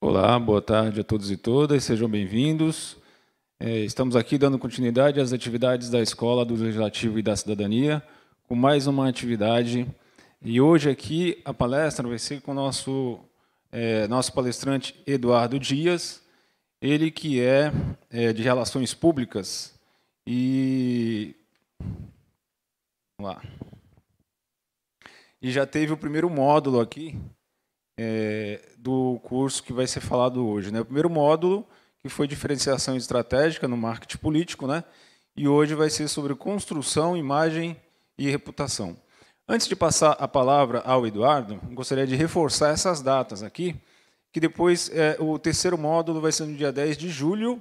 Olá, boa tarde a todos e todas, sejam bem-vindos. É, estamos aqui dando continuidade às atividades da Escola do Legislativo e da Cidadania, com mais uma atividade. E hoje aqui a palestra vai ser com o nosso, é, nosso palestrante Eduardo Dias, ele que é, é de Relações Públicas e... Vamos lá. E já teve o primeiro módulo aqui, é, do curso que vai ser falado hoje. Né? O primeiro módulo, que foi diferenciação estratégica no marketing político, né? e hoje vai ser sobre construção, imagem e reputação. Antes de passar a palavra ao Eduardo, gostaria de reforçar essas datas aqui, que depois é, o terceiro módulo vai ser no dia 10 de julho,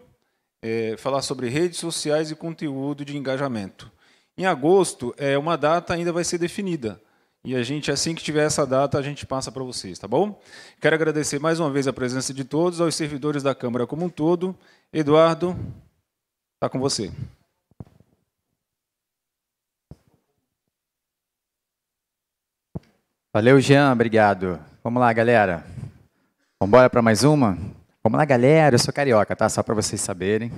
é, falar sobre redes sociais e conteúdo de engajamento. Em agosto, é, uma data ainda vai ser definida, e a gente, assim que tiver essa data, a gente passa para vocês, tá bom? Quero agradecer mais uma vez a presença de todos, aos servidores da Câmara como um todo. Eduardo, está com você. Valeu, Jean, obrigado. Vamos lá, galera. Vamos embora para mais uma? Vamos lá, galera. Eu sou carioca, tá? Só para vocês saberem.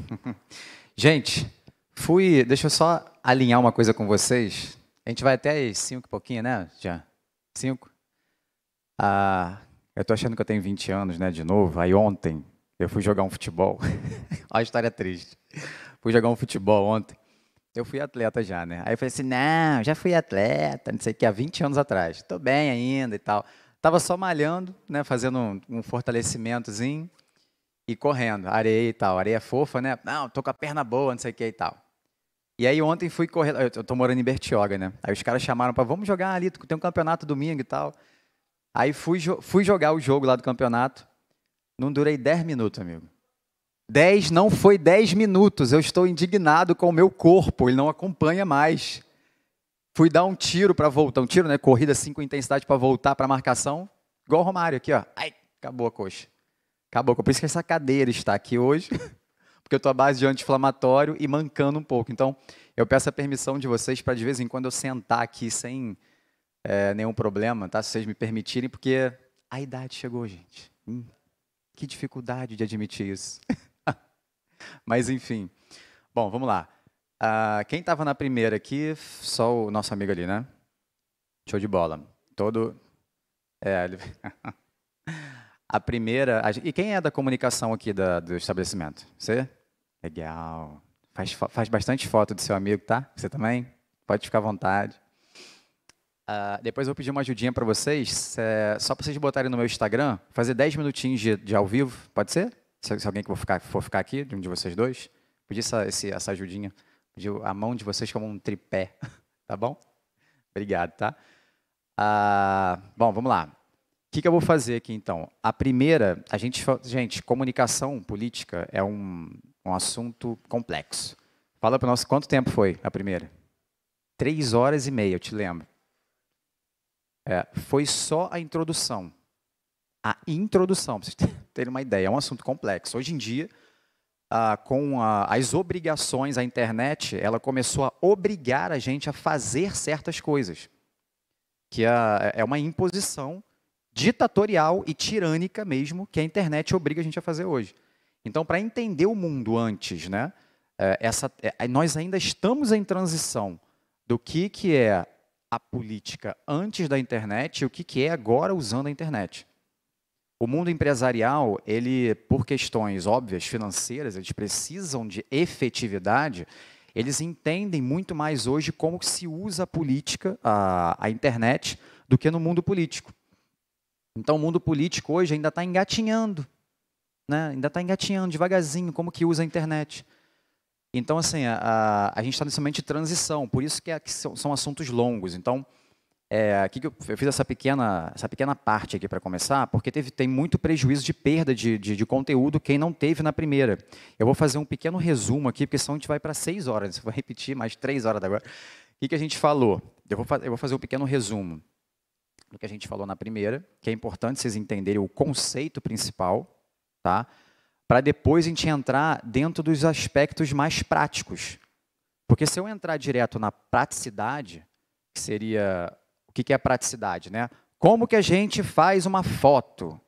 gente, fui. Deixa eu só alinhar uma coisa com vocês. A gente vai até 5 e pouquinho, né? Já. 5? Ah, eu tô achando que eu tenho 20 anos, né? De novo. Aí ontem eu fui jogar um futebol. Olha a história triste. Fui jogar um futebol ontem. Eu fui atleta já, né? Aí eu falei assim: não, já fui atleta, não sei o que, há 20 anos atrás. Tô bem ainda e tal. Tava só malhando, né? Fazendo um, um fortalecimentozinho e correndo, areia e tal. Areia fofa, né? Não, tô com a perna boa, não sei o que e tal. E aí ontem fui correr, eu tô morando em Bertioga, né? Aí os caras chamaram para vamos jogar ali, tem um campeonato domingo e tal. Aí fui, fui jogar o jogo lá do campeonato. Não durei 10 minutos, amigo. 10 não foi 10 minutos. Eu estou indignado com o meu corpo, ele não acompanha mais. Fui dar um tiro para voltar, um tiro, né? Corrida com intensidade para voltar para marcação. Igual o Romário aqui, ó. Ai, acabou a coxa. Acabou. Por isso que essa cadeira está aqui hoje. porque eu estou à base de anti-inflamatório e mancando um pouco. Então, eu peço a permissão de vocês para de vez em quando eu sentar aqui sem é, nenhum problema, tá? Se vocês me permitirem, porque a idade chegou, gente. Hum, que dificuldade de admitir isso. Mas, enfim. Bom, vamos lá. Uh, quem estava na primeira aqui, só o nosso amigo ali, né? Show de bola. Todo. É, ele... a primeira. E quem é da comunicação aqui da, do estabelecimento? Você? Legal. Faz, faz bastante foto do seu amigo, tá? Você também? Pode ficar à vontade. Uh, depois eu vou pedir uma ajudinha para vocês, é, só para vocês botarem no meu Instagram, fazer 10 minutinhos de, de ao vivo, pode ser? Se, se alguém que for ficar, for ficar aqui, de um de vocês dois, pedir essa, esse, essa ajudinha, pedir a mão de vocês como um tripé, tá bom? Obrigado, tá? Uh, bom, vamos lá. O que, que, eu vou fazer aqui então? A primeira, a gente, gente, comunicação política é um, um assunto complexo. Fala para nós quanto tempo foi a primeira? Três horas e meia, eu te lembro. É, foi só a introdução. A introdução, para vocês terem uma ideia, é um assunto complexo. Hoje em dia, ah, com a, as obrigações, a internet, ela começou a obrigar a gente a fazer certas coisas, que a, é, é uma imposição ditatorial e tirânica mesmo que a internet obriga a gente a fazer hoje. Então, para entender o mundo antes, né, é, essa, é, nós ainda estamos em transição do que, que é a política antes da internet e o que, que é agora usando a internet. O mundo empresarial, ele, por questões óbvias, financeiras, eles precisam de efetividade, eles entendem muito mais hoje como se usa a política, a, a internet, do que no mundo político. Então, o mundo político hoje ainda está engatinhando né, ainda está engatinhando devagarzinho como que usa a internet. Então, assim, a, a gente está nesse momento de transição, por isso que, é, que são, são, assuntos longos. Então, é, aqui que eu, eu, fiz essa pequena, essa pequena parte aqui para começar, porque teve, tem muito prejuízo de perda de, de, de, conteúdo quem não teve na primeira. Eu vou fazer um pequeno resumo aqui, porque senão a gente vai para seis horas, vou repetir mais três horas agora. O que, que a gente falou? Eu vou, eu vou fazer um pequeno resumo do que a gente falou na primeira, que é importante vocês entenderem o conceito principal, tá? Para depois a gente entrar dentro dos aspectos mais práticos. Porque se eu entrar direto na praticidade, que seria o que é praticidade, né? Como que a gente faz uma foto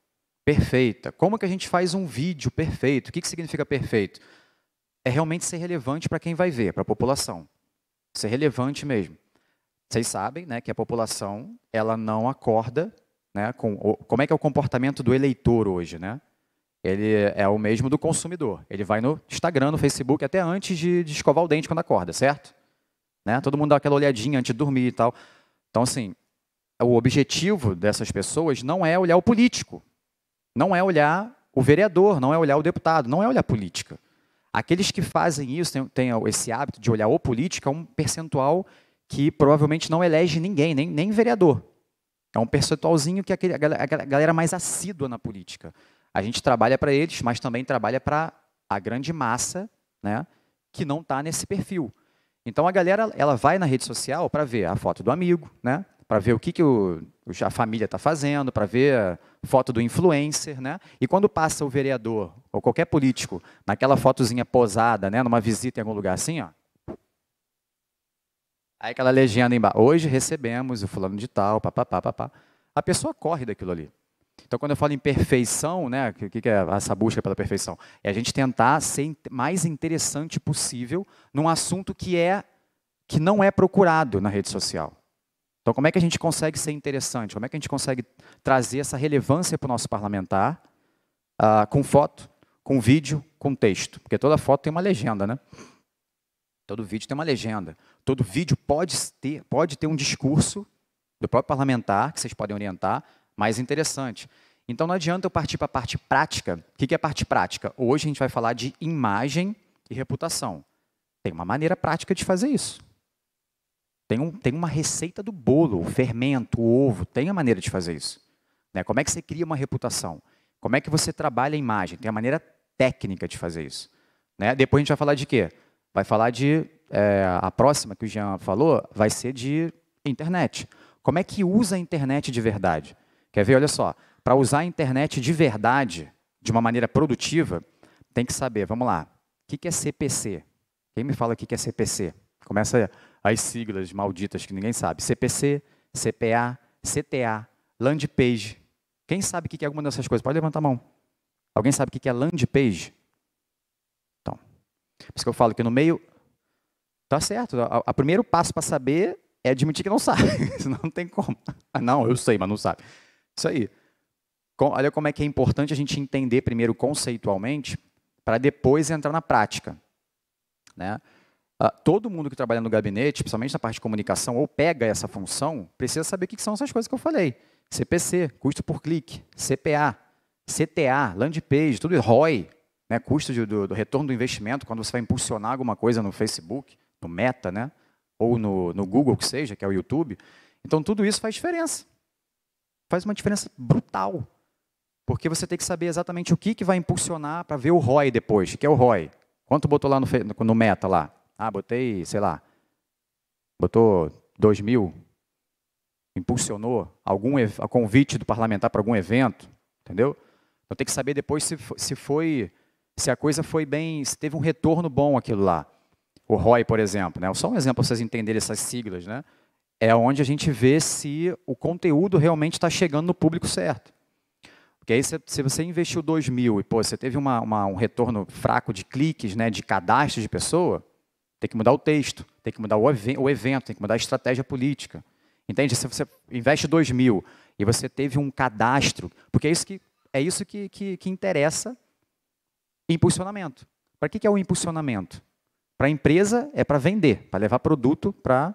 perfeita? Como que a gente faz um vídeo perfeito? O que, que significa perfeito? É realmente ser relevante para quem vai ver, para a população. Ser relevante mesmo. Vocês sabem, né, que a população ela não acorda, né? Com, como é que é o comportamento do eleitor hoje, né? ele é o mesmo do consumidor. Ele vai no Instagram, no Facebook, até antes de, de escovar o dente quando acorda, certo? Né? Todo mundo dá aquela olhadinha antes de dormir e tal. Então, assim, o objetivo dessas pessoas não é olhar o político, não é olhar o vereador, não é olhar o deputado, não é olhar a política. Aqueles que fazem isso, têm, têm esse hábito de olhar o político, é um percentual que provavelmente não elege ninguém, nem, nem vereador. É um percentualzinho que aquele, a galera mais assídua na política. A gente trabalha para eles, mas também trabalha para a grande massa, né, que não está nesse perfil. Então a galera ela vai na rede social para ver a foto do amigo, né, para ver o que, que o, a família está fazendo, para ver foto do influencer, né? E quando passa o vereador ou qualquer político naquela fotozinha posada, né, numa visita em algum lugar assim, ó. Aí aquela legenda embaixo, hoje recebemos o fulano de tal, papapá, papá. A pessoa corre daquilo ali. Então, quando eu falo em perfeição, né, o que, é essa busca pela perfeição? É a gente tentar ser mais interessante possível num assunto que é que não é procurado na rede social. Então, como é que a gente consegue ser interessante? Como é que a gente consegue trazer essa relevância para o nosso parlamentar uh, com foto, com vídeo, com texto? Porque toda foto tem uma legenda, né? Todo vídeo tem uma legenda. Todo vídeo pode ter, pode ter um discurso do próprio parlamentar, que vocês podem orientar, mais interessante. Então não adianta eu partir para a parte prática. O que é a parte prática? Hoje a gente vai falar de imagem e reputação. Tem uma maneira prática de fazer isso. Tem, um, tem uma receita do bolo, o fermento, o ovo, tem a maneira de fazer isso. Né? Como é que você cria uma reputação? Como é que você trabalha a imagem? Tem a maneira técnica de fazer isso. Né? Depois a gente vai falar de quê? Vai falar de. É, a próxima que o Jean falou vai ser de internet. Como é que usa a internet de verdade? Quer ver? Olha só. Para usar a internet de verdade, de uma maneira produtiva, tem que saber, vamos lá, o que é CPC? Quem me fala o que é CPC? Começa as siglas malditas que ninguém sabe. CPC, CPA, CTA, Land Page. Quem sabe o que é alguma dessas coisas? Pode levantar a mão. Alguém sabe o que é Land Page? Então, por isso que eu falo que no meio... Tá certo, o primeiro passo para saber é admitir que não sabe, senão não tem como. Ah, não, eu sei, mas não sabe. Isso aí. Olha como é que é importante a gente entender primeiro conceitualmente para depois entrar na prática. Né? Ah, todo mundo que trabalha no gabinete, principalmente na parte de comunicação, ou pega essa função, precisa saber o que são essas coisas que eu falei. CPC, custo por clique, CPA, CTA, land page, tudo ROI, né? custo de, do, do, retorno do investimento, quando você vai impulsionar alguma coisa no Facebook, no Meta, né? ou no, no Google, que seja, que é o YouTube. Então, tudo isso faz diferença faz uma diferença brutal. Porque você tem que saber exatamente o que, que vai impulsionar para ver o ROI depois, que é o ROI. Quanto botou lá no, no meta lá? Ah, botei, sei lá, botou 2 mil, impulsionou algum convite do parlamentar para algum evento, entendeu? Então tem que saber depois se, se foi, se a coisa foi bem, se teve um retorno bom aquilo lá. O ROI, por exemplo, né? Só um exemplo para vocês entenderem essas siglas, né? é onde a gente vê se o conteúdo realmente está chegando no público certo. Porque aí, se você investiu 2 mil e pô, você teve uma, uma, um retorno fraco de cliques, né, de cadastro de pessoa, tem que mudar o texto, tem que mudar o, o evento, tem que mudar a estratégia política. Entende? Se você investe 2 mil e você teve um cadastro, porque é isso que, é isso que, que, que interessa impulsionamento. Para que, que é o impulsionamento? Para a empresa é para vender, para levar produto para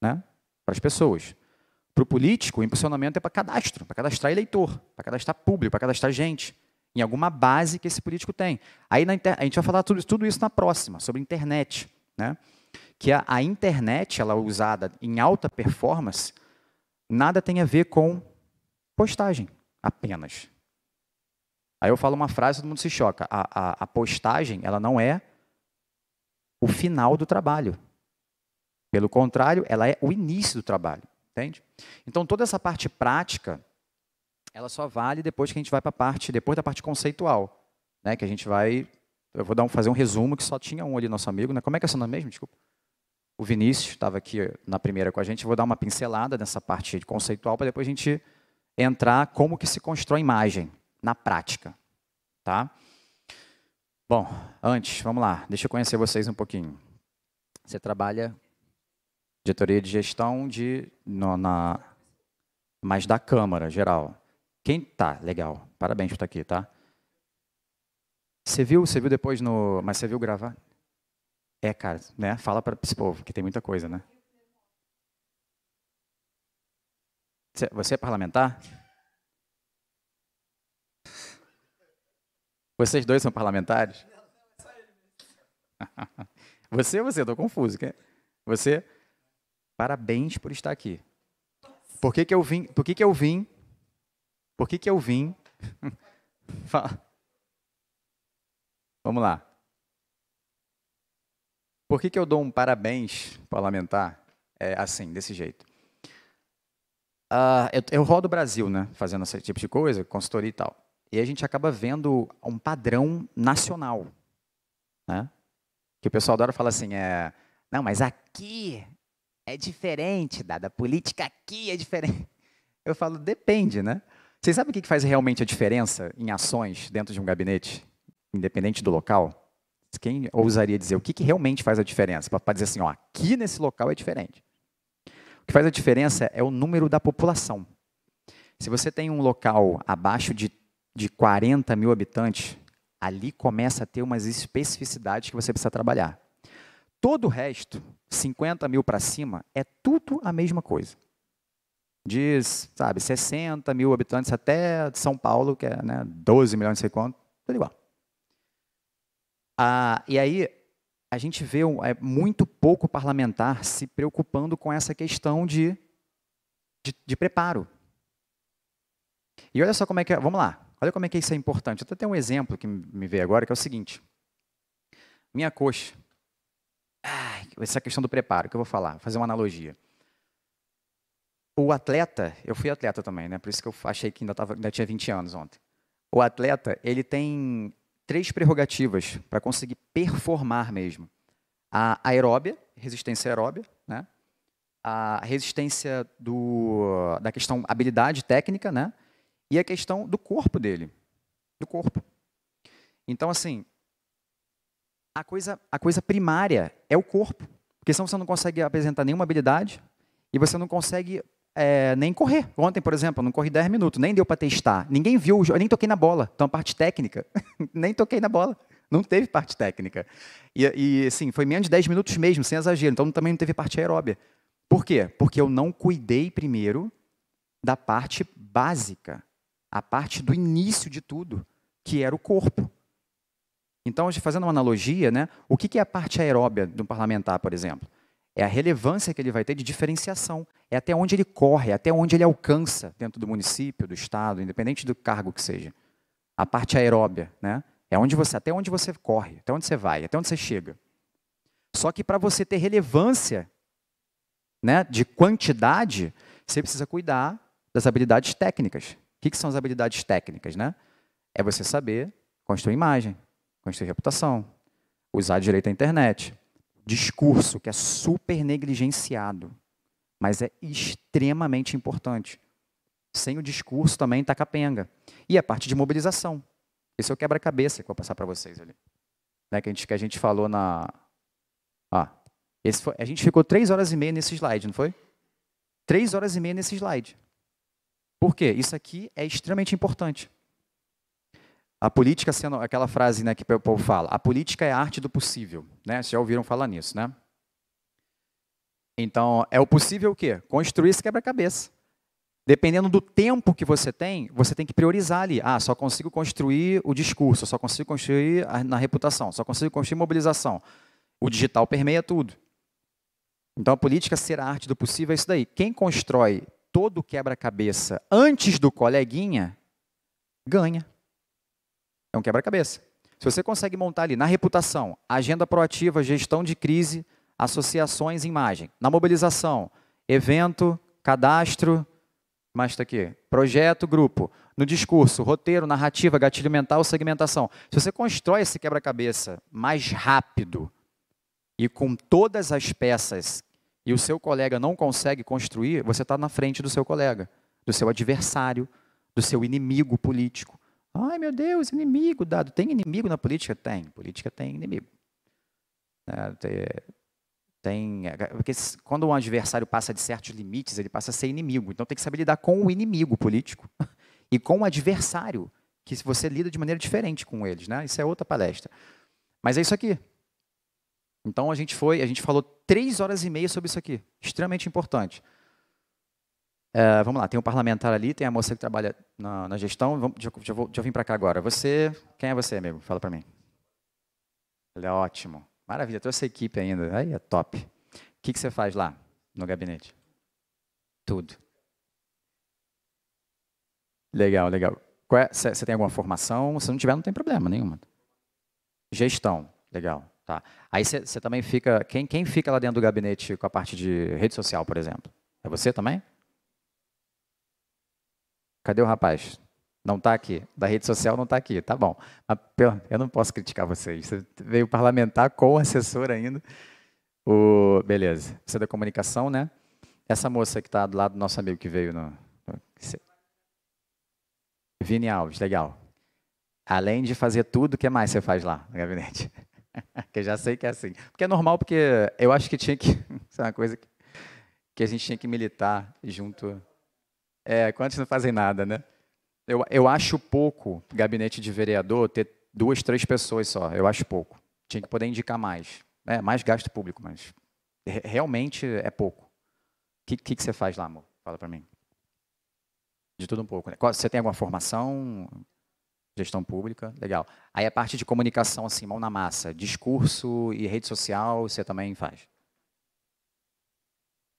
né, para as pessoas. Para o político, o impulsionamento é para cadastro, para cadastrar eleitor, para cadastrar público, para cadastrar gente, em alguma base que esse político tem. Aí inter... a gente vai falar tudo, tudo, isso na próxima, sobre internet. Né? Que a, a internet, ela é usada em alta performance, nada tem a ver com postagem apenas. Aí eu falo uma frase e todo mundo se choca. A, a, a postagem, ela não é o final do trabalho. Pelo contrário, ela é o início do trabalho, entende? Então toda essa parte prática, ela só vale depois que a gente vai para a parte, depois da parte conceitual, né? Que a gente vai, eu vou dar um, fazer um resumo que só tinha um ali nosso amigo, né? Como é que é seu nome mesmo? Desculpa. O Vinícius estava aqui na primeira com a gente. Eu vou dar uma pincelada nessa parte conceitual para depois a gente entrar como que se constrói imagem na prática, tá? Bom, antes, vamos lá. Deixa eu conhecer vocês um pouquinho. Você trabalha diretoria de gestão de no, na mas da Câmara geral. Quem tá legal? Parabéns por estar tá aqui, tá? Você viu, você viu depois no, mas você viu gravar? É, cara, né? Fala para esse povo que tem muita coisa, né? Você é parlamentar? Vocês dois são parlamentares? Você ou você? Eu tô confuso. Você? Parabéns por estar aqui. Por que, que eu vim? Por que, que eu vim? Por que, que eu vim? Vamos lá. Por que, que eu dou um parabéns parlamentar é, assim, desse jeito? Uh, eu, eu, rodo o Brasil, né, fazendo esse tipo de coisa, consultoria e tal. E a gente acaba vendo um padrão nacional, né? Que o pessoal adora falar assim, é, não, mas aqui é diferente da, da política aqui, é diferente. Eu falo, depende, né? Vocês sabem o que faz realmente a diferença em ações dentro de um gabinete, independente do local? Quem ousaria dizer o que, que realmente faz a diferença? Para dizer assim, ó, aqui nesse local é diferente. O que faz a diferença é o número da população. Se você tem um local abaixo de, de 40 mil habitantes, ali começa a ter umas especificidades que você precisa trabalhar. Todo o resto 50 mil para cima, é tudo a mesma coisa. Diz, sabe, 60 mil habitantes até São Paulo, que é né, 12 milhões, não sei quanto, tudo igual. Ah, e aí, a gente vê é, muito pouco parlamentar se preocupando com essa questão de, de, de, preparo. E olha só como é que é, vamos lá, olha como é que isso é importante. Eu até tenho um exemplo que me veio agora, que é o seguinte. Minha coxa, essa questão do preparo, que eu vou falar, vou fazer uma analogia. O atleta, eu fui atleta também, né? Por isso que eu achei que ainda, tava, ainda tinha 20 anos ontem. O atleta, ele tem três prerrogativas para conseguir performar mesmo. A aeróbia, resistência aeróbia, né? A resistência do, da questão habilidade técnica, né? E a questão do corpo dele, do corpo. Então, assim, a coisa, a coisa primária é o corpo. Porque senão você não consegue apresentar nenhuma habilidade e você não consegue é, nem correr. Ontem, por exemplo, eu não corri 10 minutos, nem deu para testar. Ninguém viu, eu nem toquei na bola. Então, a parte técnica, nem toquei na bola. Não teve parte técnica. E, e, assim, foi menos de 10 minutos mesmo, sem exagero. Então, também não teve parte aeróbia. Por quê? Porque eu não cuidei primeiro da parte básica, a parte do início de tudo, que era o corpo. Então, fazendo uma analogia, né, o que é a parte aeróbia de um parlamentar, por exemplo? É a relevância que ele vai ter de diferenciação. É até onde ele corre, é até onde ele alcança dentro do município, do estado, independente do cargo que seja. A parte aeróbia, né? É onde você, até onde você corre, até onde você vai, até onde você chega. Só que para você ter relevância, né, de quantidade, você precisa cuidar das habilidades técnicas. O que, que são as habilidades técnicas, né? É você saber construir imagem, construir reputação, usar direito à internet, discurso, que é super negligenciado, mas é extremamente importante. Sem o discurso também está capenga. E a parte de mobilização. Esse é o quebra-cabeça que eu vou passar para vocês ali. Né, que, a gente, que a gente falou na. Ah, esse foi, a gente ficou três horas e meia nesse slide, não foi? Três horas e meia nesse slide. Por quê? Isso aqui é extremamente importante. A política sendo aquela frase né, que o povo fala, a política é a arte do possível. Né? Vocês já ouviram falar nisso, né? Então, é o possível o quê? Construir esse quebra-cabeça. Dependendo do tempo que você tem, você tem que priorizar ali. Ah, só consigo construir o discurso, só consigo construir a, na reputação, só consigo construir mobilização. O digital permeia tudo. Então, a política ser a arte do possível é isso daí. Quem constrói todo o quebra-cabeça antes do coleguinha, ganha um quebra-cabeça. Se você consegue montar ali na reputação, agenda proativa, gestão de crise, associações, imagem. Na mobilização, evento, cadastro, mais está aqui, projeto, grupo. No discurso, roteiro, narrativa, gatilho mental, segmentação. Se você constrói esse quebra-cabeça mais rápido e com todas as peças e o seu colega não consegue construir, você está na frente do seu colega, do seu adversário, do seu inimigo político. Ai, meu Deus, inimigo, dado. Tem inimigo na política? Tem. Política tem inimigo. É, tem, tem, é, porque quando um adversário passa de certos limites, ele passa a ser inimigo. Então tem que saber lidar com o inimigo político e com o adversário, que você lida de maneira diferente com eles. Né? Isso é outra palestra. Mas é isso aqui. Então a gente foi, a gente falou três horas e meia sobre isso aqui. Extremamente importante. Ah, vamos lá, tem um parlamentar ali, tem a moça que trabalha na, na gestão. Vamos, deixa, deixa, deixa eu vir para cá agora. Você, quem é você, amigo? Fala para mim. Ele é ótimo. Maravilha, trouxe a equipe ainda. Aí é top. O que, que você faz lá no gabinete? Tudo. Legal, legal. Você é, tem alguma formação? Se não tiver, não tem problema nenhuma. Gestão, legal. Tá. Aí você também fica. Quem, quem fica lá dentro do gabinete com a parte de rede social, por exemplo? É você também? Cadê o rapaz? Não está aqui. Da rede social não está aqui. Tá bom. Eu não posso criticar vocês. Você veio parlamentar com o assessor ainda. O... Beleza. Você é da comunicação, né? Essa moça que está do lado do nosso amigo que veio no. Vini Alves, legal. Além de fazer tudo, o que mais você faz lá no gabinete? que eu já sei que é assim. Porque é normal, porque eu acho que tinha que. Isso é uma coisa que, que a gente tinha que militar junto é, quantos não fazem nada, né? Eu, eu acho pouco gabinete de vereador ter duas, três pessoas só. Eu acho pouco. Tinha que poder indicar mais. É, mais gasto público, mas realmente é pouco. O que, que, que você faz lá, amor? Fala para mim. De tudo um pouco. Né? Você tem alguma formação? Gestão pública? Legal. Aí a parte de comunicação, assim, mão na massa. Discurso e rede social, você também faz?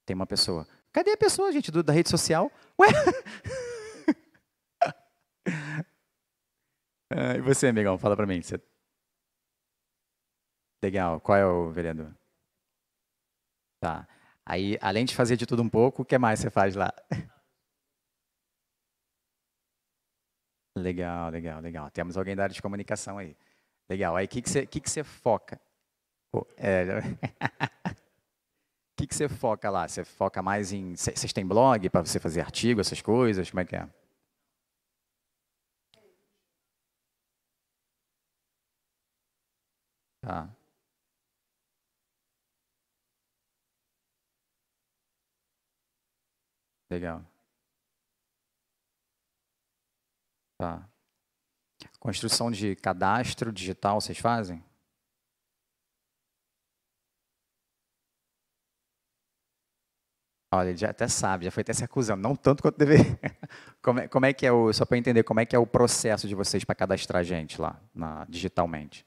Tem uma pessoa. Cadê a pessoa, gente, do, da rede social? Ué? ah, e você, amigão, fala para mim. Você... Legal, qual é o vereador? Tá. Aí, além de fazer de tudo um pouco, o que mais você faz lá? Legal, legal, legal. Temos alguém da área de comunicação aí. Legal. Aí, o que, que, você, que, que foca? Oh, é... que, que você foca lá? Você foca mais em. Vocês têm blog para você fazer artigo, essas coisas? Como é que é? Tá. Legal. Tá. Construção de cadastro digital vocês fazem? Olha, ele já até sabe, já foi até se acusando, não tanto quanto deveria. Como é, como é que é o, só para entender, como é que é o processo de vocês para cadastrar a gente lá, na, digitalmente?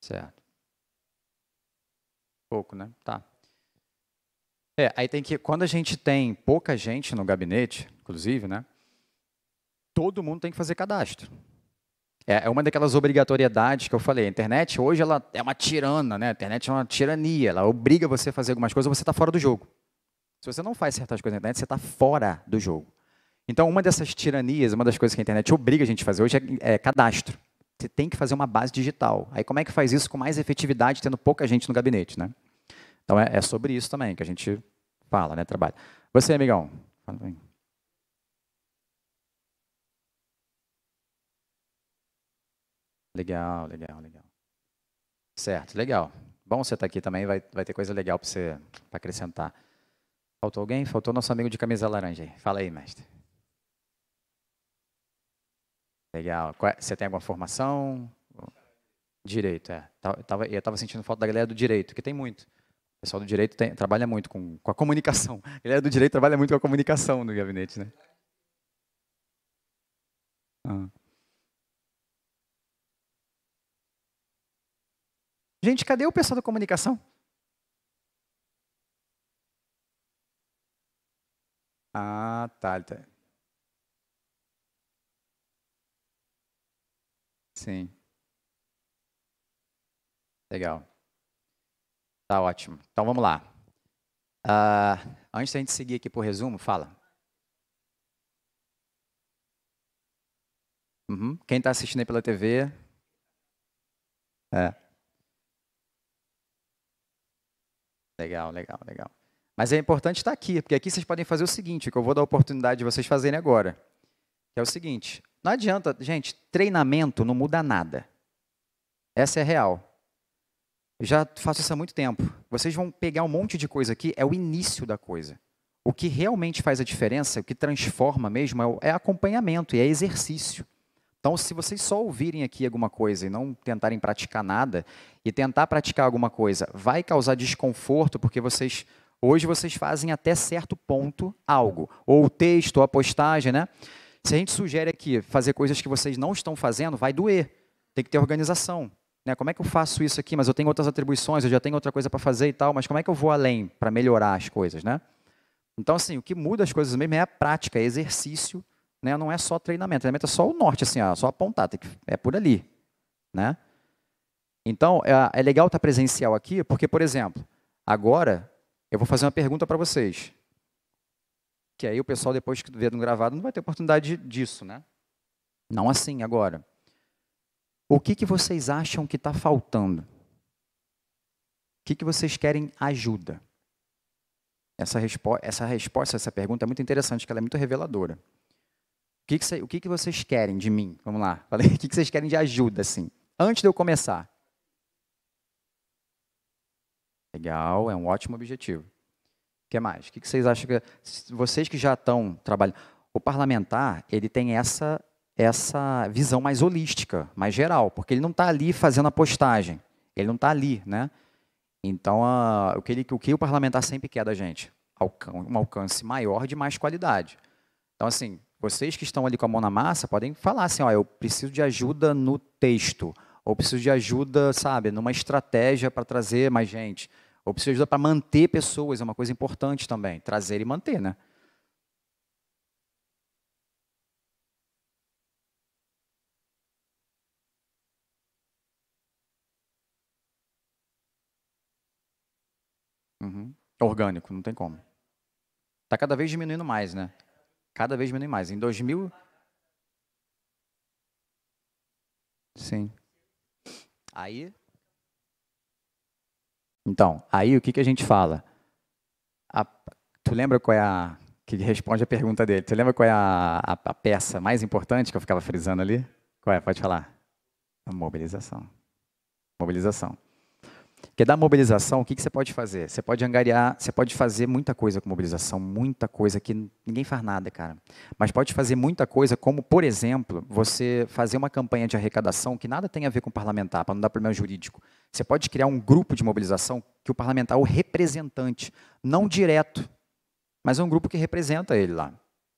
Certo. Pouco, né? Tá. É, aí tem que, quando a gente tem pouca gente no gabinete, inclusive, né? Todo mundo tem que fazer cadastro. É, é, uma daquelas obrigatoriedades que eu falei. A internet hoje ela é uma tirana, né? A internet é uma tirania. Ela obriga você a fazer algumas coisas, você está fora do jogo. Se você não faz certas coisas na internet, você está fora do jogo. Então, uma dessas tiranias, uma das coisas que a internet obriga a gente a fazer hoje é, é cadastro. Você tem que fazer uma base digital. Aí, como é que faz isso com mais efetividade, tendo pouca gente no gabinete, né? Então é, é sobre isso também que a gente fala, né? Trabalha. Você, amigão. Fala bem. Legal, legal, legal. Certo, legal. Bom você estar tá aqui também, vai, vai ter coisa legal para você pra acrescentar. Faltou alguém? Faltou nosso amigo de camisa laranja aí. Fala aí, mestre. Legal. É, você tem alguma formação? Direito, é. Eu estava sentindo falta da galera do direito, que tem muito. O pessoal do direito tem, trabalha muito com, com a comunicação. A galera do direito trabalha muito com a comunicação no gabinete, né? Ah. Gente, cadê o pessoal da comunicação? Ah, tá. tá. Sim. Legal. Tá ótimo. Então vamos lá. Uh, antes da gente seguir aqui para o resumo, fala. Uhum. Quem está assistindo aí pela TV? É. Legal, legal, legal. Mas é importante estar tá aqui, porque aqui vocês podem fazer o seguinte, que eu vou dar a oportunidade de vocês fazerem agora. Que é o seguinte, não adianta, gente, treinamento não muda nada. Essa é real. Eu já faço isso há muito tempo. Vocês vão pegar um monte de coisa aqui, é o início da coisa. O que realmente faz a diferença, o que transforma mesmo, é, é, acompanhamento e é exercício. Então, se vocês só ouvirem aqui alguma coisa e não tentarem praticar nada, e tentar praticar alguma coisa vai causar desconforto, porque vocês hoje vocês fazem até certo ponto algo, ou o texto, ou a postagem, né? Se a gente sugere aqui fazer coisas que vocês não estão fazendo, vai doer. Tem que ter organização. Né? Como é que eu faço isso aqui? Mas eu tenho outras atribuições, eu já tenho outra coisa para fazer e tal, mas como é que eu vou além para melhorar as coisas, né? Então, assim, o que muda as coisas mesmo é a prática, é exercício, né? não é só treinamento. Treinamento é só o norte, assim, ó, só apontar, que, é por ali. Né? Então, é, é legal estar tá presencial aqui, porque, por exemplo, agora eu vou fazer uma pergunta para vocês. Que aí o pessoal, depois que vê no gravado, não vai ter oportunidade disso, né? Não assim agora. O que, que vocês acham que está faltando? O que, que vocês querem ajuda? Essa, respo essa resposta, essa pergunta é muito interessante, que ela é muito reveladora. O que, que, o que, que vocês querem de mim? Vamos lá. Falei, o que, que vocês querem de ajuda, assim? Antes de eu começar. Legal, é um ótimo objetivo. O que mais? O que, que vocês acham que. Vocês que já estão trabalhando. O parlamentar, ele tem essa essa visão mais holística, mais geral, porque ele não está ali fazendo a postagem, ele não está ali, né? Então, a, o, que ele, o que o parlamentar sempre quer da gente? Alcan um alcance maior de mais qualidade. Então, assim, vocês que estão ali com a mão na massa podem falar assim, ó, eu preciso de ajuda no texto, ou preciso de ajuda, sabe, numa estratégia para trazer mais gente, ou preciso de ajuda para manter pessoas, é uma coisa importante também, trazer e manter, né? Uhum. É orgânico, não tem como. Está cada vez diminuindo mais, né? Cada vez diminuindo mais. Em 2000. Sim. Aí. Então, aí o que, que a gente fala? A... Tu lembra qual é a. Que responde a pergunta dele. Tu lembra qual é a, a, a peça mais importante que eu ficava frisando ali? Qual é? Pode falar. A mobilização. Mobilização. Porque da mobilização, o que, que você pode fazer? Você pode angariar, você pode fazer muita coisa com mobilização, muita coisa que ninguém faz nada, cara. Mas pode fazer muita coisa, como, por exemplo, você fazer uma campanha de arrecadação que nada tem a ver com parlamentar, para não dar problema jurídico. Você pode criar um grupo de mobilização que o parlamentar é o representante, não direto, mas é um grupo que representa ele lá.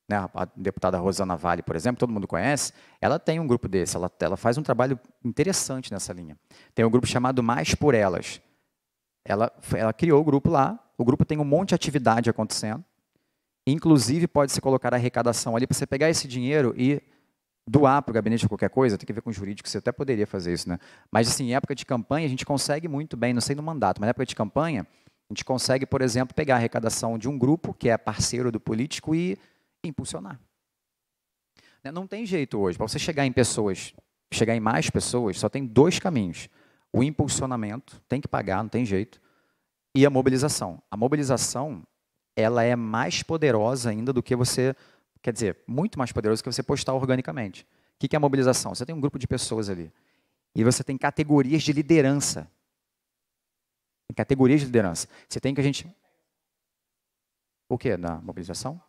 Né? A deputada Rosana Vale, por exemplo, todo mundo conhece, ela tem um grupo desse, ela, ela faz um trabalho interessante nessa linha. Tem um grupo chamado Mais por Elas ela, ela criou o grupo lá, o grupo tem um monte de atividade acontecendo, inclusive pode-se colocar a arrecadação ali para você pegar esse dinheiro e doar para o gabinete qualquer coisa, tem que ver com o jurídico, você até poderia fazer isso, né? Mas, assim, em época de campanha, a gente consegue muito bem, não sei no mandato, mas na época de campanha, a gente consegue, por exemplo, pegar a arrecadação de um grupo que é parceiro do político e impulsionar. Né? Não tem jeito hoje, para você chegar em pessoas, chegar em mais pessoas, só tem dois caminhos o impulsionamento, tem que pagar, não tem jeito, e a mobilização. A mobilização, ela é mais poderosa ainda do que você, quer dizer, muito mais poderosa do que você postar organicamente. O que é a mobilização? Você tem um grupo de pessoas ali, e você tem categorias de liderança. Tem categorias de liderança. Você tem que a gente... O que na mobilização?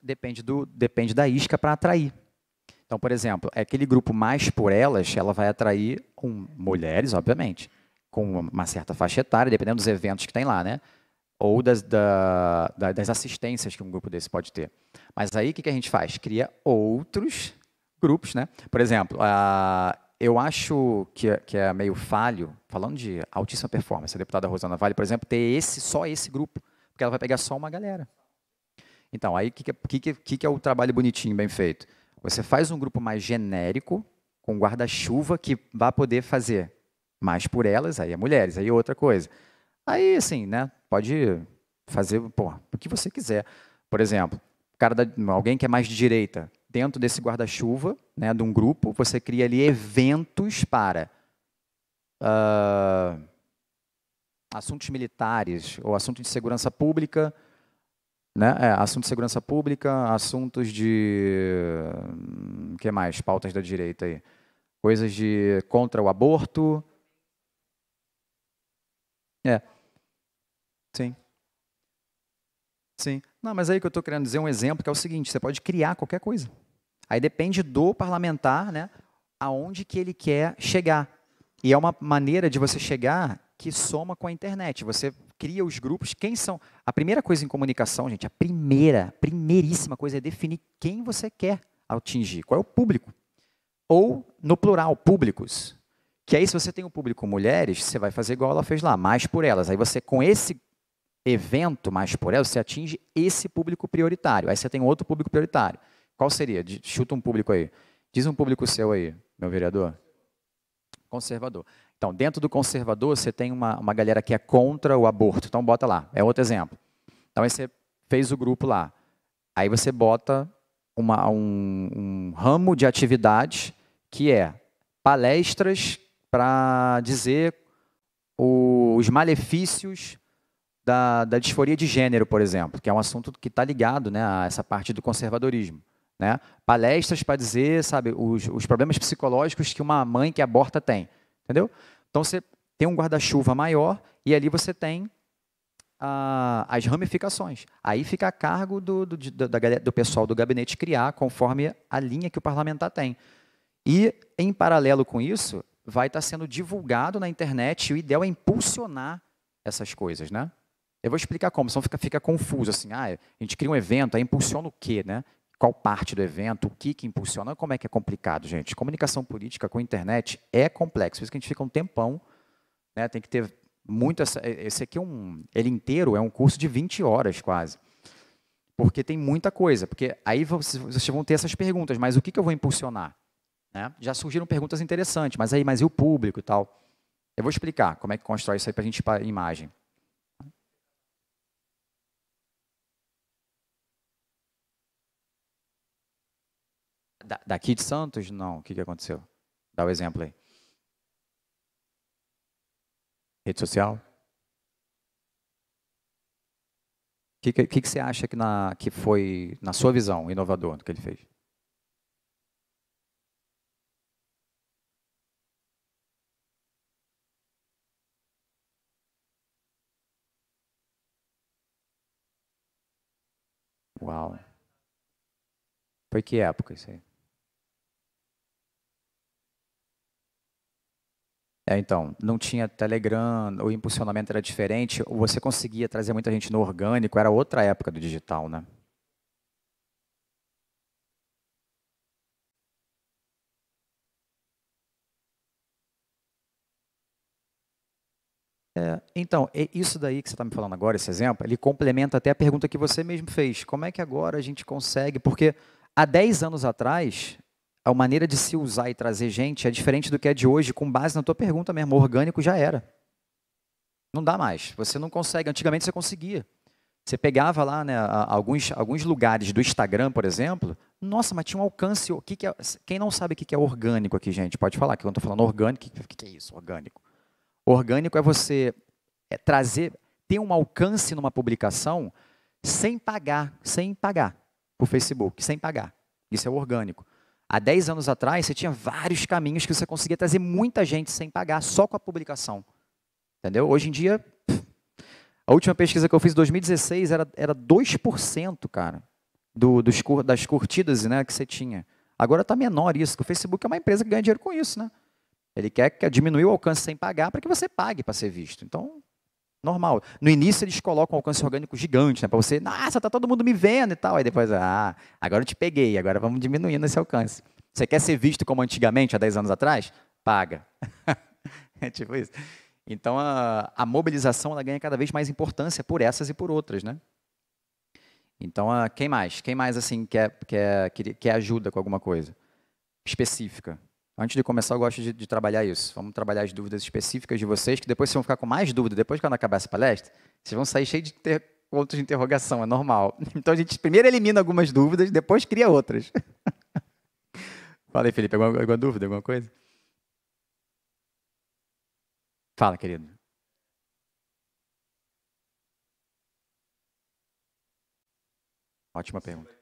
Depende, do, depende da isca para atrair. Então, por exemplo, é aquele grupo mais por elas, ela vai atrair mulheres, obviamente, com uma certa faixa etária, dependendo dos eventos que tem lá, né? Ou das, da, das assistências que um grupo desse pode ter. Mas aí o que, que a gente faz? Cria outros grupos, né? Por exemplo, a, eu acho que, é, que, é meio falho, falando de altíssima performance, a deputada Rosana Vale, por exemplo, ter esse só esse grupo, porque ela vai pegar só uma galera. Então, aí o que, que, é, que, é o trabalho bonitinho, bem feito? Você faz um grupo mais genérico, com guarda-chuva, que vai poder fazer mais por elas, aí é mulheres, aí é outra coisa. Aí, assim, né? Pode fazer pô, o que você quiser. Por exemplo, cara da, alguém que é mais de direita, dentro desse guarda-chuva, né, de um grupo, você cria ali eventos para uh, assuntos militares ou assuntos de segurança pública, né? É, assunto de segurança pública, assuntos de. O hum, que mais? Pautas da direita aí. Coisas de contra o aborto. É. Sim. Sim. Não, mas é aí que eu estou querendo dizer um exemplo que é o seguinte: você pode criar qualquer coisa. Aí depende do parlamentar, né? Aonde que ele quer chegar. E é uma maneira de você chegar que soma com a internet. Você cria os grupos, quem são. A primeira coisa em comunicação, gente, a primeira, primeiríssima coisa é definir quem você quer atingir, qual é o público. Ou, no plural, públicos. Que aí, se você tem um público mulheres, você vai fazer igual ela fez lá, mais por elas. Aí você, com esse evento mais por elas, você atinge esse público prioritário. Aí você tem outro público prioritário. Qual seria? Chuta um público aí. Diz um público seu aí, meu vereador. Conservador. Então, dentro do conservador, você tem uma, uma galera que é contra o aborto. Então, bota lá. É outro exemplo. Então, aí você fez o grupo lá. Aí você bota uma, um, um ramo de atividade que é palestras para dizer o, os malefícios da, da, disforia de gênero, por exemplo, que é um assunto que está ligado né, a essa parte do conservadorismo. Né? Palestras para dizer, sabe, os, os problemas psicológicos que uma mãe que aborta tem. Entendeu? Então você tem um guarda-chuva maior e ali você tem ah, as ramificações. Aí fica a cargo do, do, do, da, do pessoal do gabinete criar conforme a linha que o parlamentar tem. E, em paralelo com isso, vai estar tá sendo divulgado na internet e o ideal é impulsionar essas coisas, né? Eu vou explicar como, senão fica, fica confuso, assim, ah, a gente cria um evento, aí impulsiona o quê, né? qual parte do evento, o que, que impulsiona, como é que é complicado, gente. Comunicação política com internet é complexo, por isso que a gente fica um tempão, né, tem que ter muito essa, esse aqui é um, ele inteiro é um curso de 20 horas quase. Porque tem muita coisa, porque aí vocês vão ter essas perguntas, mas o que, que eu vou impulsionar? Né? Já surgiram perguntas interessantes, mas aí, mas e o público e tal? Eu vou explicar como é que constrói isso aí para a gente para a imagem. da, daqui de Santos? Não. O que, que aconteceu? Dá o um exemplo aí. Rede social? O que, que, que, você acha que, na, que foi, na sua visão, inovador do que ele fez? Uau. Foi que época isso aí? É, então, não tinha Telegram, o impulsionamento era diferente, você conseguia trazer muita gente no orgânico, era outra época do digital, né? É, então, isso daí que você está me falando agora, esse exemplo, ele complementa até a pergunta que você mesmo fez. Como é que agora a gente consegue? Porque há 10 anos atrás, a maneira de se usar e trazer gente é diferente do que é de hoje, com base na tua pergunta mesmo. O orgânico já era. Não dá mais. Você não consegue. Antigamente você conseguia. Você pegava lá né, alguns, alguns lugares do Instagram, por exemplo. Nossa, mas tinha um alcance. O que que é, quem não sabe o que, que é orgânico aqui, gente, pode falar. Que eu estou falando orgânico, o que, que é isso, orgânico? Orgânico é você é trazer, ter um alcance numa publicação sem pagar, sem pagar para o Facebook, sem pagar. Isso é orgânico. Há 10 anos atrás, você tinha vários caminhos que você conseguia trazer muita gente sem pagar, só com a publicação. Entendeu? Hoje em dia, a última pesquisa que eu fiz em 2016 era, era 2%, cara, do, dos, das curtidas né, que você tinha. Agora está menor isso, porque o Facebook é uma empresa que ganha dinheiro com isso, né? Ele quer diminuir o alcance sem pagar para que você pague para ser visto. Então, Normal. No início eles colocam um alcance orgânico gigante, né? Para você, nossa, tá todo mundo me vendo e tal. Aí depois, ah, agora eu te peguei, agora vamos diminuindo esse alcance. Você quer ser visto como antigamente, há 10 anos atrás? Paga. é tipo isso. Então a, a, mobilização ela ganha cada vez mais importância por essas e por outras, né? Então, quem mais? Quem mais assim quer, quer, quer ajuda com alguma coisa específica? Antes de começar, eu gosto de, de, trabalhar isso. Vamos trabalhar as dúvidas específicas de vocês, que depois vocês vão ficar com mais dúvida. Depois, que eu acabar essa palestra, vocês vão sair cheios de ter pontos de interrogação, é normal. Então, a gente primeiro elimina algumas dúvidas, depois cria outras. Fala aí, Felipe, alguma, alguma dúvida, alguma coisa? Fala, querido. Ótima pergunta.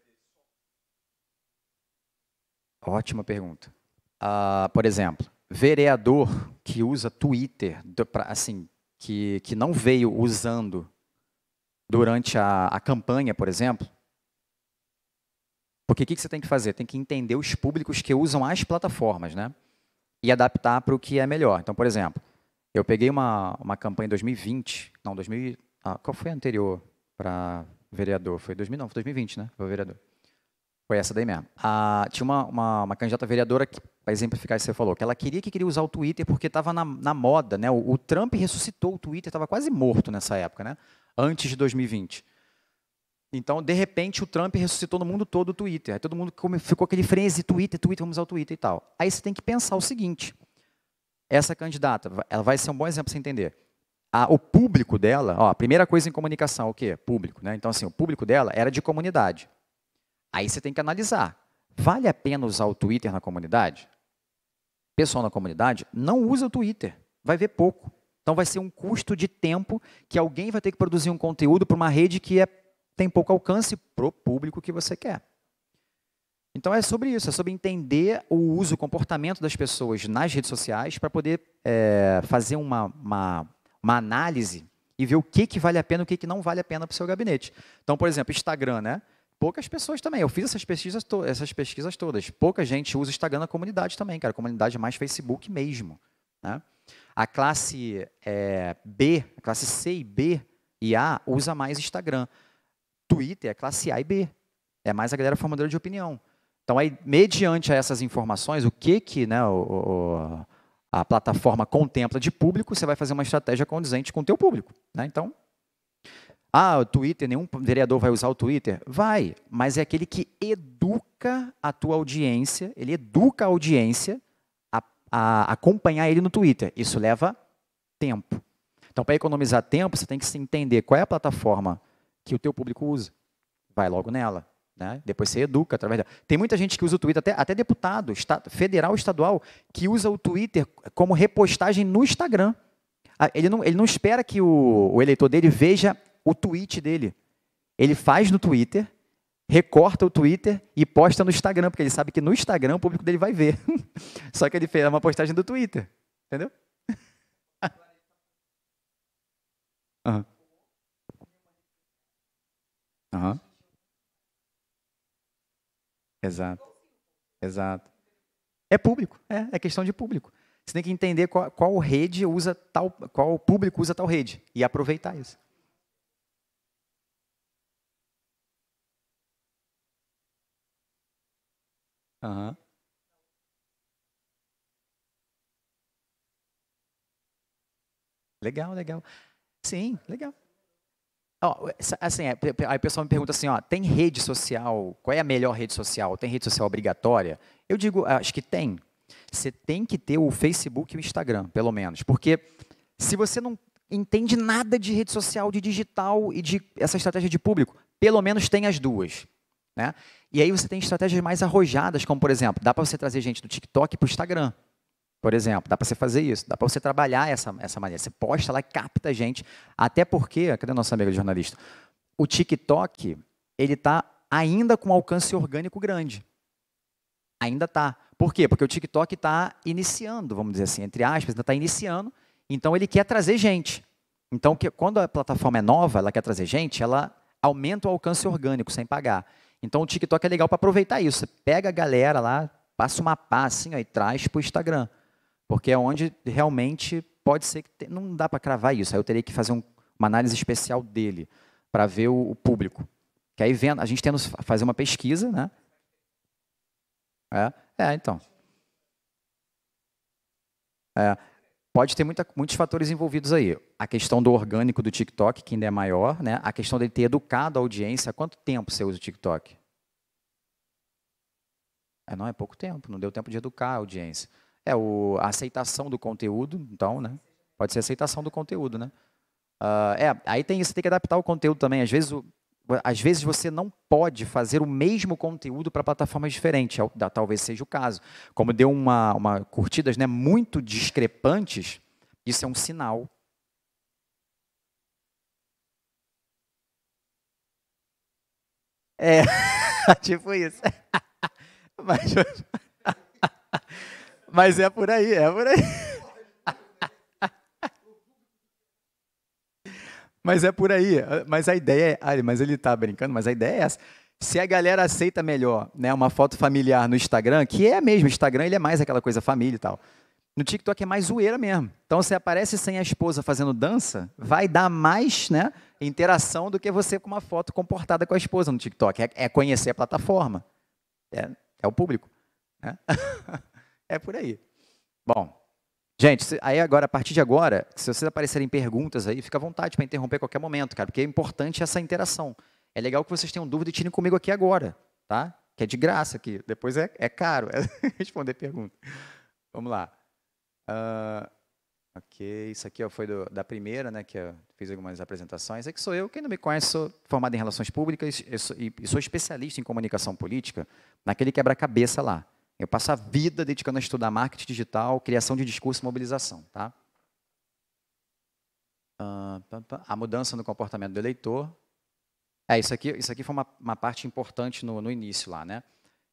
Ótima pergunta uh, por exemplo, vereador que usa Twitter, assim, que, que não veio usando durante a, a campanha, por exemplo, porque o que, que você tem que fazer? Tem que entender os públicos que usam as plataformas, né? E adaptar para o que é melhor. Então, por exemplo, eu peguei uma, uma campanha em 2020, não, 2000, ah, qual foi a anterior para vereador? Foi 2009 2020, né? vereador. Foi essa daí mesmo. Ah, tinha uma, uma, uma, candidata vereadora, para exemplificar isso que você falou, que ela queria que queria usar o Twitter porque estava na, na, moda, né? O, o, Trump ressuscitou o Twitter, estava quase morto nessa época, né? Antes de 2020. Então, de repente, o Trump ressuscitou no mundo todo o Twitter. Aí todo mundo ficou aquele frenesi, Twitter, Twitter, vamos usar o Twitter e tal. Aí você tem que pensar o seguinte, essa candidata, ela vai ser um bom exemplo para você entender. A, o público dela, ó, a primeira coisa em comunicação, o quê? Público, né? Então, assim, o público dela era de comunidade. Aí você tem que analisar. Vale a pena usar o Twitter na comunidade? Pessoal na comunidade, não usa o Twitter. Vai ver pouco. Então vai ser um custo de tempo que alguém vai ter que produzir um conteúdo para uma rede que é, tem pouco alcance para o público que você quer. Então é sobre isso, é sobre entender o uso, o comportamento das pessoas nas redes sociais para poder é, fazer uma, uma, uma, análise e ver o que, que vale a pena e o que, que não vale a pena para o seu gabinete. Então, por exemplo, Instagram, né? poucas pessoas também. Eu fiz essas pesquisas, essas pesquisas todas. Pouca gente usa Instagram na comunidade também, cara. Comunidade mais Facebook mesmo. Né? A classe é, B, a classe C e B e A usa mais Instagram. Twitter é classe A e B. É mais a galera formadora de opinião. Então, aí, mediante essas informações, o que que né, o, o, a plataforma contempla de público, você vai fazer uma estratégia condizente com o teu público. Né? Então, ah, o Twitter, nenhum vereador vai usar o Twitter? Vai, mas é aquele que educa a tua audiência, ele educa a audiência a, a acompanhar ele no Twitter. Isso leva tempo. Então, para economizar tempo, você tem que se entender qual é a plataforma que o teu público usa. Vai logo nela. Né? Depois você educa através dela. Tem muita gente que usa o Twitter, até, até deputado, estado, federal estadual, que usa o Twitter como repostagem no Instagram. Ah, ele não, ele não espera que o, o eleitor dele veja o tweet dele. Ele faz no Twitter, recorta o Twitter e posta no Instagram, porque ele sabe que no Instagram o público dele vai ver. Só que ele fez uma postagem do Twitter, entendeu? Aham. Aham. Exato. Exato. É público, é, é questão de público. Você tem que entender qual, qual rede usa tal, qual público usa tal rede e aproveitar isso. Aham. Legal, legal. Sim, legal. Ó, assim, é, aí o pessoal me pergunta assim, ó, tem rede social? Qual é a melhor rede social? Tem rede social obrigatória? Eu digo, ah, acho que tem. Você tem que ter o Facebook e o Instagram, pelo menos, porque se você não entende nada de rede social, de digital e de essa estratégia de público, pelo menos tem as duas, né? E aí você tem estratégias mais arrojadas, como por exemplo, dá para você trazer gente do TikTok para o Instagram. Por exemplo, dá para você fazer isso, dá para você trabalhar essa, essa maneira. Você posta lá e capta gente. Até porque, cadê nosso amigo jornalista? O TikTok, ele está ainda com alcance orgânico grande. Ainda está. Por quê? Porque o TikTok está iniciando, vamos dizer assim, entre aspas, ainda está iniciando. Então ele quer trazer gente. Então, que, quando a plataforma é nova, ela quer trazer gente, ela aumenta o alcance orgânico sem pagar. Então o TikTok é legal para aproveitar isso. Você pega a galera lá, passa uma pá assim ó, e traz para o Instagram. Porque é onde realmente pode ser que. Te... Não dá para cravar isso. Aí eu teria que fazer um, uma análise especial dele para ver o, o, público. Que aí vendo, a gente que fazer uma pesquisa, né? É, é então. É. Pode ter muita, muitos fatores envolvidos aí. A questão do orgânico do TikTok, que ainda é maior, né? A questão dele ter educado a audiência. Há quanto tempo você usa o TikTok? É, não, é pouco tempo. Não deu tempo de educar a audiência. É o, a aceitação do conteúdo, então, né? Pode ser aceitação do conteúdo, né? Uh, é, aí tem isso, tem que adaptar o conteúdo também. Às vezes às vezes você não pode fazer o mesmo conteúdo para plataformas diferentes, talvez seja o caso. Como deu uma, uma curtidas né, muito discrepantes, isso é um sinal. É, tipo isso. Mas, mas é por aí, é por aí. Mas é por aí. Mas a ideia é. Ah, mas ele tá brincando, mas a ideia é essa. Se a galera aceita melhor né, uma foto familiar no Instagram, que é mesmo, o Instagram ele é mais aquela coisa família e tal. No TikTok é mais zoeira mesmo. Então você aparece sem a esposa fazendo dança, vai dar mais né, interação do que você com uma foto comportada com a esposa no TikTok. É, é conhecer a plataforma. É, é o público. Né? é por aí. Bom, Gente, aí agora, a partir de agora, se vocês aparecerem perguntas aí, fica à vontade para interromper a qualquer momento, cara, porque é importante essa interação. É legal que vocês tenham dúvida e tirem comigo aqui agora, tá? Que é de graça aqui, depois é, é caro é responder pergunta. Vamos lá. Uh, ok, isso aqui ó, foi do, da primeira, né, que eu é, fiz algumas apresentações. É que sou eu, quem não me conhece, sou formado em Relações Públicas sou, e, e sou especialista em comunicação política, naquele quebra-cabeça lá. Eu passo a vida dedicando a estudar marketing digital, criação de discurso e mobilização. Tá? A mudança no comportamento do eleitor. É, isso aqui, isso aqui foi uma, uma parte importante no, no, início lá, né?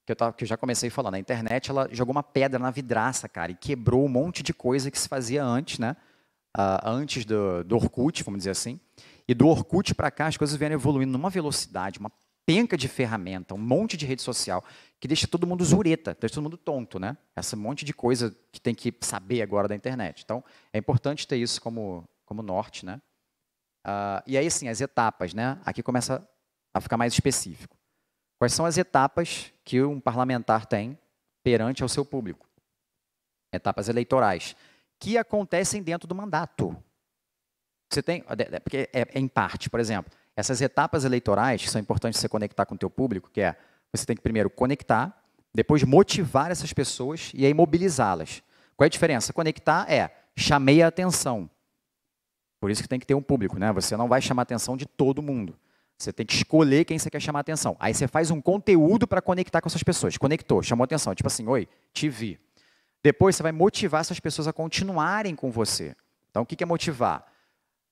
Que eu, tava, que eu já comecei falando. A internet, ela jogou uma pedra na vidraça, cara, e quebrou um monte de coisa que se fazia antes, né? Uh, antes do, do Orkut, vamos dizer assim. E do Orkut para cá, as coisas vieram evoluindo numa velocidade, uma penca de ferramenta, um monte de rede social, que deixa todo mundo zureta, deixa todo mundo tonto, né? Essa monte de coisa que tem que saber agora da internet. Então, é importante ter isso como, como norte, né? Uh, e aí, sim, as etapas, né? Aqui começa a ficar mais específico. Quais são as etapas que um parlamentar tem perante ao seu público? Etapas eleitorais, que acontecem dentro do mandato. Você tem, é, é, porque é, é em parte, por exemplo, essas etapas eleitorais que são importantes você conectar com o teu público, que é você tem que primeiro conectar, depois motivar essas pessoas e aí mobilizá-las. Qual é a diferença? Conectar é chamei a atenção. Por isso que tem que ter um público, né? Você não vai chamar a atenção de todo mundo. Você tem que escolher quem você quer chamar a atenção. Aí você faz um conteúdo para conectar com essas pessoas. Conectou, chamou a atenção. Tipo assim, oi, te vi. Depois você vai motivar essas pessoas a continuarem com você. Então, o que é motivar?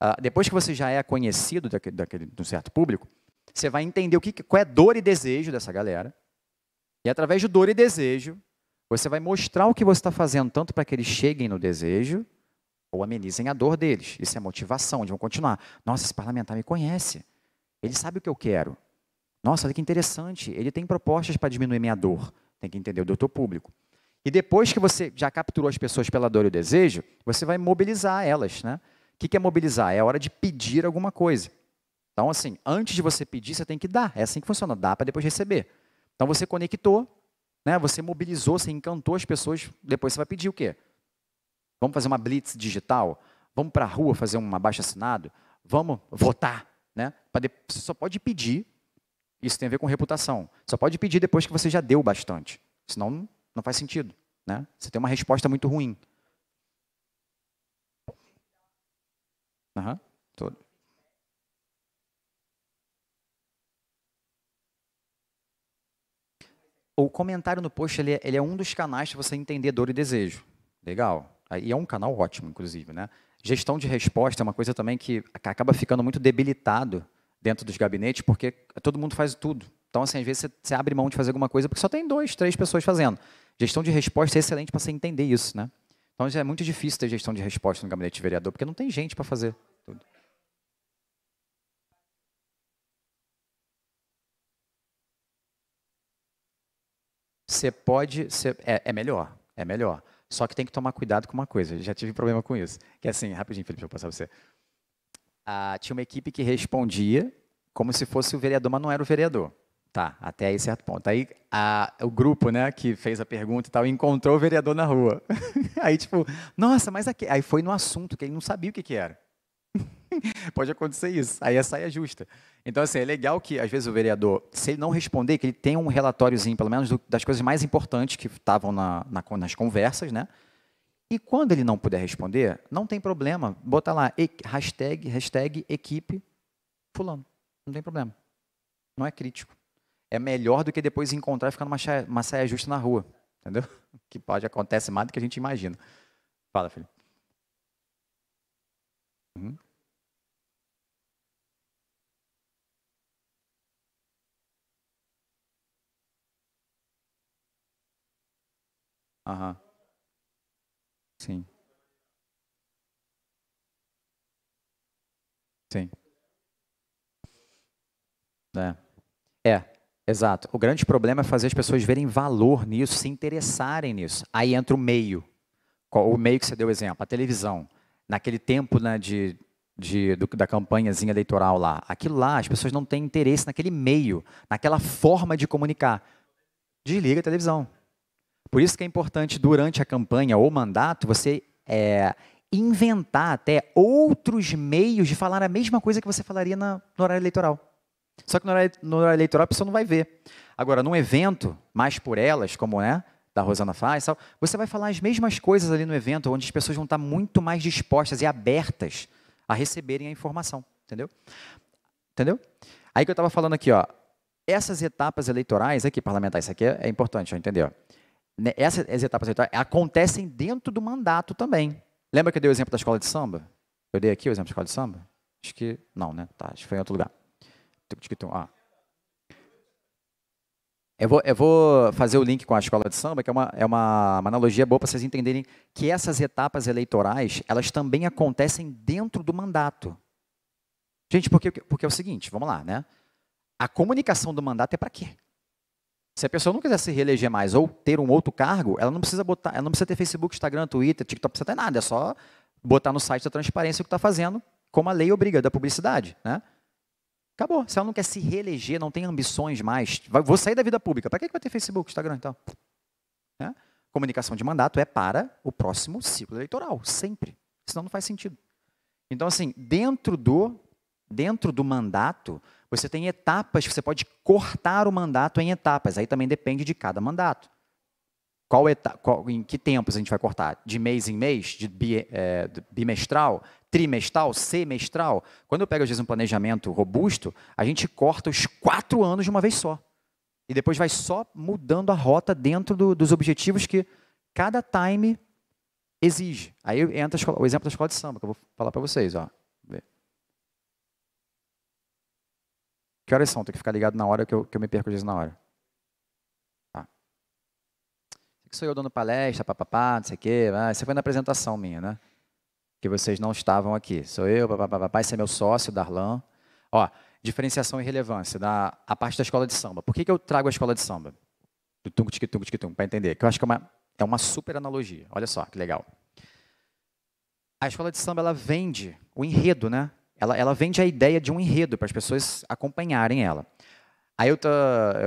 Ah, depois que você já é conhecido daquele, daquele, de um certo público, você vai entender o que, qual é dor e desejo dessa galera. E através de dor e desejo, você vai mostrar o que você está fazendo, tanto para que eles cheguem no desejo, ou amenizem a dor deles. Isso é motivação, eles vão continuar. Nossa, esse parlamentar me conhece. Ele sabe o que eu quero. Nossa, olha que interessante. Ele tem propostas para diminuir minha dor. Tem que entender o doutor público. E depois que você já capturou as pessoas pela dor e o desejo, você vai mobilizar elas, né? que, que é mobilizar? É a hora de pedir alguma coisa. Então, assim, antes de você pedir, você tem que dar. É assim que funciona, dá para depois receber. Então, você conectou, né? você mobilizou, você encantou as pessoas, depois você vai pedir o quê? Vamos fazer uma blitz digital? Vamos para a rua fazer um abaixo-assinado? Vamos votar? Né? Você só pode pedir, isso tem a ver com reputação, só pode pedir depois que você já deu bastante. Senão, não faz sentido. Né? Você tem uma resposta muito ruim. Aham, todo. O comentário no post ele é, ele é um dos canais para você entender dor e desejo. Legal. E é um canal ótimo, inclusive, né? Gestão de resposta é uma coisa também que acaba ficando muito debilitado dentro dos gabinetes, porque todo mundo faz tudo. Então, assim, às vezes você abre mão de fazer alguma coisa porque só tem dois, três pessoas fazendo. Gestão de resposta é excelente para você entender isso, né? Então, é muito difícil ter gestão de resposta no gabinete de vereador, porque não tem gente para fazer. você pode. é, é melhor, é melhor. Só que tem que tomar cuidado com uma coisa. Já tive problema com isso. Que é assim, rapidinho, Felipe, deixa eu passar pra você. Ah, tinha uma equipe que respondia como se fosse o vereador, mas não era o vereador. Tá, até aí certo ponto. Aí a, o grupo, né, que fez a pergunta e tal, encontrou o vereador na rua. aí tipo, nossa, mas aqui... Aí foi no assunto, que ele não sabia o que, que era. Pode acontecer isso. Aí a saia é justa. Então, assim, é legal que, às vezes, o vereador, se ele não responder, que ele tem um relatóriozinho, pelo menos, do, das coisas mais importantes que estavam na, na, nas conversas, né? E quando ele não puder responder, não tem problema. Bota lá, e, hashtag, hashtag equipe fulano. Não tem problema. Não é crítico. É melhor do que depois encontrar e ficar numa saia, uma saia justa na rua. Entendeu? Que pode acontecer mais do que a gente imagina. Fala, filho. Hum? Aham. Sim. Sim. É. É, exato. O grande problema é fazer as pessoas verem valor nisso, se interessarem nisso. Aí entra o meio. O meio que você deu exemplo, a televisão naquele tempo né, de, de, do, da campanhazinha eleitoral lá. Aquilo lá, as pessoas não têm interesse naquele meio, naquela forma de comunicar. Desliga a televisão. Por isso que é importante, durante a campanha ou mandato, você é, inventar até outros meios de falar a mesma coisa que você falaria na, no horário eleitoral. Só que no horário, no horário eleitoral a pessoa não vai ver. Agora, num evento, mais por elas, como é, da Rosana faz, tal, você vai falar as mesmas coisas ali no evento, onde as pessoas vão estar muito mais dispostas e abertas a receberem a informação, entendeu? Entendeu? Aí que eu estava falando aqui, ó, essas etapas eleitorais aqui, parlamentar, isso aqui é, é importante, entendeu? Né, essas etapas eleitorais acontecem dentro do mandato também. Lembra que eu dei o exemplo da escola de samba? Eu dei aqui o exemplo da escola de samba? Acho que não, né? Tá, acho que foi em outro lugar. Ah, eu vou, eu vou, fazer o link com a escola de samba, que é uma, é uma, uma analogia boa para vocês entenderem que essas etapas eleitorais, elas também acontecem dentro do mandato. Gente, porque, porque é o seguinte, vamos lá, né? A comunicação do mandato é para quê? Se a pessoa não quiser se reeleger mais ou ter um outro cargo, ela não precisa botar, ela não precisa ter Facebook, Instagram, Twitter, TikTok, não precisa ter nada, é só botar no site da transparência o que está fazendo, como a lei obriga, da publicidade, né? Acabou. Se ela não quer se reeleger, não tem ambições mais, vai, vou sair da vida pública. Para que, que vai ter Facebook, Instagram e então? tal? Né? Comunicação de mandato é para o próximo ciclo eleitoral, sempre. Senão não faz sentido. Então, assim, dentro do, dentro do mandato, você tem etapas, você pode cortar o mandato em etapas. Aí também depende de cada mandato. Qual qual, em que tempos a gente vai cortar? De mês em mês? De, bi, é, de bimestral? Trimestral? Semestral? Quando eu pego, às vezes, um planejamento robusto, a gente corta os quatro anos de uma vez só. E depois vai só mudando a rota dentro do, dos objetivos que cada time exige. Aí entra escola, o exemplo da escola de samba, que eu vou falar para vocês. Ó. Que horas são? Tem que ficar ligado na hora que eu, que eu me perco às vezes na hora. que sou eu dando palestra, papapá, não sei o quê. Ah, isso foi na apresentação minha, né? Que vocês não estavam aqui. Sou eu, papapá, esse é meu sócio, Darlan. Ó, diferenciação e relevância, da, a parte da escola de samba. Por que, que eu trago a escola de samba? Do tum tic tum tic tum para entender, que eu acho que é uma, é uma super analogia. Olha só, que legal. A escola de samba, ela vende o enredo, né? Ela, ela vende a ideia de um enredo para as pessoas acompanharem ela. Aí eu, tá,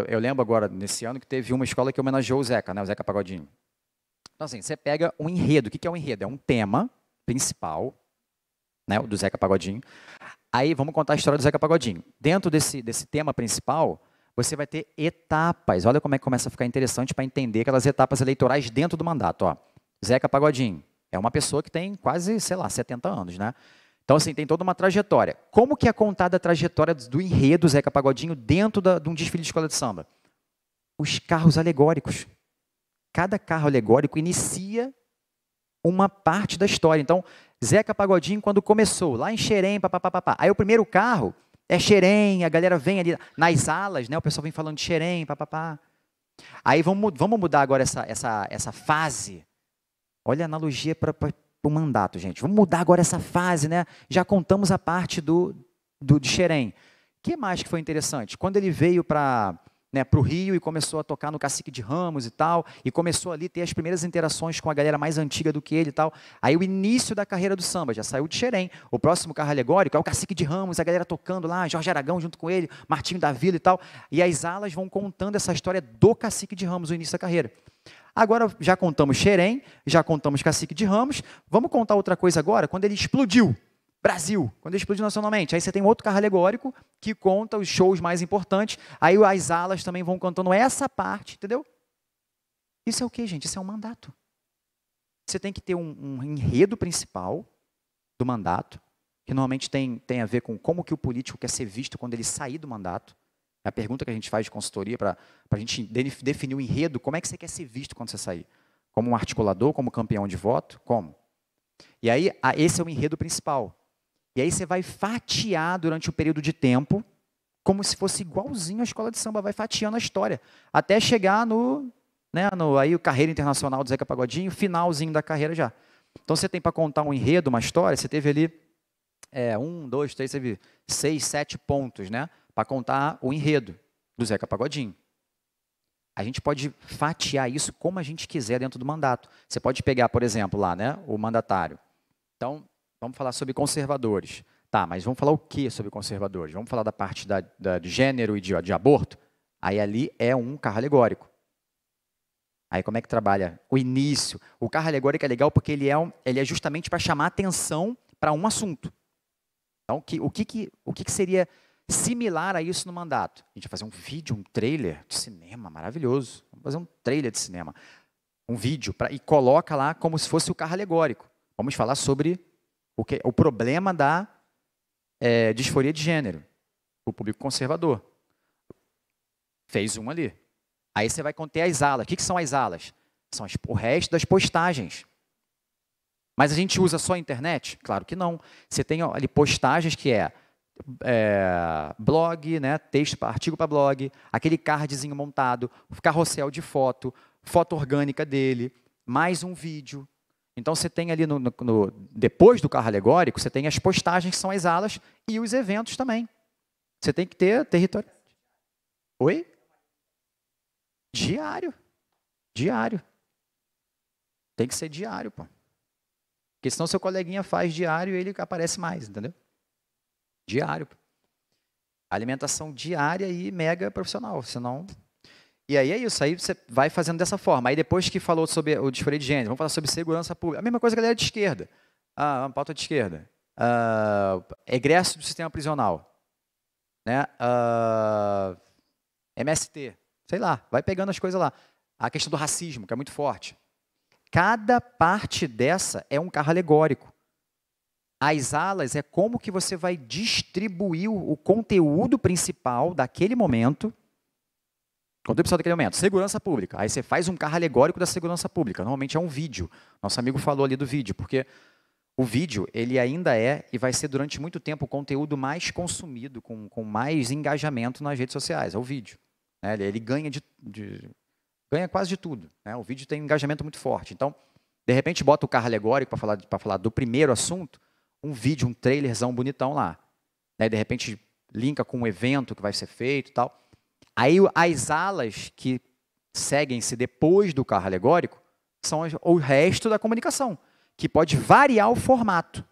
eu, lembro agora, nesse ano, que teve uma escola que homenageou o Zeca, né? O Zeca Pagodinho. Então, assim, você pega um enredo. O que é um enredo? É um tema principal, né? O do Zeca Pagodinho. Aí vamos contar a história do Zeca Pagodinho. Dentro desse, desse tema principal, você vai ter etapas. Olha como é que começa a ficar interessante para entender aquelas etapas eleitorais dentro do mandato. Ó. Zeca Pagodinho é uma pessoa que tem quase, sei lá, 70 anos, né? Então, assim, tem toda uma trajetória. Como que é contada a trajetória do enredo Zeca Pagodinho dentro da, de um desfile de escola de samba? Os carros alegóricos. Cada carro alegórico inicia uma parte da história. Então, Zeca Pagodinho, quando começou, lá em Xerém, papapá, aí o primeiro carro é Xerém, a galera vem ali nas alas, né? O pessoal vem falando de Xerém, papapá. Aí vamos, vamos mudar agora essa, essa, essa fase. Olha a analogia para para o mandato, gente. Vamos mudar agora essa fase, né? Já contamos a parte do, do de Xerém. O que mais que foi interessante? Quando ele veio para né, para o Rio e começou a tocar no Cacique de Ramos e tal, e começou ali a ter as primeiras interações com a galera mais antiga do que ele e tal. Aí o início da carreira do samba, já saiu de Xerém. O próximo carro alegórico é o Cacique de Ramos, a galera tocando lá, Jorge Aragão junto com ele, Martinho da Vila e tal. E as alas vão contando essa história do Cacique de Ramos, o início da carreira. Agora já contamos Xerém, já contamos Cacique de Ramos. Vamos contar outra coisa agora, quando ele explodiu. Brasil, quando ele explodiu nacionalmente. Aí você tem outro carro alegórico que conta os shows mais importantes. Aí as alas também vão cantando essa parte, entendeu? Isso é o que, gente? Isso é um mandato. Você tem que ter um, um enredo principal do mandato, que normalmente tem, tem a ver com como que o político quer ser visto quando ele sair do mandato. É a pergunta que a gente faz de consultoria para a gente definir o enredo, como é que você quer ser visto quando você sair? Como um articulador, como campeão de voto? Como? E aí, esse é o enredo principal. E aí você vai fatiar durante o período de tempo, como se fosse igualzinho à escola de samba, vai fatiando a história, até chegar no, né, no aí o carreira internacional do Zeca Pagodinho, finalzinho da carreira já. Então você tem para contar um enredo, uma história, você teve ali é, um, dois, três, teve seis, sete pontos, né? para contar o enredo do Zeca Pagodinho. A gente pode fatiar isso como a gente quiser dentro do mandato. Você pode pegar, por exemplo, lá, né, o mandatário. Então, vamos falar sobre conservadores. Tá, mas vamos falar o que sobre conservadores? Vamos falar da parte da, da, de gênero e de, de aborto? Aí ali é um carro alegórico. Aí como é que trabalha? O início. O carro alegórico é legal porque ele é, um, ele é justamente para chamar atenção para um assunto. Então, que, o, que, que, o que, que seria similar a isso no mandato. A gente vai fazer um vídeo, um trailer de cinema maravilhoso. Vamos fazer um trailer de cinema, um vídeo, pra, e coloca lá como se fosse o carro alegórico. Vamos falar sobre o, que, o problema da é, disforia de gênero, o público conservador. Fez um ali. Aí você vai conter as alas. O que, que são as alas? São as, o resto das postagens. Mas a gente usa só a internet? Claro que não. Você tem ali postagens que é é, blog, né, texto, artigo para blog, aquele cardzinho montado, carrossel de foto, foto orgânica dele, mais um vídeo. Então você tem ali no, no, no, depois do carro alegórico, você tem as postagens que são as alas e os eventos também. Você tem que ter território. Oi? Diário. Diário. Tem que ser diário, pô. Porque senão seu coleguinha faz diário e ele aparece mais, entendeu? Diário. Alimentação diária e mega profissional, senão... E aí é isso, aí você vai fazendo dessa forma. Aí depois que falou sobre o disforia de gênero, vamos falar sobre segurança pública. A mesma coisa galera de esquerda. Ah, uma pauta de esquerda. Ah, egresso do sistema prisional. Né? Ah, MST. Sei lá, vai pegando as coisas lá. A questão do racismo, que é muito forte. Cada parte dessa é um carro alegórico. As alas é como que você vai distribuir o conteúdo principal daquele momento. Conteúdo principal daquele momento. Segurança pública. Aí você faz um carro alegórico da segurança pública. Normalmente é um vídeo. Nosso amigo falou ali do vídeo, porque o vídeo, ele ainda é e vai ser durante muito tempo o conteúdo mais consumido, com, com mais engajamento nas redes sociais. É o vídeo. Né? Ele, ele, ganha, de, de, ganha quase de tudo. Né? O vídeo tem um engajamento muito forte. Então, de repente, bota o carro alegórico para falar, falar do primeiro assunto um vídeo, um trailerzão bonitão lá. Né? De repente, linka com um evento que vai ser feito e tal. Aí as alas que seguem-se depois do carro alegórico são o resto da comunicação, que pode variar o formato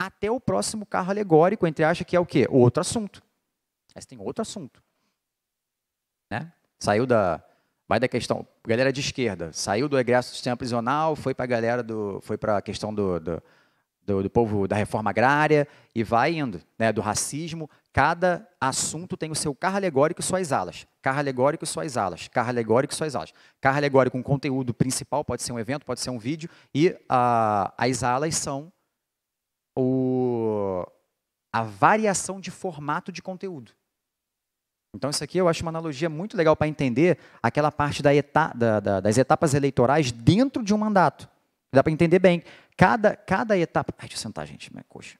até o próximo carro alegórico, entre acha que é o quê? Outro assunto. Aí você tem outro assunto. Né? Saiu da. Vai da questão. Galera de esquerda. Saiu do egresso do sistema prisional, foi para a galera do. Foi para a questão do, do do, do povo da reforma agrária e vai indo, né, do racismo. Cada assunto tem o seu carro alegórico e suas alas, carro alegórico e suas alas, carro alegórico e suas alas. Carro alegórico, um conteúdo principal, pode ser um evento, pode ser um vídeo, e uh, as alas são o, a variação de formato de conteúdo. Então, isso aqui eu acho uma analogia muito legal para entender aquela parte da da, da, das etapas eleitorais dentro de um mandato. Dá para entender bem. Cada, cada etapa. Ai, deixa eu sentar, gente, minha coxa.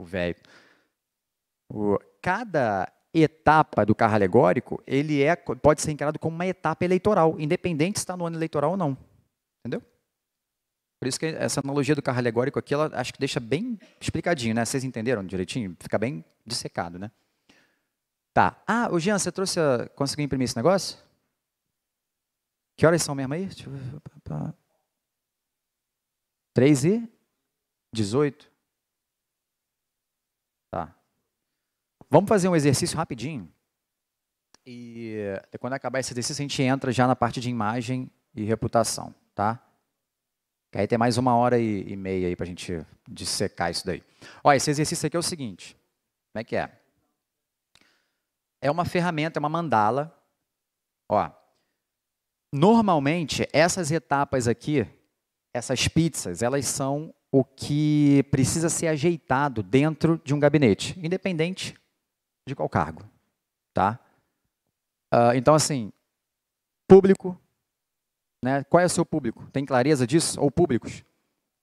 O velho. Cada etapa do carro alegórico, ele é, pode ser encarado como uma etapa eleitoral, independente se está no ano eleitoral ou não. Entendeu? Por isso que essa analogia do carro alegórico aqui, ela acho que deixa bem explicadinho, né? Vocês entenderam direitinho? Fica bem dissecado, né? Tá. Ah, o Jean, você trouxe a... conseguiu imprimir esse negócio? Que horas são mesmo aí? Três e dezoito. Tá. Vamos fazer um exercício rapidinho. E eh, quando acabar esse exercício, a gente entra já na parte de imagem e reputação, tá? Que aí tem mais uma hora e, e meia aí para a gente dissecar isso daí. Olha, esse exercício aqui é o seguinte. Como é que é? É uma ferramenta, é uma mandala. Ó, Normalmente, essas etapas aqui, essas pizzas, elas são o que precisa ser ajeitado dentro de um gabinete, independente de qual cargo, tá? Uh, então, assim, público, né? Qual é o seu público? Tem clareza disso? Ou públicos?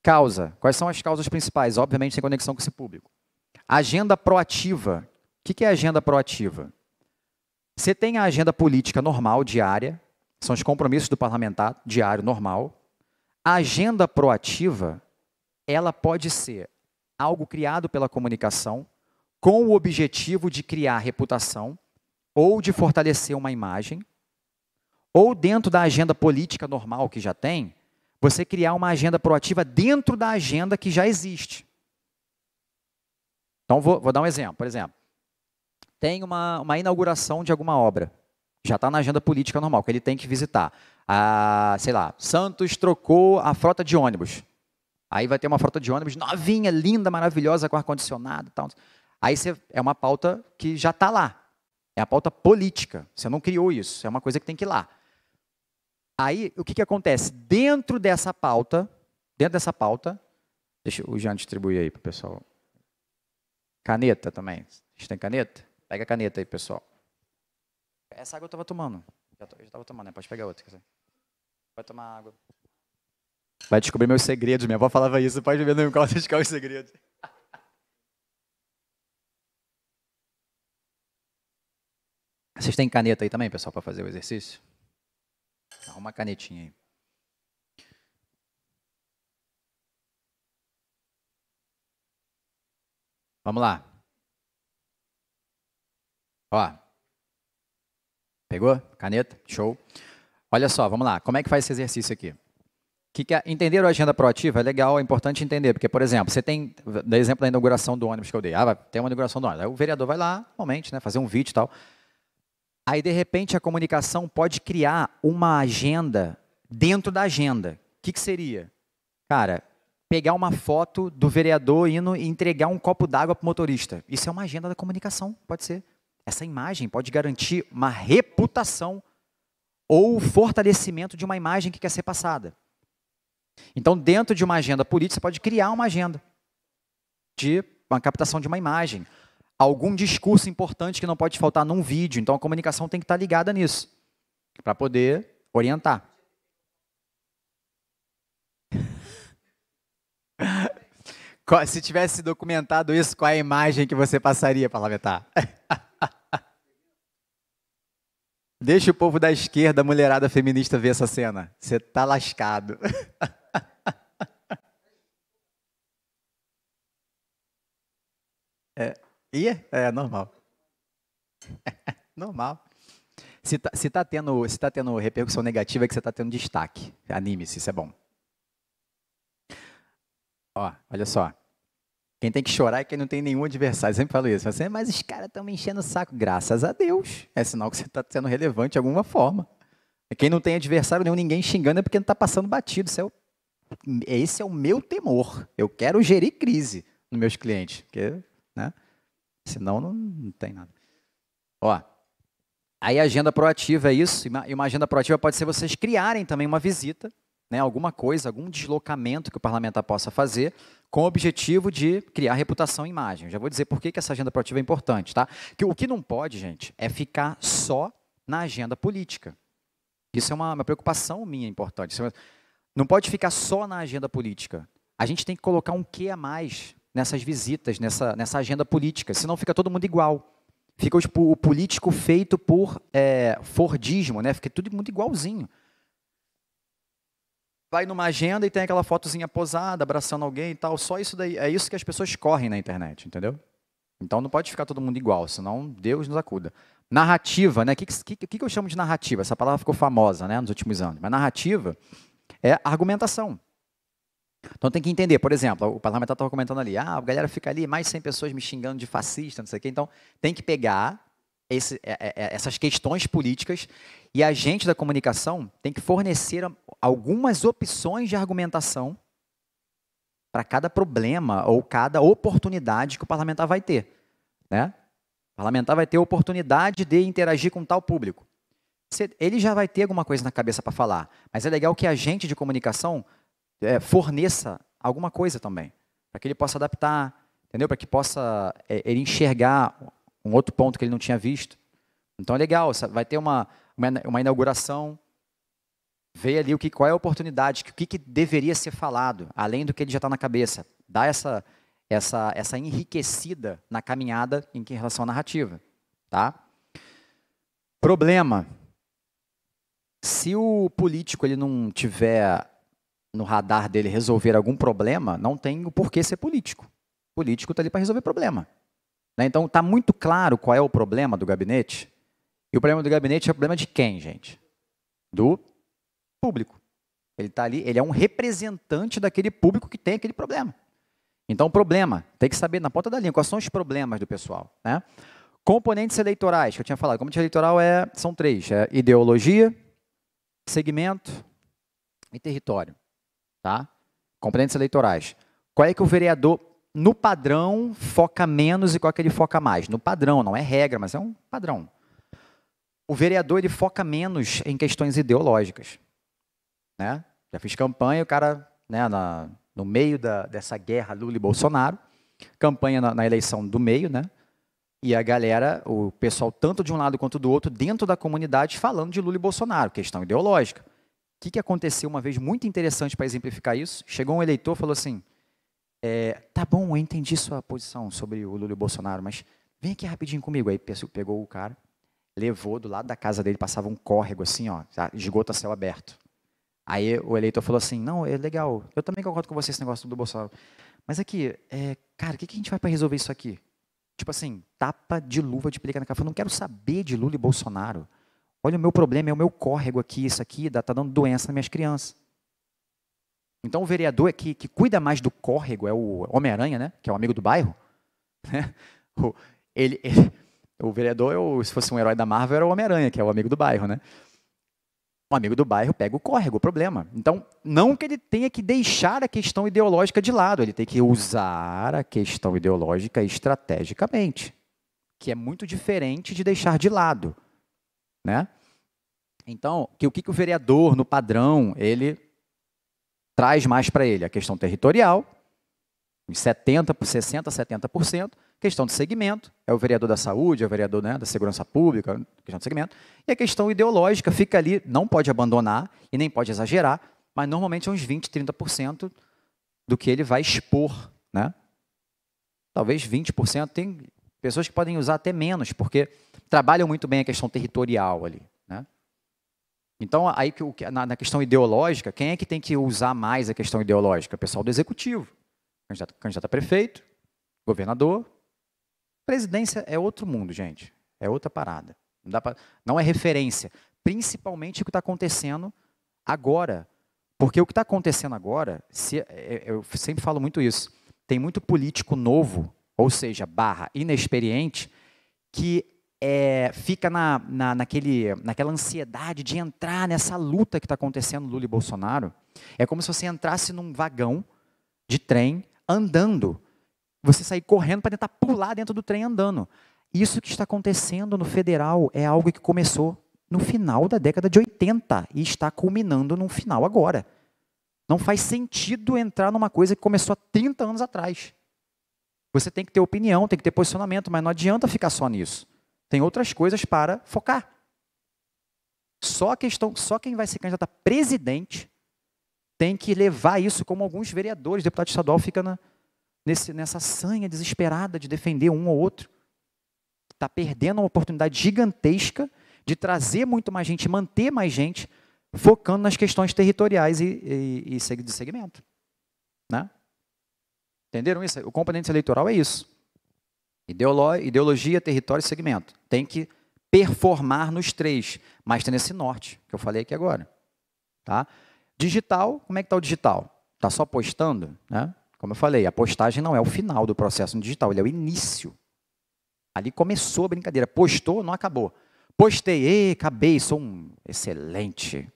Causa. Quais são as causas principais? Obviamente tem conexão com esse público. Agenda proativa. O que é agenda proativa? Você tem a agenda política normal, diária, são os compromissos do parlamentar diário normal. A agenda proativa, ela pode ser algo criado pela comunicação com o objetivo de criar reputação ou de fortalecer uma imagem, ou dentro da agenda política normal que já tem, você criar uma agenda proativa dentro da agenda que já existe. Então, vou, vou dar um exemplo. Por exemplo, tem uma, uma inauguração de alguma obra. Já está na agenda política normal, que ele tem que visitar. Ah, sei lá, Santos trocou a frota de ônibus. Aí vai ter uma frota de ônibus novinha, linda, maravilhosa, com ar-condicionado e tal. Aí você, é uma pauta que já está lá. É a pauta política. Você não criou isso. É uma coisa que tem que ir lá. Aí, o que, que acontece? Dentro dessa pauta, dentro dessa pauta, deixa o Jean distribuir aí para o pessoal. Caneta também. gente tem caneta? Pega a caneta aí, pessoal. Essa água eu estava tomando. Já, to, estava tomando, né? Pode pegar outra. Vai tomar água. Vai descobrir meus segredos. Minha avó falava isso. Pode ver no meu quarto os segredos. Vocês têm caneta aí também, pessoal, para fazer o exercício? Arruma a canetinha aí. Vamos lá. Ó, Pegou? Caneta? Show. Olha só, vamos lá. Como é que faz esse exercício aqui? Que que é, entender a agenda proativa é legal, é importante entender, porque, por exemplo, você tem, da exemplo da inauguração do ônibus que eu dei. Ah, tem uma inauguração do ônibus. Aí o vereador vai lá, normalmente, né, fazer um vídeo e tal. Aí, de repente, a comunicação pode criar uma agenda dentro da agenda. O que, que seria? Cara, pegar uma foto do vereador indo e entregar um copo d'água para o motorista. Isso é uma agenda da comunicação, pode ser. Essa imagem pode garantir uma reputação ou o fortalecimento de uma imagem que quer ser passada. Então, dentro de uma agenda política, você pode criar uma agenda de uma captação de uma imagem, algum discurso importante que não pode faltar num vídeo. Então, a comunicação tem que estar ligada nisso para poder orientar. Se tivesse documentado isso, qual é a imagem que você passaria, parlamentar? Deixa o povo da esquerda, a mulherada feminista, ver essa cena. Você tá lascado. É, é, é normal. É, normal. Se tá, se, tá tendo, se tá tendo repercussão negativa, é que você tá tendo destaque. Anime-se, isso é bom. Ó, olha só. Quem tem que chorar é quem não tem nenhum adversário. Eu sempre falo isso. Assim, mas os caras estão me enchendo o saco. Graças a Deus. É sinal que você está sendo relevante de alguma forma. Quem não tem adversário nenhum, ninguém xingando, é porque não está passando batido. Isso é o, é, esse é o meu temor. Eu quero gerir crise nos meus clientes. Porque, né? Senão não, não tem nada. Ó, aí agenda proativa é isso. E uma agenda proativa pode ser vocês criarem também uma visita né, alguma coisa, algum deslocamento que o parlamentar possa fazer com o objetivo de criar reputação e imagem. já vou dizer por que, essa agenda proativa é importante. Tá? Que, o que não pode, gente, é ficar só na agenda política. Isso é uma, uma preocupação minha importante. É não pode ficar só na agenda política. A gente tem que colocar um quê a mais nessas visitas, nessa, nessa agenda política, senão fica todo mundo igual. Fica o, tipo, o político feito por é, Fordismo, né? fica todo mundo igualzinho vai numa agenda e tem aquela fotozinha posada, abraçando alguém e tal. Só isso daí. É isso que as pessoas correm na internet, entendeu? Então não pode ficar todo mundo igual, senão Deus nos acuda. Narrativa, né? O que, que, que eu chamo de narrativa? Essa palavra ficou famosa né, nos últimos anos. Mas narrativa é argumentação. Então tem que entender, por exemplo, o parlamentar estava comentando ali, ah, a galera fica ali, mais 100 pessoas me xingando de fascista, não sei o quê. Então tem que pegar esse, é, é, é, essas questões políticas e a gente da comunicação tem que fornecer algumas opções de argumentação para cada problema ou cada oportunidade que o parlamentar vai ter. Né? O parlamentar vai ter a oportunidade de interagir com tal público. Ele já vai ter alguma coisa na cabeça para falar, mas é legal que a gente de comunicação forneça alguma coisa também, para que ele possa adaptar, entendeu? Para que possa ele enxergar um outro ponto que ele não tinha visto. Então é legal, vai ter uma, uma inauguração, Vê ali o que, qual é a oportunidade, o que, que deveria ser falado, além do que ele já está na cabeça. Dá essa, essa, essa enriquecida na caminhada em relação à narrativa. Tá? Problema. Se o político ele não tiver no radar dele resolver algum problema, não tem o porquê ser político. O político está ali para resolver problema. Né? Então está muito claro qual é o problema do gabinete. E o problema do gabinete é o problema de quem, gente? Do público. Ele está ali, ele é um representante daquele público que tem aquele problema. Então, o problema, tem que saber na ponta da linha quais são os problemas do pessoal. Né? Componentes eleitorais, que eu tinha falado. Componente eleitoral é, são três: é ideologia, segmento e território. Tá? Componentes eleitorais. Qual é que o vereador no padrão, foca menos e é que aquele foca mais. No padrão, não é regra, mas é um padrão. O vereador ele foca menos em questões ideológicas. Né? Já fiz campanha, o cara, né, na, no meio da, dessa guerra Lula e Bolsonaro, campanha na, na eleição do meio, né? E a galera, o pessoal, tanto de um lado quanto do outro, dentro da comunidade, falando de Lula e Bolsonaro, questão ideológica. O que, que aconteceu uma vez muito interessante para exemplificar isso? Chegou um eleitor e falou assim: é, tá bom, eu entendi sua posição sobre o Lula e o Bolsonaro, mas vem aqui rapidinho comigo. Aí pegou o cara, levou do lado da casa dele, passava um córrego assim, ó, esgoto a céu aberto. Aí o eleitor falou assim, não, é legal, eu também concordo com você esse negócio do Bolsonaro. Mas aqui, é, cara, o que, que a gente vai para resolver isso aqui? Tipo assim, tapa de luva de pelica na cara. Eu não quero saber de Lula e Bolsonaro. Olha o meu problema, é o meu córrego aqui, isso aqui, tá dando doença nas minhas crianças. Então o vereador é que, que cuida mais do córrego, é o Homem-Aranha, né? Que é o amigo do bairro. Né? O, ele, ele, o vereador, se fosse um herói da Marvel, era o Homem-Aranha, que é o amigo do bairro, né? O amigo do bairro pega o córrego, o problema. Então, não que ele tenha que deixar a questão ideológica de lado, ele tem que usar a questão ideológica estrategicamente, que é muito diferente de deixar de lado, né? Então, que o que, que o vereador no padrão ele traz mais para ele a questão territorial, uns 70, 60%, 70%, questão de segmento, é o vereador da saúde, é o vereador né, da segurança pública, questão de segmento, e a questão ideológica fica ali, não pode abandonar e nem pode exagerar, mas normalmente é uns 20, 30% do que ele vai expor, né? Talvez 20%, tem pessoas que podem usar até menos, porque trabalham muito bem a questão territorial ali, né? Então, aí na, questão ideológica, quem é que tem que usar mais a questão ideológica? O pessoal do executivo, candidato, candidato a prefeito, governador. Presidência é outro mundo, gente. É outra parada. Não, pra, não é referência. Principalmente o que está acontecendo agora. Porque o que está acontecendo agora, se, é, é, eu sempre falo muito isso, tem muito político novo, ou seja, barra inexperiente, que é, fica na, na, naquele, naquela ansiedade de entrar nessa luta que está acontecendo Lula e Bolsonaro, é como se você entrasse num vagão de trem andando. Você sair correndo para tentar pular dentro do trem andando. Isso que está acontecendo no federal é algo que começou no final da década de 80 e está culminando no final agora. Não faz sentido entrar numa coisa que começou há 30 anos atrás. Você tem que ter opinião, tem que ter posicionamento, mas não adianta ficar só nisso. Tem outras coisas para focar. Só questão, só quem vai se candidatar a presidente tem que levar isso como alguns vereadores, deputado estadual fica na, nesse, nessa sanha desesperada de defender um ou outro. Está perdendo uma oportunidade gigantesca de trazer muito mais gente, manter mais gente, focando nas questões territoriais e, e, e de segmento. Né? Entenderam isso? O componente eleitoral é isso ideologia, território e segmento. Tem que performar nos três, mas tem esse norte que eu falei aqui agora. Tá? Digital, como é que está o digital? Está só postando? Né? Como eu falei, a postagem não é o final do processo no digital, ele é o início. Ali começou a brincadeira. Postou, não acabou. Postei, e acabei, sou um excelente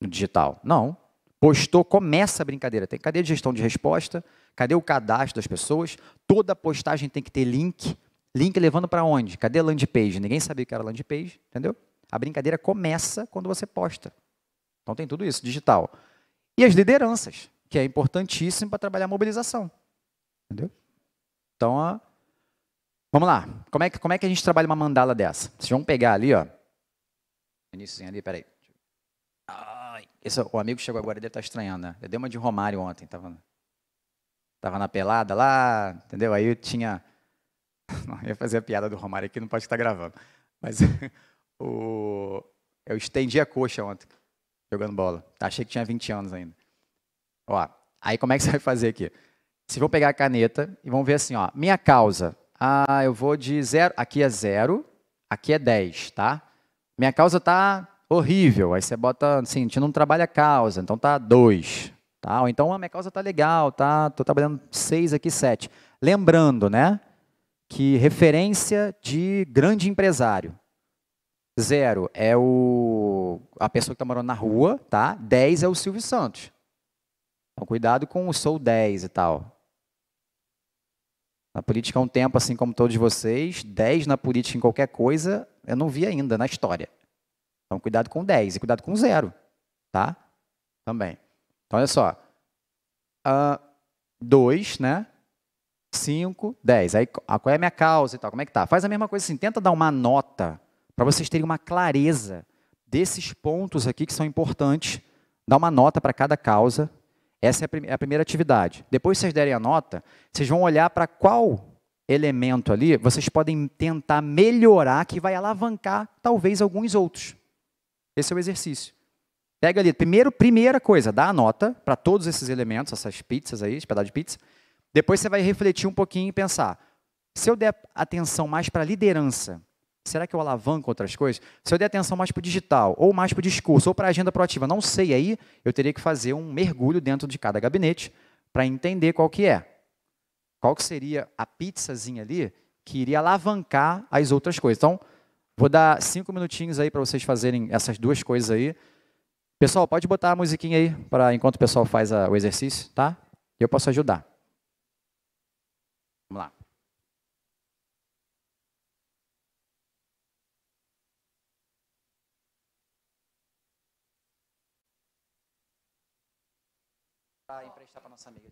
no digital. Não. Postou, começa a brincadeira. Tem cadeia de gestão de resposta, Cadê o cadastro das pessoas? Toda postagem tem que ter link. Link levando para onde? Cadê a landing page? Ninguém sabia o que era landing page, entendeu? A brincadeira começa quando você posta. Então tem tudo isso, digital. E as lideranças, que é importantíssimo para trabalhar a mobilização. Entendeu? Então, ó, ah, vamos lá. Como é, que, como é que a gente trabalha uma mandala dessa? Vocês vão pegar ali, ó. Iníciozinho ali, peraí. Ai, esse, é, o amigo chegou agora, ele deve estar tá estranhando, né? Eu dei uma de Romário ontem, tá vendo? Tava na pelada lá, entendeu? Aí eu tinha. Não, eu ia fazer a piada do Romário aqui, não pode estar gravando. Mas o... eu estendi a coxa ontem, jogando bola. Tá, achei que tinha 20 anos ainda. Ó, aí como é que você vai fazer aqui? Vocês vão pegar a caneta e vão ver assim, ó, minha causa. Ah, eu vou de zero, aqui é zero, aqui é 10, tá? Minha causa tá horrível. Aí você bota, assim, a gente não trabalha causa, então tá 2. Tá? Ou então a ah, minha causa está legal, tá? Estou trabalhando seis aqui, sete. Lembrando, né? Que referência de grande empresário. Zero é o a pessoa que está morando na rua, tá? Dez é o Silvio Santos. Então, cuidado com o sou 10 e tal. Na política há um tempo, assim como todos vocês, 10 na política em qualquer coisa, eu não vi ainda na história. Então, cuidado com 10 e cuidado com zero, tá? Também. Então, olha só. Uh, ah, 2, né? 5, 10. Aí, ah, qual é a minha causa e tal? Como é que tá? Faz a mesma coisa assim, tenta dar uma nota para vocês terem uma clareza desses pontos aqui que são importantes. Dá uma nota para cada causa. Essa é a, prim é a primeira atividade. Depois que vocês derem a nota, vocês vão olhar para qual elemento ali, vocês podem tentar melhorar que vai alavancar talvez alguns outros. Esse é o exercício. Pega ali, primeiro, primeira coisa, dá a nota para todos esses elementos, essas pizzas aí, esse pedaço de pizza. Depois você vai refletir um pouquinho e pensar: se eu der atenção mais para a liderança, será que eu alavanco outras coisas? Se eu der atenção mais para o digital, ou mais para o discurso, ou para a agenda proativa, não sei aí, eu teria que fazer um mergulho dentro de cada gabinete para entender qual que é. Qual que seria a pizzazinha ali que iria alavancar as outras coisas. Então, vou dar cinco minutinhos aí para vocês fazerem essas duas coisas aí. Pessoal, pode botar a musiquinha aí, para enquanto o pessoal faz a, o exercício, tá? Eu posso ajudar. Vamos lá. emprestar para nossa amiga.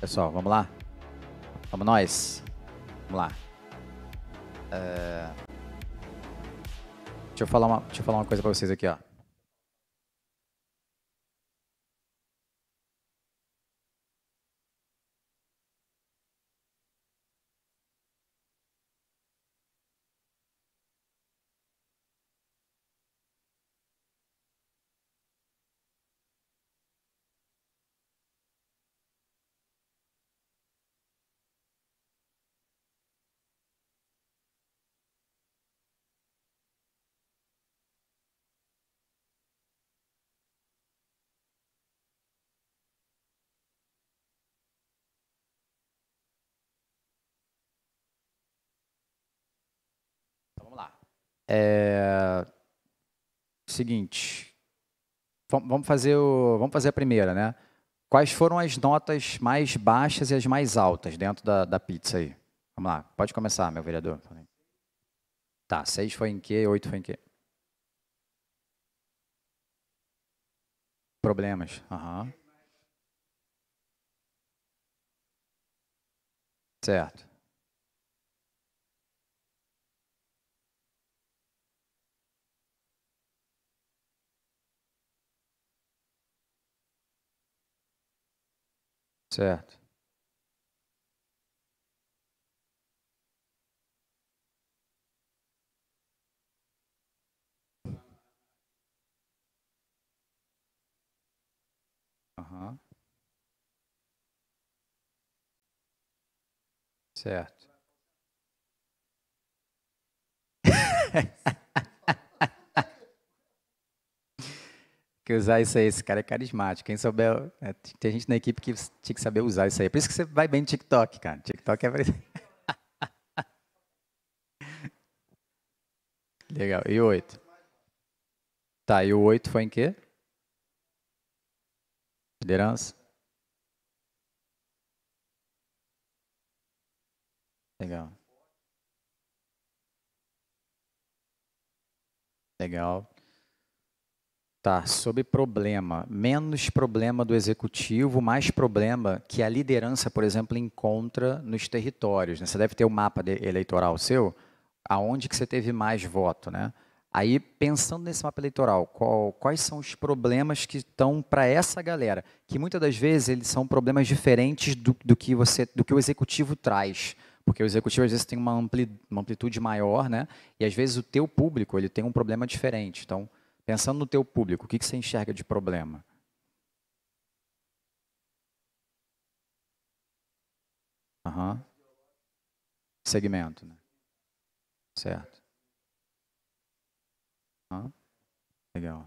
Pessoal, vamos lá? Vamos nós? Vamos lá. É, deixa, eu falar uma, deixa eu falar uma coisa pra vocês aqui, ó. seguinte. Vamos fazer, o, vamos fazer a primeira, né? Quais foram as notas mais baixas e as mais altas dentro da, da pizza aí? Vamos lá, pode começar, meu vereador. Tá, seis foi em quê? Oito foi em quê? Problemas. Uhum. Certo. Certo. Aham. Certo. que usar isso aí. Esse cara é carismático. Quem souber. É, tem gente na equipe que tinha que saber usar isso aí. É por isso que você vai bem no TikTok, cara. TikTok é. Legal. E o Tá, e o oito foi em quê? Liderança? Legal. Legal. Tá, sobre problema. Menos problema do executivo, mais problema que a liderança, por exemplo, encontra nos territórios. Né? Você deve ter o um mapa eleitoral seu, aonde que você teve mais voto, né? Aí, pensando nesse mapa eleitoral, qual, quais são os problemas que estão para essa galera? Que muitas das vezes eles são problemas diferentes do, do, que você, do que o executivo traz, porque o executivo às vezes tem uma, uma amplitude maior, né? E às vezes o teu público ele tem um problema diferente. Então, Pensando no teu público, o que, que você enxerga de problema? Uhum. Segmento, né? Certo. Uhum. Legal.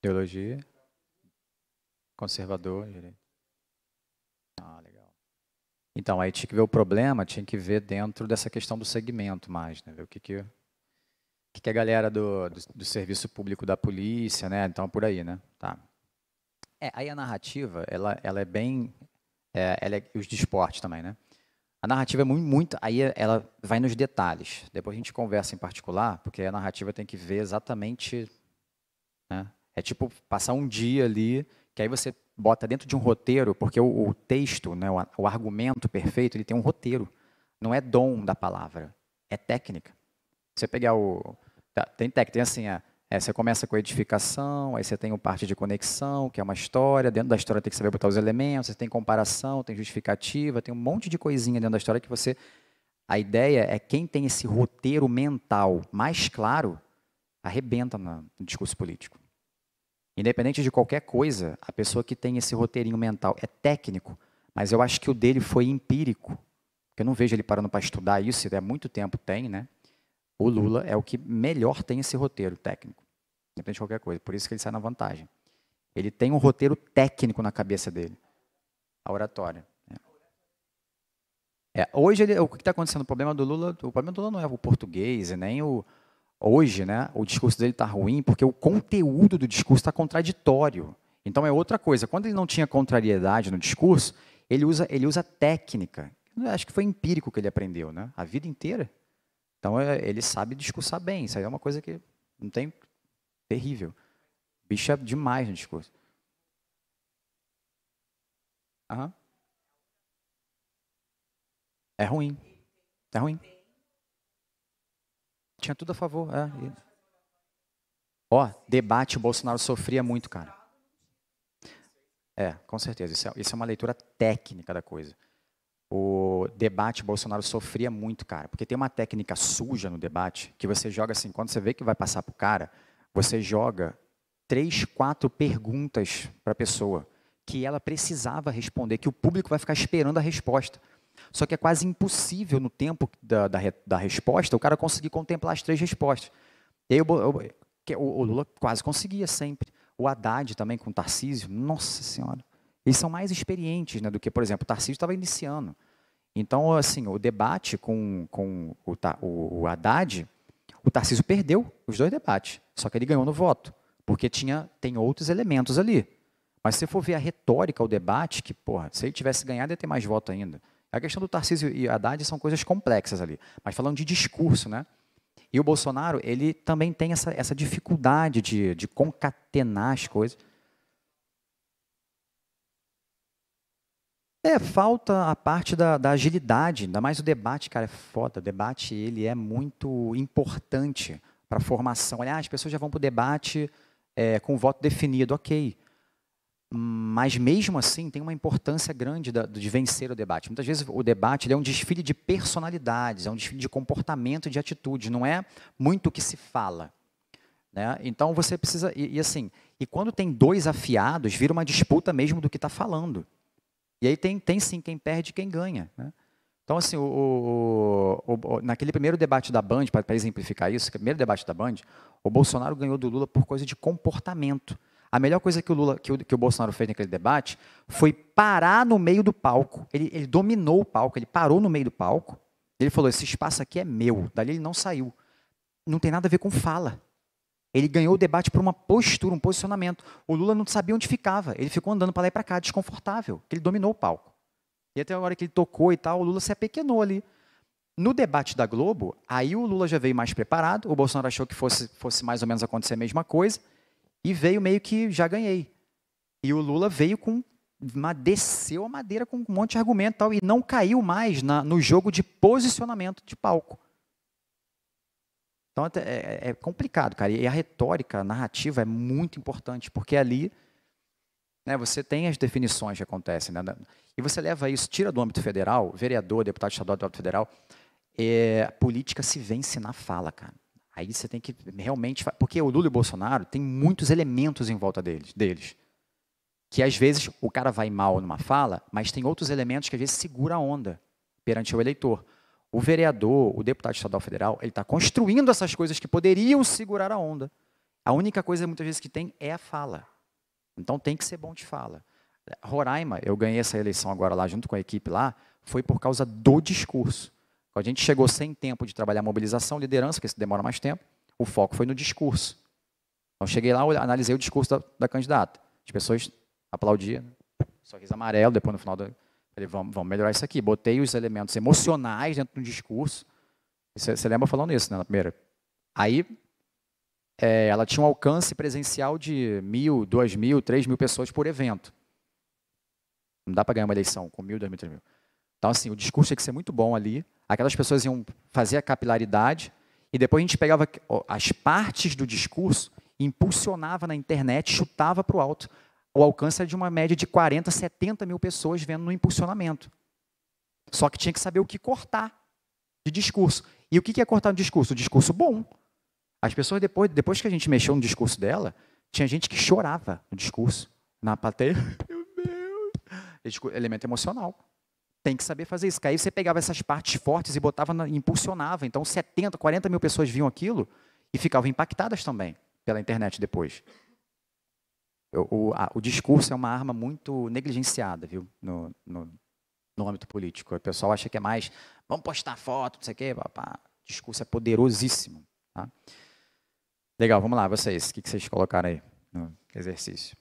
Teologia, conservador, direito. Então, aí tinha que ver o problema, tinha que ver dentro dessa questão do segmento mais, né? Ver o que que, que, que a galera do, do, do, serviço público da polícia, né? Então, por aí, né? Tá. É, aí a narrativa, ela, ela é bem... É, ela é, os de esporte também, né? A narrativa é muito, muito... Aí ela vai nos detalhes. Depois a gente conversa em particular, porque a narrativa tem que ver exatamente... Né? É tipo passar um dia ali, que aí você bota dentro de um roteiro, porque o, o texto, né, o, o, argumento perfeito, ele tem um roteiro. Não é dom da palavra, é técnica. Você pegar o. Tá, tem técnica, tem assim, é, é, você começa com edificação, aí você tem o parte de conexão, que é uma história. Dentro da história tem que saber botar os elementos, você tem comparação, tem justificativa, tem um monte de coisinha dentro da história que você. A ideia é quem tem esse roteiro mental mais claro arrebenta no discurso político. Independente de qualquer coisa, a pessoa que tem esse roteirinho mental é técnico, mas eu acho que o dele foi empírico. Eu não vejo ele parando para estudar isso, é muito tempo tem, né? O uhum. Lula é o que melhor tem esse roteiro técnico, independente de qualquer coisa. Por isso que ele sai na vantagem. Ele tem um roteiro técnico na cabeça dele, a oratória. Né? É, hoje, ele, o que está acontecendo? O problema do Lula, o problema do Lula não é o português, nem o, Hoje, né, o discurso dele está ruim porque o conteúdo do discurso está contraditório. Então é outra coisa. Quando ele não tinha contrariedade no discurso, ele usa, ele usa técnica. Acho que foi empírico que ele aprendeu, né? A vida inteira. Então é, ele sabe discursar bem. Isso aí é uma coisa que não tem terrível. Bicho é demais no discurso. Aham. É ruim. É ruim. Tinha tudo a favor. Ó, é. e... debate, o Bolsonaro sofria muito, cara. É, com certeza. Isso é, isso é uma leitura técnica da coisa. O debate, o Bolsonaro sofria muito, cara. Porque tem uma técnica suja no debate que você joga assim, quando você vê que vai passar pro cara, você joga três, quatro perguntas para a pessoa que ela precisava responder, que o público vai ficar esperando a resposta. Só que é quase impossível no tempo da, da, da resposta o cara conseguir contemplar as três respostas. E aí, eu, eu, o, o Lula quase conseguia sempre. O Haddad também com o Tarcísio, nossa senhora. Eles são mais experientes né, do que, por exemplo, o Tarcísio estava iniciando. Então, assim, o debate com, com o, o, o Haddad, o Tarcísio perdeu os dois debates, só que ele ganhou no voto, porque tinha, tem outros elementos ali. Mas se você for ver a retórica, o debate, que, porra, se ele tivesse ganhado, ia ter mais voto ainda. A questão do Tarcísio e Haddad são coisas complexas ali, mas falando de discurso, né? E o Bolsonaro, ele também tem essa, essa dificuldade de, de concatenar as coisas. É, falta a parte da, da, agilidade, ainda mais o debate, cara, é foda. O debate, ele é muito importante para a formação. Aliás, as pessoas já vão para o debate é, com voto definido, ok mas mesmo assim tem uma importância grande de vencer o debate. Muitas vezes o debate é um desfile de personalidades, é um desfile de comportamento, de atitudes, não é muito o que se fala. Né? Então você precisa, e, e, assim, e quando tem dois afiados, vira uma disputa mesmo do que está falando. E aí tem, tem sim quem perde e quem ganha. Né? Então, assim, o, o, o, naquele primeiro debate da Band, para exemplificar isso, é primeiro debate da Band, o Bolsonaro ganhou do Lula por coisa de comportamento. A melhor coisa que o Lula, que o, que o Bolsonaro fez naquele debate foi parar no meio do palco. Ele, ele dominou o palco, ele parou no meio do palco. Ele falou: esse espaço aqui é meu. Dali ele não saiu. Não tem nada a ver com fala. Ele ganhou o debate por uma postura, um posicionamento. O Lula não sabia onde ficava. Ele ficou andando para lá e para cá, desconfortável. Ele dominou o palco. E até a hora que ele tocou e tal, o Lula se apequenou ali. No debate da Globo, aí o Lula já veio mais preparado, o Bolsonaro achou que fosse, fosse mais ou menos acontecer a mesma coisa. E veio meio que já ganhei. E o Lula veio com. Desceu a madeira com um monte de argumento e tal, e não caiu mais na, no jogo de posicionamento de palco. Então é, é, é, complicado, cara. E a retórica, a narrativa é muito importante, porque ali né, você tem as definições que acontecem. Né? E você leva isso, tira do âmbito federal, vereador, deputado estadual do âmbito federal, é, a política se vence na fala, cara. Aí você tem que realmente. Porque o Lula e o Bolsonaro tem muitos elementos em volta deles, deles. Que às vezes o cara vai mal numa fala, mas tem outros elementos que às vezes segura a onda perante o eleitor. O vereador, o deputado estadual federal, ele está construindo essas coisas que poderiam segurar a onda. A única coisa muitas vezes que tem é a fala. Então tem que ser bom de fala. Roraima, eu ganhei essa eleição agora lá junto com a equipe lá, foi por causa do discurso. Quando a gente chegou sem tempo de trabalhar mobilização, liderança, que isso demora mais tempo, o foco foi no discurso. Então, eu cheguei lá, analisei o discurso da, da candidata. As pessoas aplaudiam, sorriso amarelo, depois no final do... Falei, vamos, vamos melhorar isso aqui. Botei os elementos emocionais dentro do discurso. Você, lembra falando isso, né, na primeira? Aí, é, ela tinha um alcance presencial de mil, duas mil, três mil pessoas por evento. Não dá para ganhar uma eleição com mil, dois mil, três mil. Então, assim, o discurso tem que ser muito bom ali, Aquelas pessoas iam fazer a capilaridade e depois a gente pegava as partes do discurso, impulsionava na internet, chutava para o alto. O alcance era de uma média de 40, 70 mil pessoas vendo no impulsionamento. Só que tinha que saber o que cortar de discurso. E o que é cortar no discurso? O discurso bom. As pessoas, depois, depois que a gente mexeu no discurso dela, tinha gente que chorava no discurso, na plateia. Meu Deus! Elemento emocional. Tem que saber fazer isso. Porque aí você pegava essas partes fortes e botava, na, impulsionava. Então, 70, 40 mil pessoas viam aquilo e ficavam impactadas também pela internet depois. O, o, a, o discurso é uma arma muito negligenciada, viu, no, no, no, âmbito político. O pessoal acha que é mais, vamos postar foto, não sei o quê, papá. O discurso é poderosíssimo. Tá? Legal, vamos lá, vocês. O que, que vocês colocaram aí no exercício?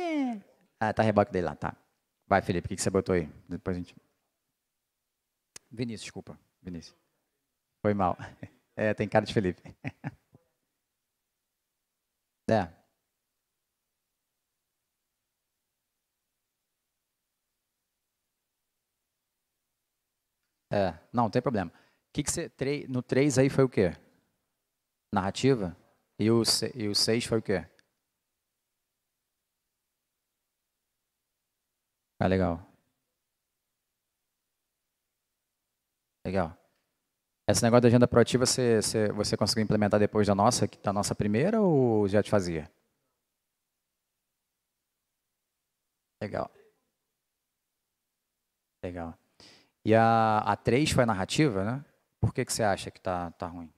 É. Ah, tá reboque dele lá, tá. Vai, Felipe, o que, que você botou aí? Depois a gente. Vinícius, desculpa. Vinícius. Foi mal. É, tem cara de Felipe. É. É, não, não tem problema. O que, que você. No 3 aí foi o quê? Narrativa? E o, e o 6 foi o quê? Ah, legal. Legal. Esse negócio da agenda proativa, você, você, você conseguiu implementar depois da nossa, da nossa primeira, ou já te fazia? Legal. Legal. E a, a 3 foi a narrativa, né? Por que, que você acha que tá, tá ruim?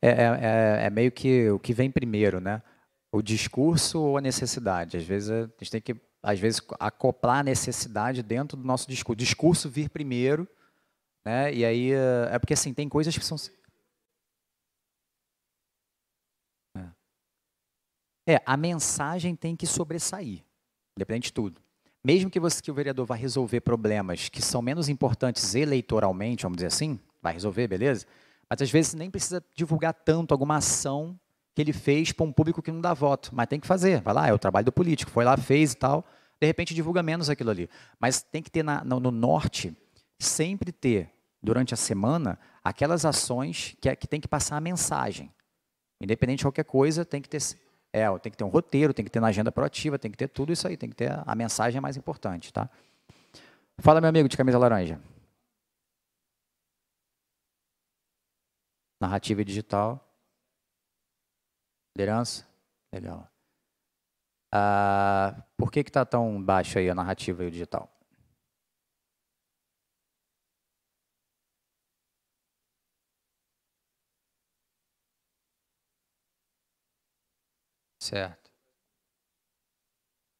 É, é, é, é, meio que o que vem primeiro, né? O discurso ou a necessidade. Às vezes a gente tem que, às vezes, acoplar a necessidade dentro do nosso discurso. Discurso vir primeiro, né? E aí é porque assim tem coisas que são é. é. a mensagem tem que sobressair, independente de tudo. Mesmo que você que o vereador vá resolver problemas que são menos importantes eleitoralmente, vamos dizer assim, vai resolver, beleza? Mas às vezes nem precisa divulgar tanto alguma ação que ele fez para um público que não dá voto. Mas tem que fazer, vai lá, é o trabalho do político, foi lá, fez e tal. De repente divulga menos aquilo ali. Mas tem que ter na, no, no, norte, sempre ter, durante a semana, aquelas ações que, é, que tem que passar a mensagem. Independente de qualquer coisa, tem que ter é, tem que ter um roteiro, tem que ter na agenda proativa, tem que ter tudo isso aí, tem que ter a mensagem mais importante, tá? Fala, meu amigo de camisa laranja. Narrativa digital. Liderança? Legal. Ah, por que está tão baixo aí a narrativa e o digital? Certo.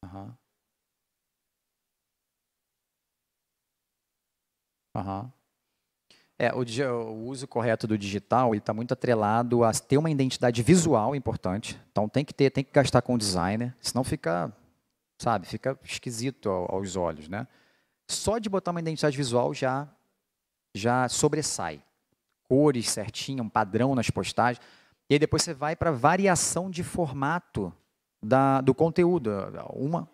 Aham. Uhum. Aham. Uhum. É, o, o, uso correto do digital está muito atrelado a ter uma identidade visual importante. Então tem que ter, tem que gastar com o designer, senão fica, sabe, fica esquisito ao, aos olhos, né? Só de botar uma identidade visual já já sobressai. Cores certinhas, um padrão nas postagens. E aí depois você vai para variação de formato da, do conteúdo. Uma,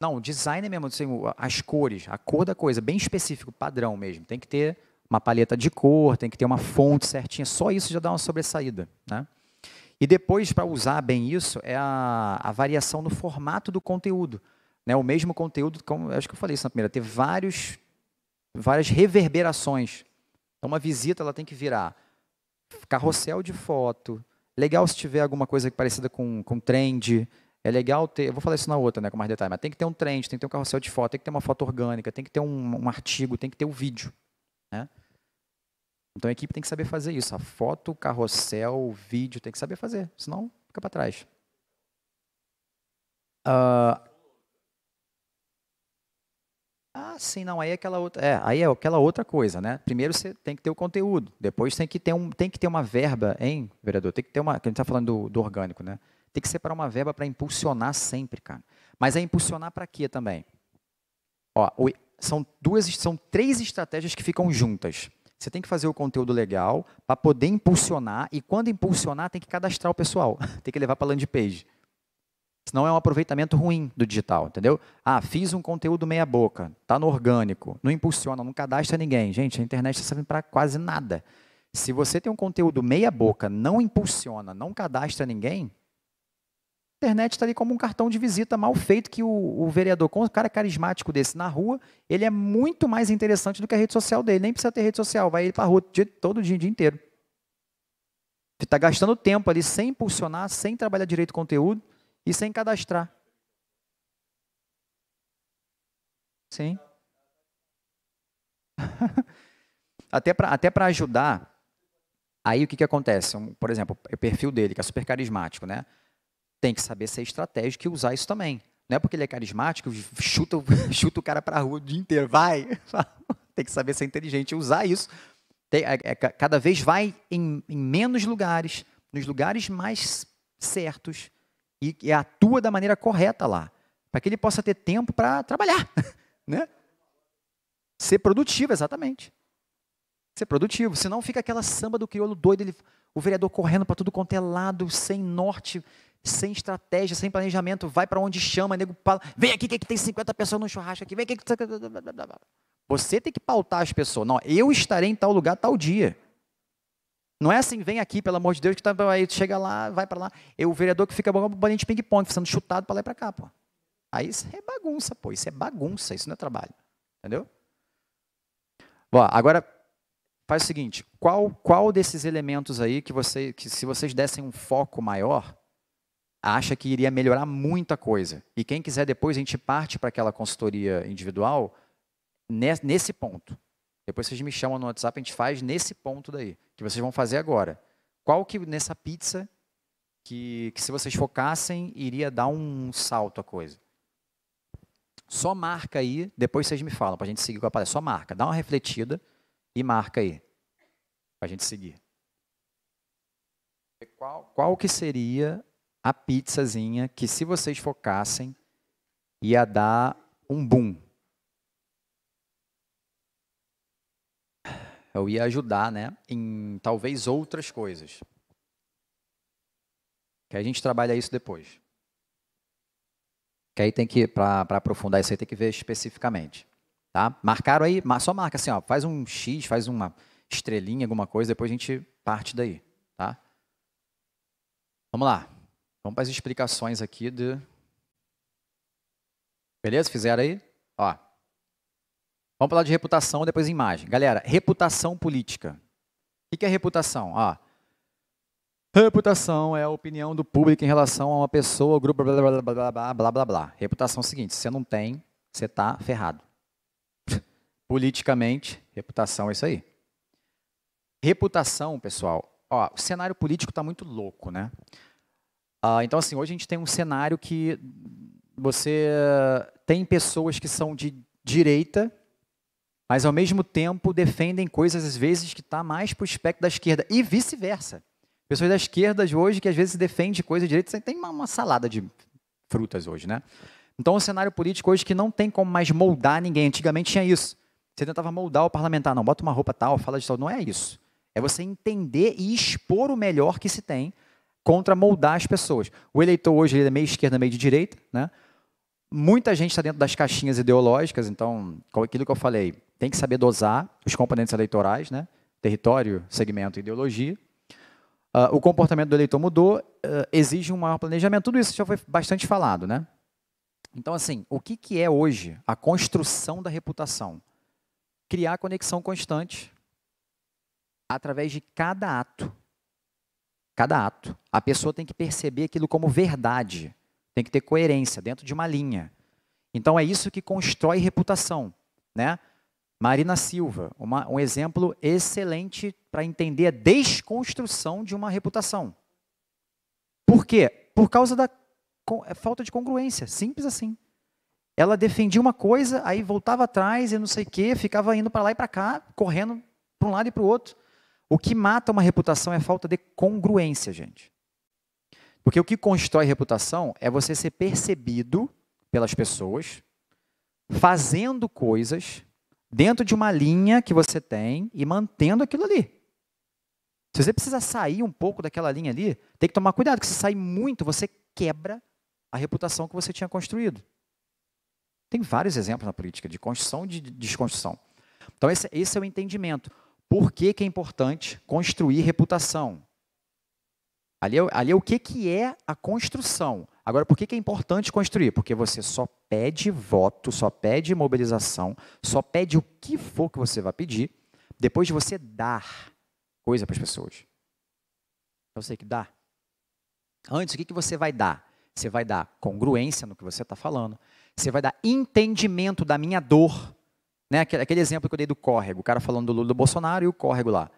não, design é mesmo, assim, as cores, a cor da coisa, bem específico, padrão mesmo. Tem que ter uma paleta de cor, tem que ter uma fonte certinha, só isso já dá uma sobressaída. Né? E depois, para usar bem isso, é a, a, variação no formato do conteúdo. Né? O mesmo conteúdo, como acho que eu falei isso na primeira, ter vários, várias reverberações. Então, uma visita ela tem que virar carrossel de foto, legal se tiver alguma coisa parecida com, com trend, é legal ter, eu vou falar isso na outra, né, com mais detalhe, mas tem que ter um trend, tem que ter um carrossel de foto, tem que ter uma foto orgânica, tem que ter um, um artigo, tem que ter o um vídeo, né? Então a equipe tem que saber fazer isso, a foto, carrossel, vídeo, tem que saber fazer, senão fica para trás. Uh, ah, sim, não, aí é aquela outra, é, aí é aquela outra coisa, né? Primeiro você tem que ter o conteúdo, depois tem que ter, um, tem que ter uma verba, hein, vereador? Tem que ter uma, a gente está falando do, do, orgânico, né? Tem que separar uma verba para impulsionar sempre, cara. Mas é impulsionar para quê também? Ó, são duas, são três estratégias que ficam juntas. Você tem que fazer o conteúdo legal para poder impulsionar e quando impulsionar tem que cadastrar o pessoal, tem que levar para landing page. Senão é um aproveitamento ruim do digital, entendeu? Ah, fiz um conteúdo meia boca, tá no orgânico, não impulsiona, não cadastra ninguém. Gente, a internet está servindo para quase nada. Se você tem um conteúdo meia boca, não impulsiona, não cadastra ninguém, a internet está ali como um cartão de visita mal feito que o, o vereador, com um cara carismático desse na rua, ele é muito mais interessante do que a rede social dele. Nem precisa ter rede social, vai ele para a rua dia, todo dia, o dia inteiro. está gastando tempo ali sem impulsionar, sem trabalhar direito o conteúdo e sem cadastrar. Sim. até para até ajudar, aí o que, que acontece? Um, por exemplo, o perfil dele, que é super carismático, né? tem que saber ser estratégico e usar isso também. Não é porque ele é carismático, chuta, chuta o cara para a rua o dia inteiro, vai. tem que saber ser inteligente e usar isso. Tem, é, é, cada vez vai em, em, menos lugares, nos lugares mais certos e, e atua da maneira correta lá, para que ele possa ter tempo para trabalhar, né? Ser produtivo, exatamente. Ser produtivo, senão fica aquela samba do crioulo doido, ele, o vereador correndo para tudo quanto é lado, sem norte, sem estratégia, sem planejamento, vai para onde chama, nego fala, vem aqui que, é que tem 50 pessoas no churrasco aqui, vem aqui que... Você tem que pautar as pessoas. Não, eu estarei em tal lugar tal dia. Não é assim, vem aqui, pelo amor de Deus, que tá, aí chega lá, vai para lá. E é o vereador que fica bom com de ping-pong, sendo chutado para lá e para cá, pô. Aí isso é bagunça, pô. Isso é bagunça, isso não é trabalho. Entendeu? Bom, agora faz o seguinte, qual qual desses elementos aí que você que se vocês dessem um foco maior, acha que iria melhorar muita coisa. E quem quiser depois, a gente parte para aquela consultoria individual nesse ponto. Depois vocês me chamam no WhatsApp, a gente faz nesse ponto daí, que vocês vão fazer agora. Qual que nessa pizza que, que se vocês focassem, iria dar um salto a coisa? Só marca aí, depois vocês me falam, para a gente seguir com a palestra. Só marca, dá uma refletida e marca aí, para a gente seguir. Qual, qual que seria a pizzazinha que, se vocês focassem, ia dar um boom. Eu ia ajudar, né, em talvez outras coisas. Que a gente trabalha isso depois. Que aí tem que, para aprofundar isso aí, tem que ver especificamente. Tá? Marcaram aí, só marca assim, ó, faz um X, faz uma estrelinha, alguma coisa, depois a gente parte daí, tá? Vamos lá. Vamos para as explicações aqui de. Beleza? Fizeram aí? Ó. Vamos falar de reputação, depois imagem. Galera, reputação política. O que é reputação? Ó. Reputação é a opinião do público em relação a uma pessoa, grupo, blá blá blá blá blá blá blá. blá. Reputação é o seguinte: se você não tem, você está ferrado. Politicamente, reputação é isso aí. Reputação, pessoal. Ó, o cenário político está muito louco, né? Ah, então, assim, hoje a gente tem um cenário que você tem pessoas que são de direita, mas ao mesmo tempo defendem coisas, às vezes, que está mais para o espectro da esquerda, e vice-versa. Pessoas da esquerda hoje que às vezes defendem coisas de direita, você tem uma, uma salada de frutas hoje, né? Então, o é cenário político hoje que não tem como mais moldar ninguém. Antigamente tinha isso. Você tentava moldar o parlamentar, não, bota uma roupa tal, fala de tal. Não é isso. É você entender e expor o melhor que se tem contra moldar as pessoas. O eleitor hoje ele é meio esquerda, meio de direita, né? Muita gente está dentro das caixinhas ideológicas, então, com aquilo que eu falei, tem que saber dosar os componentes eleitorais, né? Território, segmento, ideologia. Uh, o comportamento do eleitor mudou, uh, exige um maior planejamento. Tudo isso já foi bastante falado, né? Então, assim, o que, que é hoje a construção da reputação? Criar conexão constante através de cada ato cada ato. A pessoa tem que perceber aquilo como verdade, tem que ter coerência dentro de uma linha. Então é isso que constrói reputação, né? Marina Silva, uma, um exemplo excelente para entender a desconstrução de uma reputação. Por quê? Por causa da é, falta de congruência, simples assim. Ela defendia uma coisa, aí voltava atrás e não sei o quê, ficava indo para lá e para cá, correndo para um lado e para o outro. O que mata uma reputação é a falta de congruência, gente. Porque o que constrói reputação é você ser percebido pelas pessoas fazendo coisas dentro de uma linha que você tem e mantendo aquilo ali. Se você precisa sair um pouco daquela linha ali, tem que tomar cuidado, que se sair muito, você quebra a reputação que você tinha construído. Tem vários exemplos na política de construção e de desconstrução. Então, esse, esse é o entendimento. Por que, que é importante construir reputação? Ali é, ali é o que, que é a construção. Agora, por que, que é importante construir? Porque você só pede voto, só pede mobilização, só pede o que for que você vai pedir, depois de você dar coisa para as pessoas. Eu sei que dá. Antes, o que, que você vai dar? Você vai dar congruência no que você está falando, você vai dar entendimento da minha dor, né? Aquele exemplo que eu dei do córrego, o cara falando do Lula do Bolsonaro e o córrego lá.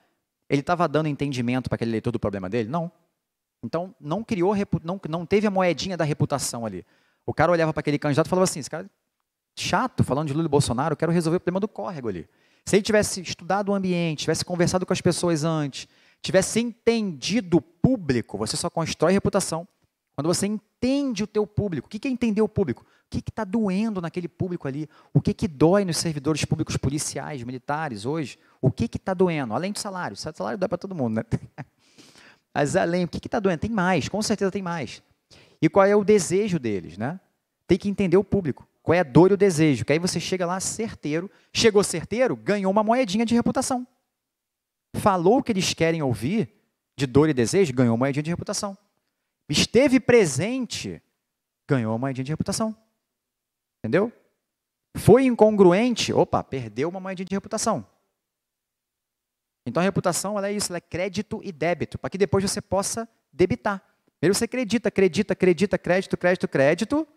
Ele estava dando entendimento para aquele leitor do problema dele? Não. Então, não criou, não, não teve a moedinha da reputação ali. O cara olhava para aquele candidato e falava assim: esse cara é chato, falando de Lula e Bolsonaro, eu quero resolver o problema do córrego ali. Se ele tivesse estudado o ambiente, tivesse conversado com as pessoas antes, tivesse entendido o público, você só constrói reputação quando você entende o teu público, o que é entender o público? O que está doendo naquele público ali? O que, que dói nos servidores públicos policiais, militares hoje? O que está doendo? Além do salário. O salário dá para todo mundo, né? Mas além, o que está doendo? Tem mais, com certeza tem mais. E qual é o desejo deles, né? Tem que entender o público. Qual é a dor e o desejo? Que aí você chega lá certeiro. Chegou certeiro, ganhou uma moedinha de reputação. Falou o que eles querem ouvir de dor e desejo, ganhou uma moedinha de reputação esteve presente, ganhou uma moedinha de reputação. Entendeu? Foi incongruente, opa, perdeu uma moedinha de reputação. Então a reputação ela é isso, ela é crédito e débito, para que depois você possa debitar. Primeiro você acredita, acredita, acredita, crédito, crédito, crédito.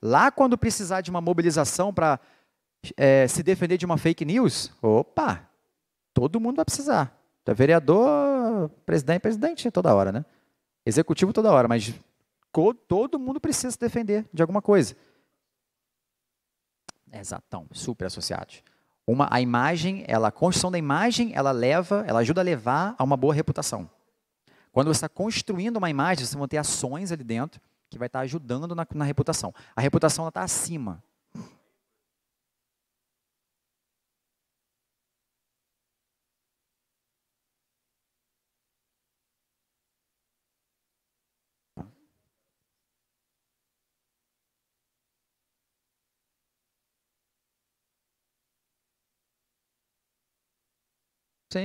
Lá quando precisar de uma mobilização para é, se defender de uma fake news, opa, todo mundo vai precisar. é vereador, presidente, presidente toda hora, né? executivo toda hora, mas todo mundo precisa se defender de alguma coisa. Exatão, super associados. Uma, a imagem, ela, a construção da imagem, ela leva, ela ajuda a levar a uma boa reputação. Quando você está construindo uma imagem, você vai ter ações ali dentro que vai estar tá ajudando na, na reputação. A reputação está acima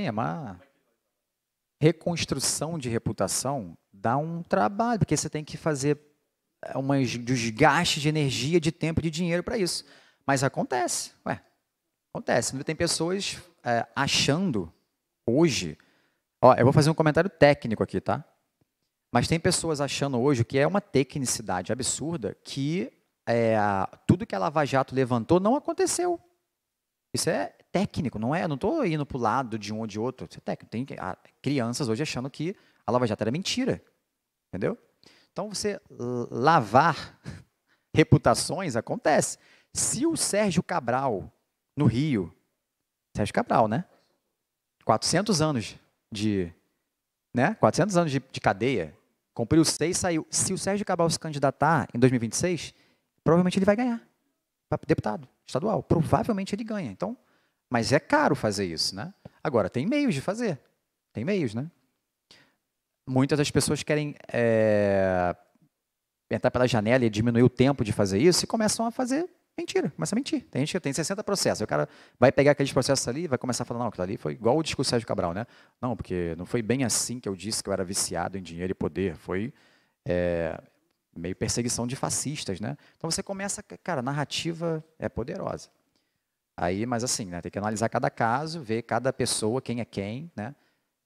é uma reconstrução de reputação dá um trabalho, porque você tem que fazer é, umas desgastes de energia, de tempo, de dinheiro para isso. Mas acontece, ué, acontece. Tem pessoas é, achando hoje, ó, eu vou fazer um comentário técnico aqui, tá? Mas tem pessoas achando hoje que é uma tecnicidade absurda que é, tudo que a Lava Jato levantou não aconteceu. Isso é técnico, não é? não estou indo para o lado de um ou de outro. você é técnico. Tem ah, crianças hoje achando que a Lava Jato era mentira. Entendeu? Então, você lavar reputações acontece. Se o Sérgio Cabral, no Rio, Sérgio Cabral, né? 400 anos de, né? 400 anos de, de cadeia, cumpriu seis, saiu. Se o Sérgio Cabral se candidatar em 2026, provavelmente ele vai ganhar. Deputado estadual, provavelmente ele ganha. Então, mas é caro fazer isso, né? Agora, tem meios de fazer. Tem meios, né? Muitas das pessoas querem é, entrar pela janela e diminuir o tempo de fazer isso e começam a fazer mentira, começa a mentir. Tem gente que tem 60 processos. O cara vai pegar aqueles processos ali e vai começar a falar, não, aquilo ali foi igual o discurso Sérgio Cabral, né? Não, porque não foi bem assim que eu disse que eu era viciado em dinheiro e poder. Foi é, meio perseguição de fascistas, né? Então você começa, cara, a narrativa é poderosa. Aí, mas assim, né, tem que analisar cada caso, ver cada pessoa, quem é quem, né?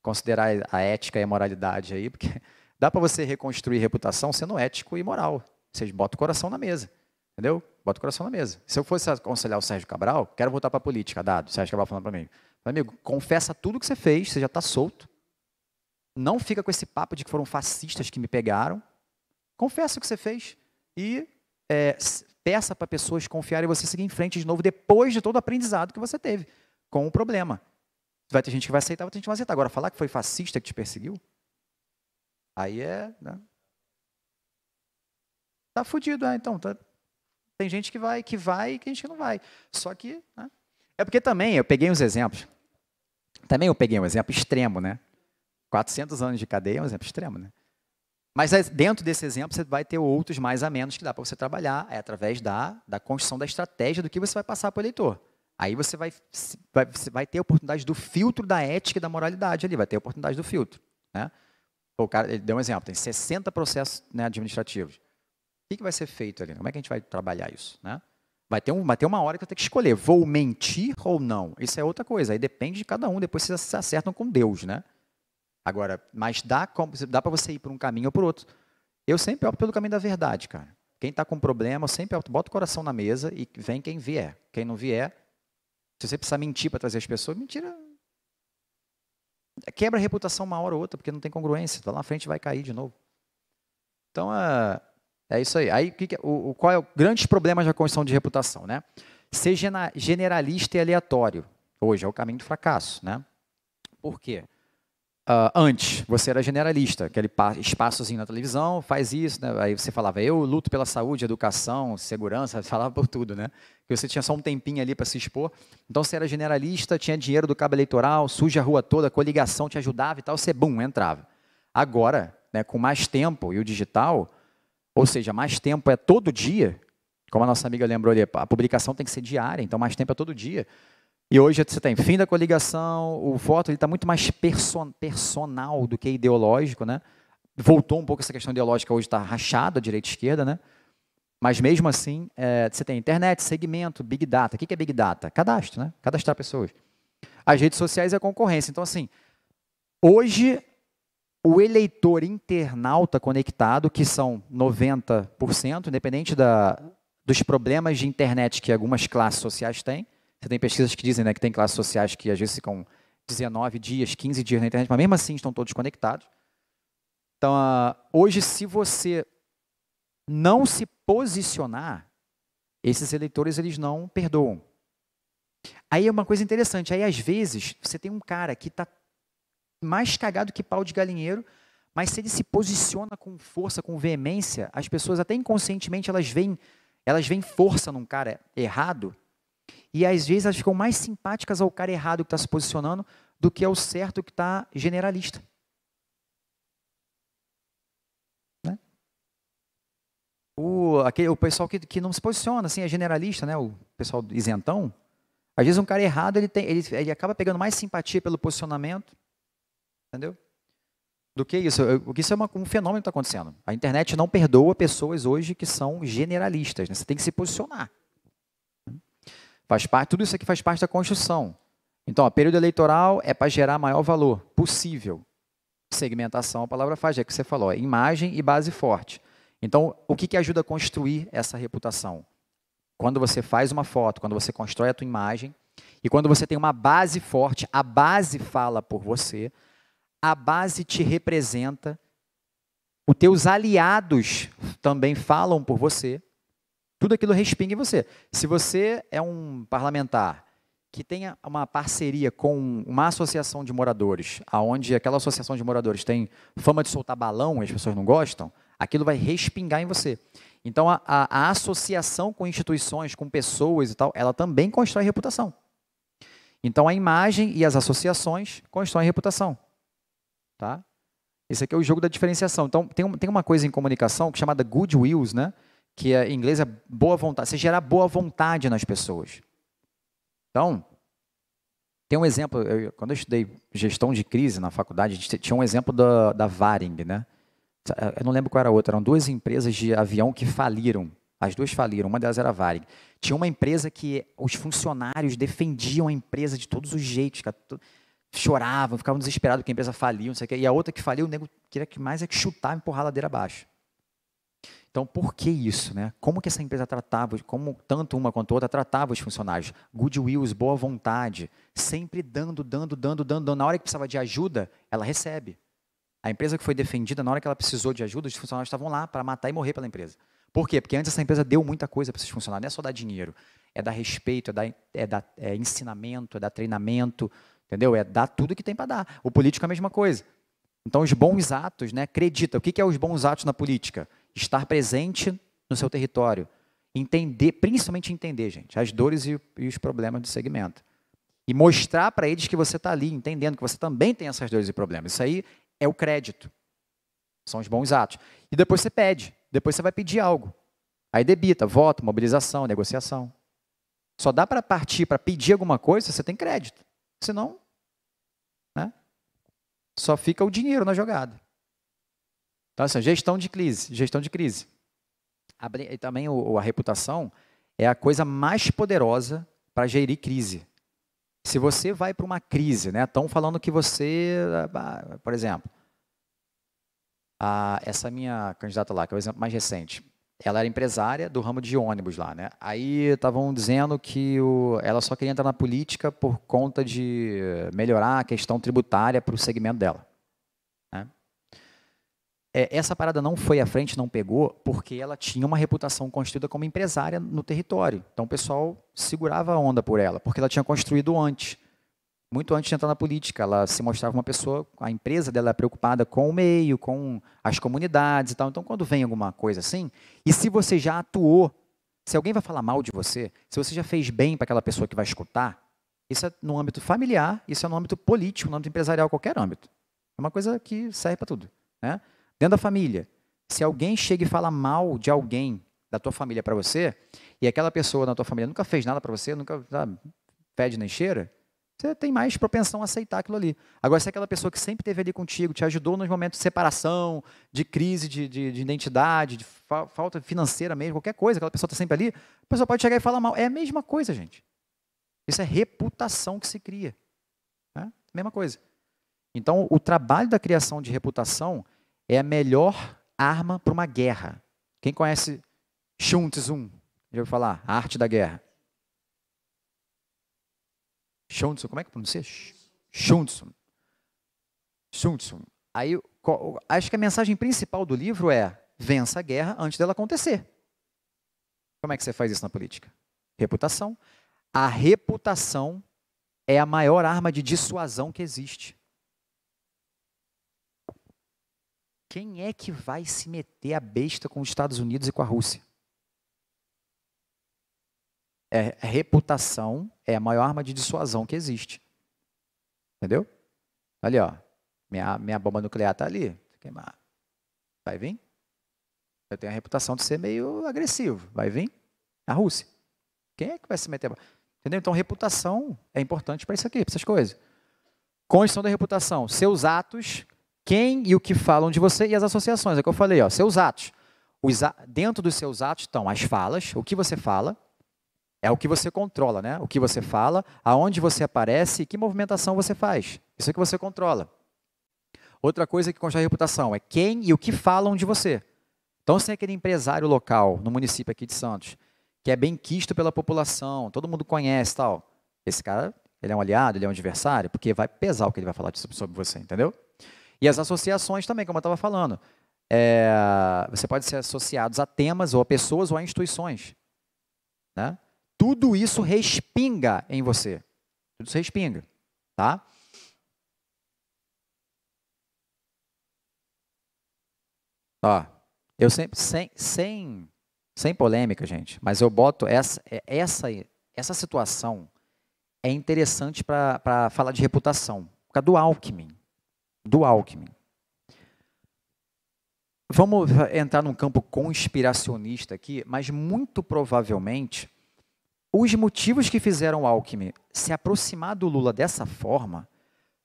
Considerar a ética e a moralidade aí, porque dá para você reconstruir reputação sendo ético e moral. Vocês botam o coração na mesa, entendeu? Bota o coração na mesa. Se eu fosse aconselhar o Sérgio Cabral, quero voltar para a política, dado, o Sérgio Cabral falando para mim. Amigo, confessa tudo que você fez, você já está solto. Não fica com esse papo de que foram fascistas que me pegaram. Confessa o que você fez e é, peça para pessoas confiarem e você seguir em frente de novo depois de todo o aprendizado que você teve com o problema. Vai ter gente que vai aceitar, vai ter gente que vai aceitar. Agora, falar que foi fascista que te perseguiu, aí é. Né? Tá fudido, né? então. Tá... Tem gente que vai, que vai e a gente não vai. Só que. Né? É porque também, eu peguei uns exemplos. Também eu peguei um exemplo extremo, né? 400 anos de cadeia é um exemplo extremo, né? Mas é, dentro desse exemplo, você vai ter outros mais a menos que dá para você trabalhar, é através da, da construção da estratégia do que você vai passar para o eleitor. Aí você vai, vai, você vai ter a oportunidade do filtro da ética e da moralidade ali, vai ter a oportunidade do filtro. Né? O cara, ele deu um exemplo, tem 60 processos né, administrativos. O que, vai ser feito ali? Como é que a gente vai trabalhar isso? Né? Vai, ter um, vai ter uma hora que eu tenho que escolher, vou mentir ou não? Isso é outra coisa, aí depende de cada um, depois vocês se acertam com Deus, né? Agora, mas dá, dá para você ir por um caminho ou por outro. Eu sempre opto pelo caminho da verdade, cara. Quem está com problema, eu sempre opto, bota o coração na mesa e vem quem vier. Quem não vier, se você precisar mentir para trazer as pessoas, mentira. Quebra a reputação uma hora ou outra, porque não tem congruência. Tá lá na frente vai cair de novo. Então, é, é isso aí. Aí, que é, o, o, qual é o grande problema da construção de reputação, né? Ser generalista e aleatório, hoje, é o caminho do fracasso, né? Por quê? Uh, antes, você era generalista, aquele espaçozinho na televisão, faz isso, né? aí você falava, eu luto pela saúde, educação, segurança, falava por tudo, né? Que você tinha só um tempinho ali para se expor. Então você era generalista, tinha dinheiro do cabo eleitoral, suja a rua toda, coligação te ajudava e tal, você, bum, entrava. Agora, né, com mais tempo e o digital, ou seja, mais tempo é todo dia, como a nossa amiga lembrou ali, a publicação tem que ser diária, então mais tempo é todo dia. E hoje você tem fim da coligação, o voto está muito mais personal do que ideológico, né? Voltou um pouco essa questão ideológica, hoje está rachada, direita e esquerda, né? Mas mesmo assim, é, você tem internet, segmento, big data. O que é big data? Cadastro, né? Cadastrar pessoas. As redes sociais e a concorrência. Então, assim, hoje o eleitor internauta tá conectado, que são 90%, independente da, dos problemas de internet que algumas classes sociais têm, você tem pesquisas que dizem né, que tem classes sociais que às vezes ficam 19 dias, 15 dias na internet, mas mesmo assim estão todos conectados. Então, uh, hoje, se você não se posicionar, esses eleitores eles não perdoam. Aí é uma coisa interessante. Aí, às vezes, você tem um cara que está mais cagado que pau de galinheiro, mas se ele se posiciona com força, com veemência, as pessoas até inconscientemente elas veem, elas veem força num cara errado e às vezes elas ficam mais simpáticas ao cara errado que está se posicionando do que ao certo que está generalista. Né? O, aquele, o pessoal que, que não se posiciona, assim, é generalista, né? o pessoal isentão, às vezes um cara errado, ele, tem, ele, ele acaba pegando mais simpatia pelo posicionamento, entendeu? Do que isso. Porque isso é uma, um fenômeno que está acontecendo. A internet não perdoa pessoas hoje que são generalistas. Né? Você tem que se posicionar. Faz parte, tudo isso aqui faz parte da construção. Então, o período eleitoral é para gerar maior valor possível. Segmentação, a palavra faz, é o que você falou, imagem e base forte. Então, o que, que ajuda a construir essa reputação? Quando você faz uma foto, quando você constrói a tua imagem e quando você tem uma base forte, a base fala por você, a base te representa, os teus aliados também falam por você tudo aquilo respinga em você. Se você é um parlamentar que tenha uma parceria com uma associação de moradores, aonde aquela associação de moradores tem fama de soltar balão e as pessoas não gostam, aquilo vai respingar em você. Então, a, a, a associação com instituições, com pessoas e tal, ela também constrói reputação. Então, a imagem e as associações constroem reputação. Tá? Esse aqui é o jogo da diferenciação. Então, tem, tem uma coisa em comunicação que é chamada goodwills, né? que é, em inglês é boa vontade, você gerar boa vontade nas pessoas. Então, tem um exemplo, eu, quando eu estudei gestão de crise na faculdade, a gente tinha um exemplo da, da Varing, né? Eh, eu não lembro qual era a outra, eram duas empresas de avião que faliram. As duas faliram, uma delas era a Varing. Tinha uma empresa que os funcionários defendiam a empresa de todos os jeitos, choravam, ficavam desesperados que a empresa faliu, não sei o quê. E a outra que faliu, o nego queria que mais é que chutar e empurrar a ladeira abaixo. Então, por que isso? Né? Como que essa empresa tratava, como tanto uma quanto outra tratava os funcionários? Goodwills, boa vontade, sempre dando, dando, dando, dando, Na hora que precisava de ajuda, ela recebe. A empresa que foi defendida, na hora que ela precisou de ajuda, os funcionários estavam lá para matar e morrer pela empresa. Por quê? Porque antes essa empresa deu muita coisa para esses funcionários. Não é só dar dinheiro, é dar respeito, é dar, é dar é ensinamento, é dar treinamento, entendeu? É dar tudo que tem para dar. O político é a mesma coisa. Então, os bons atos, né? Acredita. O que, que é os bons atos na política? estar presente no seu território, entender, principalmente entender, gente, as dores e, e os problemas do segmento. E mostrar para eles que você está ali, entendendo que você também tem essas dores e problemas. Isso aí é o crédito. São os bons atos. E depois você pede. Depois você vai pedir algo. Aí debita, voto, mobilização, negociação. Só dá para partir para pedir alguma coisa se você tem crédito. Senão, né? Só fica o dinheiro na jogada. Então, assim, gestão de crise, gestão de crise. E também a reputação é a coisa mais poderosa para gerir crise. Se você vai para uma crise, né? Estão falando que você, ah, ah, por exemplo, a, essa minha candidata lá, que é o exemplo mais recente, ela era empresária do ramo de ônibus lá, né? Aí estavam dizendo que o, ela só queria entrar na política por conta de melhorar a questão tributária para o segmento dela. É, essa parada não foi à frente, não pegou, porque ela tinha uma reputação construída como empresária no território. Então o pessoal segurava a onda por ela, porque ela tinha construído antes. Muito antes de entrar na política, ela se mostrava uma pessoa, a empresa dela é preocupada com o meio, com as comunidades e tal. Então, quando vem alguma coisa assim, e se você já atuou, se alguém vai falar mal de você, se você já fez bem para aquela pessoa que vai escutar, isso é no âmbito familiar, isso é no âmbito político, no âmbito empresarial, qualquer âmbito. É uma coisa que serve para tudo. Né? Dentro da família, se alguém chega e fala mal de alguém da tua família para você, e aquela pessoa na tua família nunca fez nada para você, nunca sabe, pede nem cheira, você tem mais propensão a aceitar aquilo ali. Agora, se é aquela pessoa que sempre esteve ali contigo, te ajudou nos momentos de separação, de crise, de, de, de identidade, de fa falta financeira mesmo, qualquer coisa, aquela pessoa está sempre ali, a pessoa pode chegar e falar mal. É a mesma coisa, gente. Isso é reputação que se cria. Né? Mesma coisa. Então, o trabalho da criação de reputação é a melhor arma para uma guerra. Quem conhece Shun Tzu? Já ouviu falar? A arte da guerra. Shun Tzu, como é que pronuncia? Shun Tzu. Shun Tzu. Aí, acho que a mensagem principal do livro é vença a guerra antes dela acontecer. Como é que você faz isso na política? Reputação. A reputação é a maior arma de dissuasão que existe. Quem é que vai se meter a besta com os Estados Unidos e com a Rússia? É, é, reputação é a maior arma de dissuasão que existe. Entendeu? Ali, ó. Minha, minha bomba nuclear tá ali. Queimar. Vai vir? Eu tenho a reputação de ser meio agressivo. Vai vir? A Rússia. Quem é que vai se meter? Entendeu? Então, reputação é importante para isso aqui, para essas coisas. Construção da reputação. Seus atos quem e o que falam de você e as associações. É o que eu falei, ó, seus atos. Os a... Dentro dos seus atos estão as falas, o que você fala, é o que você controla, né? O que você fala, aonde você aparece e que movimentação você faz. Isso é que você controla. Outra coisa que constrói reputação é quem e o que falam de você. Então, se é aquele empresário local no município aqui de Santos, que é bem quisto pela população, todo mundo conhece tal, esse cara, ele é um aliado, ele é um adversário, porque vai pesar o que ele vai falar sobre você, entendeu? E as associações também, como eu estava falando. É, você pode ser associado a temas, ou a pessoas, ou a instituições. Né? Tudo isso respinga em você. Tudo isso respinga. Tá? Ó, eu sempre, sem, sem, sem polêmica, gente, mas eu boto essa, é, essa, essa situação é interessante para falar de reputação, por causa do Alckmin do Alckmin. Vamos entrar num campo conspiracionista aqui, mas muito provavelmente os motivos que fizeram o Alckmin se aproximar do Lula dessa forma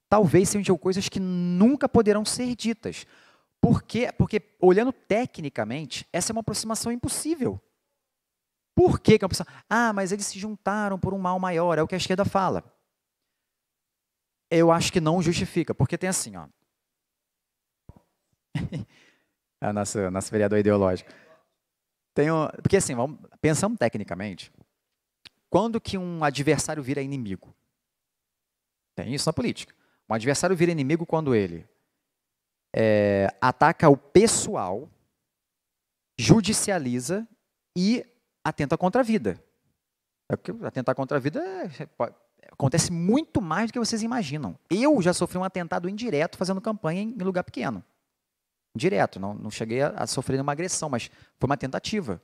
talvez sejam coisas que nunca poderão ser ditas. Por quê? Porque, olhando tecnicamente, essa é uma aproximação impossível. Por que, que é uma aproximação? Ah, mas eles se juntaram por um mal maior, é o que a esquerda fala eu acho que não justifica, porque tem assim, ó. é o nosso, nosso vereador ideológico. Tem porque assim, vamos, pensando tecnicamente, quando que um adversário vira inimigo? Tem isso na política. Um adversário vira inimigo quando ele é, ataca o pessoal, judicializa e atenta contra a vida. É atentar contra a vida é, é acontece muito mais do que vocês imaginam. Eu já sofri um atentado indireto fazendo campanha em, lugar pequeno. Direto, não, não cheguei a, a sofrer uma agressão, mas foi uma tentativa.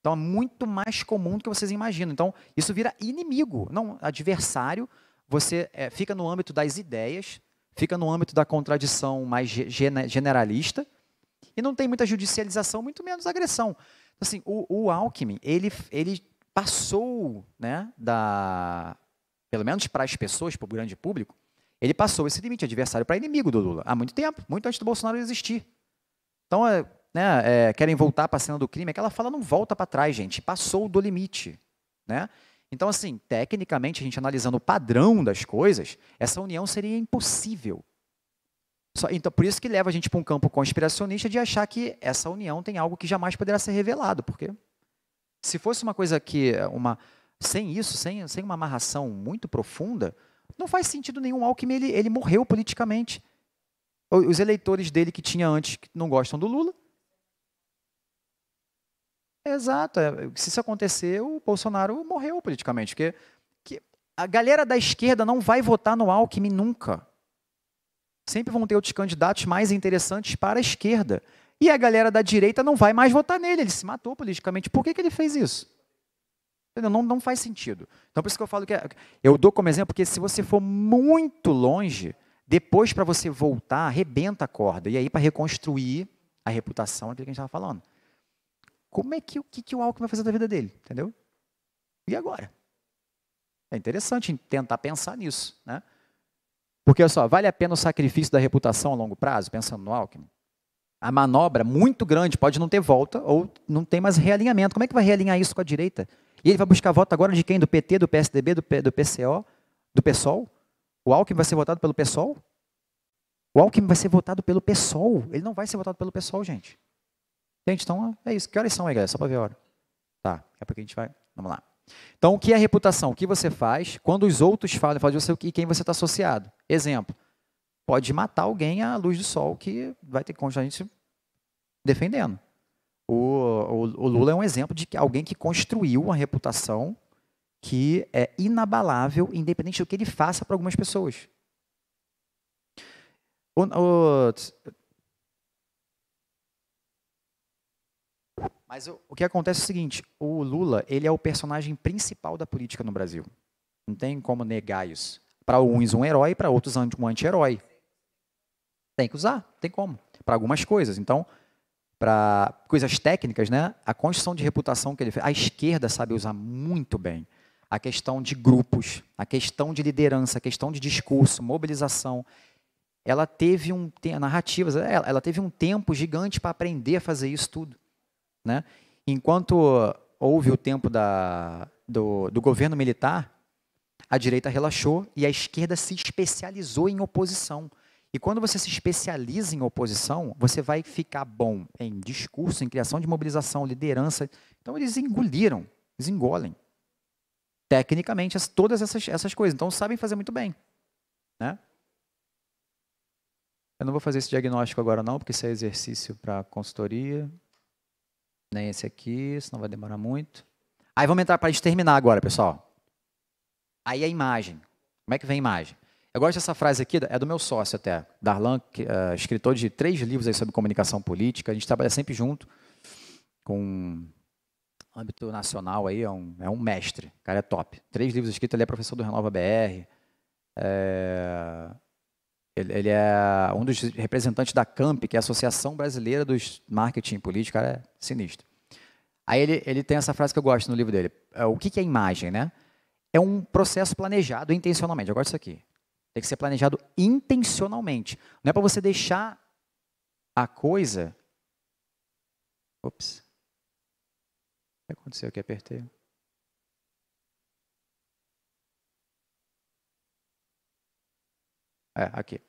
Então é muito mais comum do que vocês imaginam. Então isso vira inimigo, não adversário. Você é, fica no âmbito das ideias, fica no âmbito da contradição mais generalista e não tem muita judicialização, muito menos agressão. Assim, o, o Alckmin ele, ele passou né, da pelo menos para as pessoas, para o grande público, ele passou esse limite adversário para inimigo do Lula há muito tempo, muito antes do Bolsonaro existir. Então, é, né, é, querem voltar para a cena do crime, aquela fala não volta para trás, gente, passou do limite. Né? Então, assim, tecnicamente, a gente analisando o padrão das coisas, essa união seria impossível. Só, então, por isso que leva a gente para um campo conspiracionista de achar que essa união tem algo que jamais poderá ser revelado, porque se fosse uma coisa que uma, sem isso, sem, sem uma amarração muito profunda, não faz sentido nenhum. Alckmin ele, ele morreu politicamente. Os eleitores dele que tinha antes que não gostam do Lula. Exato. É, se isso acontecer, o Bolsonaro morreu politicamente. Porque que a galera da esquerda não vai votar no Alckmin nunca. Sempre vão ter outros candidatos mais interessantes para a esquerda. E a galera da direita não vai mais votar nele. Ele se matou politicamente. Por que, que ele fez isso? Não, não faz sentido. Então, por isso que eu falo que. É, eu dou como exemplo, porque se você for muito longe, depois para você voltar, arrebenta a corda. E aí, para reconstruir a reputação, é aquilo que a gente estava falando. Como é que o que, que o álcool vai fazer da vida dele? Entendeu? E agora? É interessante tentar pensar nisso, né? Porque, olha só, vale a pena o sacrifício da reputação a longo prazo, pensando no Alckmin? A manobra muito grande pode não ter volta ou não tem mais realinhamento. Como é que vai realinhar isso com a direita? E ele vai buscar voto agora de quem? Do PT, do PSDB, do, P, do PCO, do PSOL? O Alckmin vai ser votado pelo PSOL? O Alckmin vai ser votado pelo PSOL. Ele não vai ser votado pelo PSOL, gente. Gente, então é isso. Que horas são aí, galera? Só para ver a hora. Tá, é porque a gente vai. Vamos lá. Então, o que é reputação? O que você faz quando os outros falam, falam de você e quem você está associado? Exemplo, pode matar alguém à luz do sol que vai ter que continuar a gente defendendo. O, o, o Lula é um exemplo de alguém que construiu uma reputação que é inabalável, independente do que ele faça para algumas pessoas. O, o... Mas o, o, que acontece é o seguinte: o Lula ele é o personagem principal da política no Brasil. Não tem como negar isso. Para uns um herói, para outros um anti-herói. Tem que usar, tem como. Para algumas coisas. Então, para coisas técnicas, né? A construção de reputação que ele fez. A esquerda sabe usar muito bem a questão de grupos, a questão de liderança, a questão de discurso, mobilização. Ela teve um narrativas, ela, ela teve um tempo gigante para aprender a fazer isso tudo, né? Enquanto houve o tempo da, do, do governo militar, a direita relaxou e a esquerda se especializou em oposição. E quando você se especializa em oposição, você vai ficar bom em discurso, em criação de mobilização, liderança. Então, eles engoliram, eles engolem. Tecnicamente, as, todas essas, essas coisas. Então, sabem fazer muito bem. Né? Eu não vou fazer esse diagnóstico agora, não, porque isso é exercício para consultoria. Nem esse aqui, senão vai demorar muito. Aí vamos entrar para a gente terminar agora, pessoal. Aí a imagem. Como é que vem a imagem? Eu gosto dessa frase aqui, é do meu sócio até, Darlan, que, é escritor de três livros aí sobre comunicação política. A gente trabalha sempre junto com âmbito nacional aí, é um, é um mestre, o cara é top. Três livros escritos, ele é professor do Renova BR, é, eh, ele, ele, é um dos representantes da CAMP, que é a Associação Brasileira dos Marketing Político, cara, é sinistro. Aí ele, ele tem essa frase que eu gosto no livro dele. É, o que, que é imagem, né? É um processo planejado intencionalmente. Eu gosto disso aqui. Tem que ser planejado intencionalmente. Não é para você deixar a coisa. Ops. O que aconteceu aqui? Apertei. É, aqui.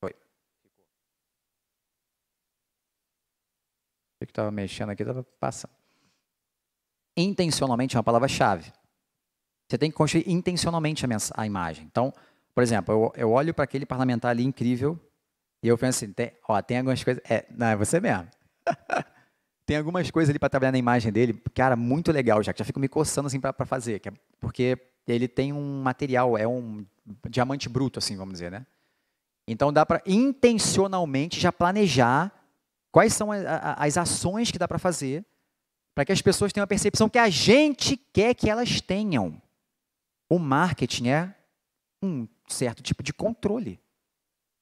Foi. O que estava mexendo aqui estava passando. Intencionalmente é uma palavra-chave. Você tem que construir intencionalmente a, a imagem. Então, por exemplo, eu, eu olho para aquele parlamentar ali incrível e eu penso assim, tem, ó, tem algumas coisas... É, não, é você mesmo. tem algumas coisas ali para trabalhar na imagem dele, cara, muito legal já, que já fico me coçando assim para fazer, é, porque ele tem um material, é um diamante bruto, assim, vamos dizer, né? Então dá para intencionalmente já planejar quais são a, a, as ações que dá para fazer para que as pessoas tenham a percepção que a gente quer que elas tenham. O marketing é um certo tipo de controle.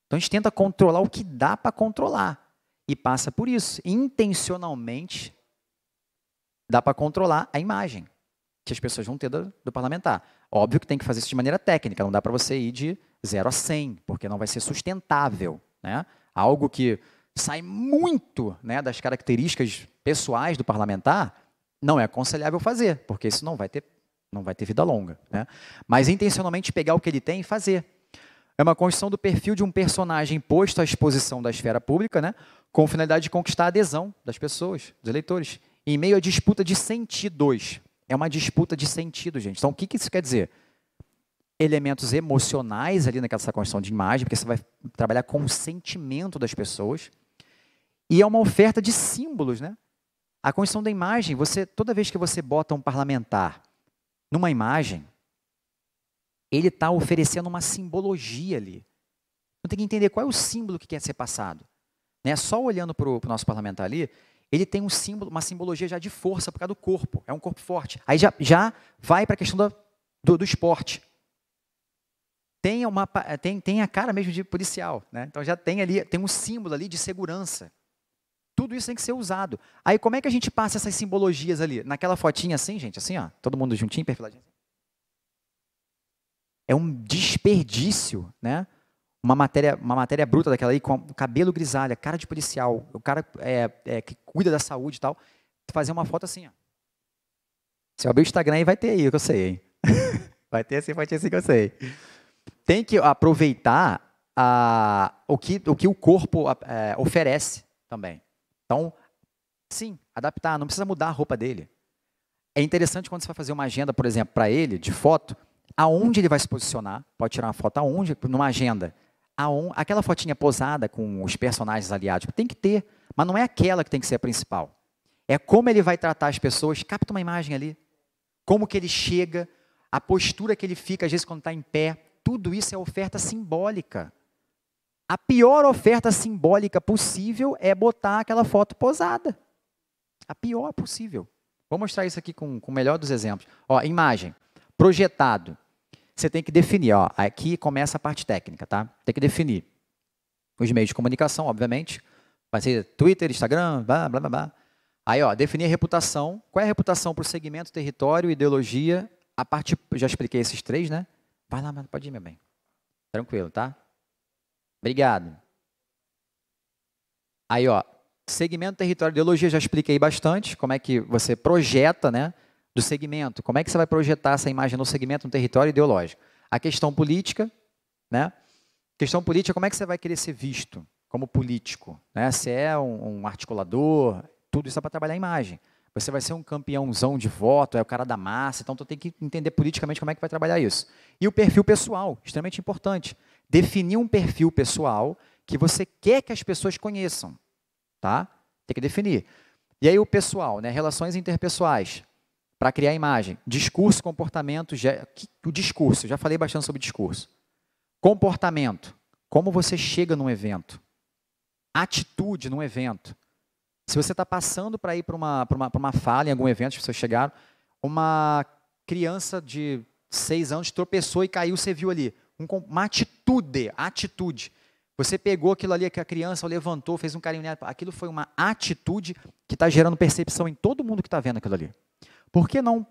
Então a gente tenta controlar o que dá para controlar e passa por isso. Intencionalmente dá para controlar a imagem que as pessoas vão ter do, do, parlamentar. Óbvio que tem que fazer isso de maneira técnica, não dá para você ir de 0 a 100, porque não vai ser sustentável. Né? Algo que sai muito né, das características pessoais do parlamentar, não é aconselhável fazer, porque isso não vai ter não vai ter vida longa. Né? Mas intencionalmente pegar o que ele tem e fazer. É uma construção do perfil de um personagem posto à exposição da esfera pública, né? com finalidade de conquistar a adesão das pessoas, dos eleitores, em meio à disputa de sentidos. É uma disputa de sentido, gente. Então, o que, que isso quer dizer? Elementos emocionais ali naquela construção de imagem, porque você vai trabalhar com o sentimento das pessoas. E é uma oferta de símbolos, né? A construção da imagem, você toda vez que você bota um parlamentar, numa imagem, ele está oferecendo uma simbologia ali. Então tem que entender qual é o símbolo que quer ser passado. Né? Só olhando para o nosso parlamentar ali, ele tem um símbolo, uma simbologia já de força por causa do corpo. É um corpo forte. Aí já, já vai para a questão do, do, do, esporte. Tem, uma, eh, tem, tem a cara mesmo de policial. Né? Então já tem ali, tem um símbolo ali de segurança. Tudo isso tem que ser usado. Aí como é que a gente passa essas simbologias ali? Naquela fotinha assim, gente, assim, ó, todo mundo juntinho, perfiladinho. É um desperdício, né? Uma matéria, uma matéria bruta daquela aí, com cabelo grisalho, cara de policial, o cara é, é, que cuida da saúde e tal, fazer uma foto assim, ó. Se eu abrir o Instagram aí, vai ter aí, que eu sei, hein? vai ter assim, vai ter assim que eu sei. Tem que aproveitar a, o, que, o que o corpo a, é, oferece também. Então, sim, adaptar, não precisa mudar a roupa dele. É interessante quando você vai fazer uma agenda, por exemplo, para ele, de foto, aonde ele vai se posicionar, pode tirar uma foto aonde, numa agenda. Aonde, aquela fotinha posada com os personagens aliados, tem que ter, mas não é aquela que tem que ser a principal. É como ele vai tratar as pessoas, capta uma imagem ali, como que ele chega, a postura que ele fica, às vezes quando está em pé, tudo isso é oferta simbólica. A pior oferta simbólica possível é botar aquela foto posada. A pior possível. Vou mostrar isso aqui com, com o melhor dos exemplos. Ó, imagem, projetado. Você tem que definir, ó, aqui começa a parte técnica, tá? Tem que definir os meios de comunicação, obviamente. Vai ser Twitter, Instagram, blá, blá, blá, blá. Aí, ó, definir a reputação. Qual é a reputação para o segmento, território, ideologia? A parte, já expliquei esses três, né? Vai lá, pode ir, meu bem. Tranquilo, tá? Obrigado. Aí, ó, segmento, território, ideologia, já expliquei bastante como é que você projeta, né, do segmento, como é que você vai projetar essa imagem no segmento, no território ideológico. A questão política, né, questão política, como é que você vai querer ser visto como político, né, se é um, um articulador, tudo isso é para trabalhar a imagem. Você vai ser um campeãozão de voto, é o cara da massa, então tu tem que entender politicamente como é que vai trabalhar isso. E o perfil pessoal, extremamente importante definir um perfil pessoal que você quer que as pessoas conheçam, tá? Tem que definir. E aí o pessoal, né? Relações interpessoais para criar a imagem, discurso, comportamento, já, o discurso. Já falei bastante sobre discurso. Comportamento, como você chega num evento, atitude num evento. Se você está passando para ir para uma, uma, uma fala em algum evento, se você chegaram, uma criança de seis anos tropeçou e caiu, você viu ali. Um, uma atitude atitude, atitude. Você pegou aquilo ali que a criança levantou, fez um carinho nela, aquilo foi uma atitude que está gerando percepção em todo mundo que está vendo aquilo ali. Por que não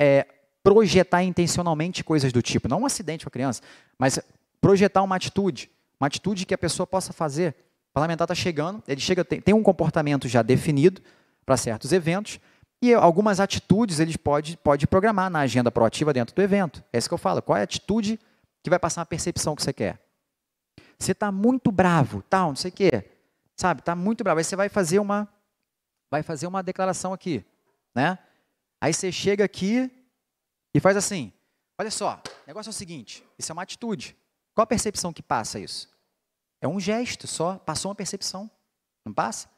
é, projetar intencionalmente coisas do tipo? Não um acidente com a criança, mas projetar uma atitude, uma atitude que a pessoa possa fazer. O parlamentar está chegando, ele chega tem, tem um comportamento já definido para certos eventos, e algumas atitudes ele pode, pode programar na agenda proativa dentro do evento. É isso que eu falo. Qual é a atitude que vai passar uma percepção que você quer. Você está muito bravo, tal, não sei o quê. Sabe, está muito bravo. Aí você vai fazer uma, vai fazer uma declaração aqui, né? Aí você chega aqui e faz assim, olha só, o negócio é o seguinte, isso é uma atitude. Qual a percepção que passa isso? É um gesto só, passou uma percepção, não passa?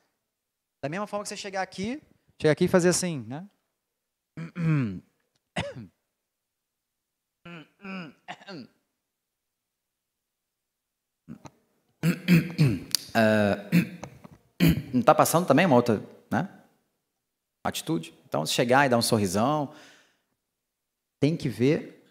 Da mesma forma que você chegar aqui, chegar aqui e fazer assim, né? Ah, não está passando também uma outra né? atitude? Então, chegar e dar um sorrisão, tem que ver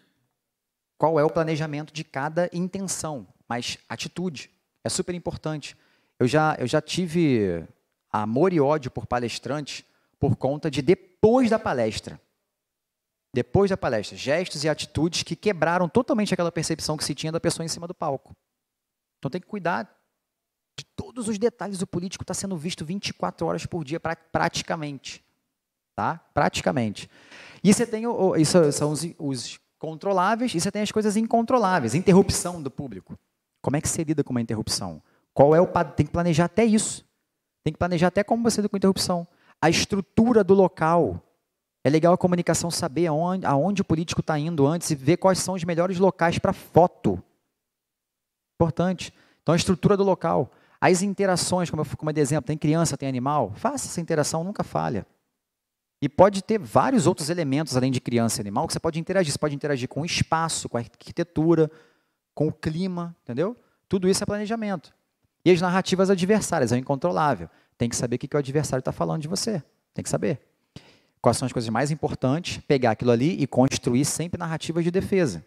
qual é o planejamento de cada intenção, mas atitude é super importante. Eu já, eu já tive amor e ódio por palestrantes por conta de depois da palestra. Depois da palestra, gestos e atitudes que quebraram totalmente aquela percepção que se tinha da pessoa em cima do palco. Então tem que cuidar de todos os detalhes. O político está sendo visto 24 horas por dia, pra, praticamente. Tá? Praticamente. E você tem o, isso são os, os controláveis e você tem as coisas incontroláveis. Interrupção do público. Como é que você lida com uma interrupção? Qual é o tem que planejar até isso. Tem que planejar até como você lida com interrupção. A estrutura do local. É legal a comunicação saber aonde, aonde o político está indo antes e ver quais são os melhores locais para foto. Importante. Então, a estrutura do local. As interações, como eu, como eu dei exemplo, tem criança, tem animal. Faça essa interação, nunca falha. E pode ter vários outros elementos além de criança e animal que você pode interagir. Você pode interagir com o espaço, com a arquitetura, com o clima, entendeu? Tudo isso é planejamento. E as narrativas adversárias, é o incontrolável. Tem que saber o que, que o adversário está falando de você. Tem que saber. Quais são as coisas mais importantes, pegar aquilo ali e construir sempre narrativas de defesa.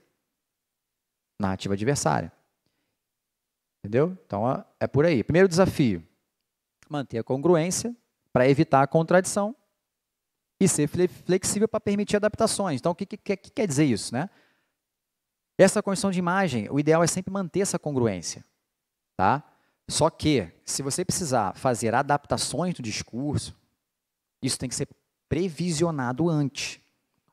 Narrativa adversária. Entendeu? Então é por aí. Primeiro desafio: manter a congruência para evitar a contradição e ser flexível para permitir adaptações. Então, o que, que, que, quer dizer isso? Né? Essa condição de imagem, o ideal é sempre manter essa congruência. Tá? Só que, se você precisar fazer adaptações no discurso, isso tem que ser previsionado antes.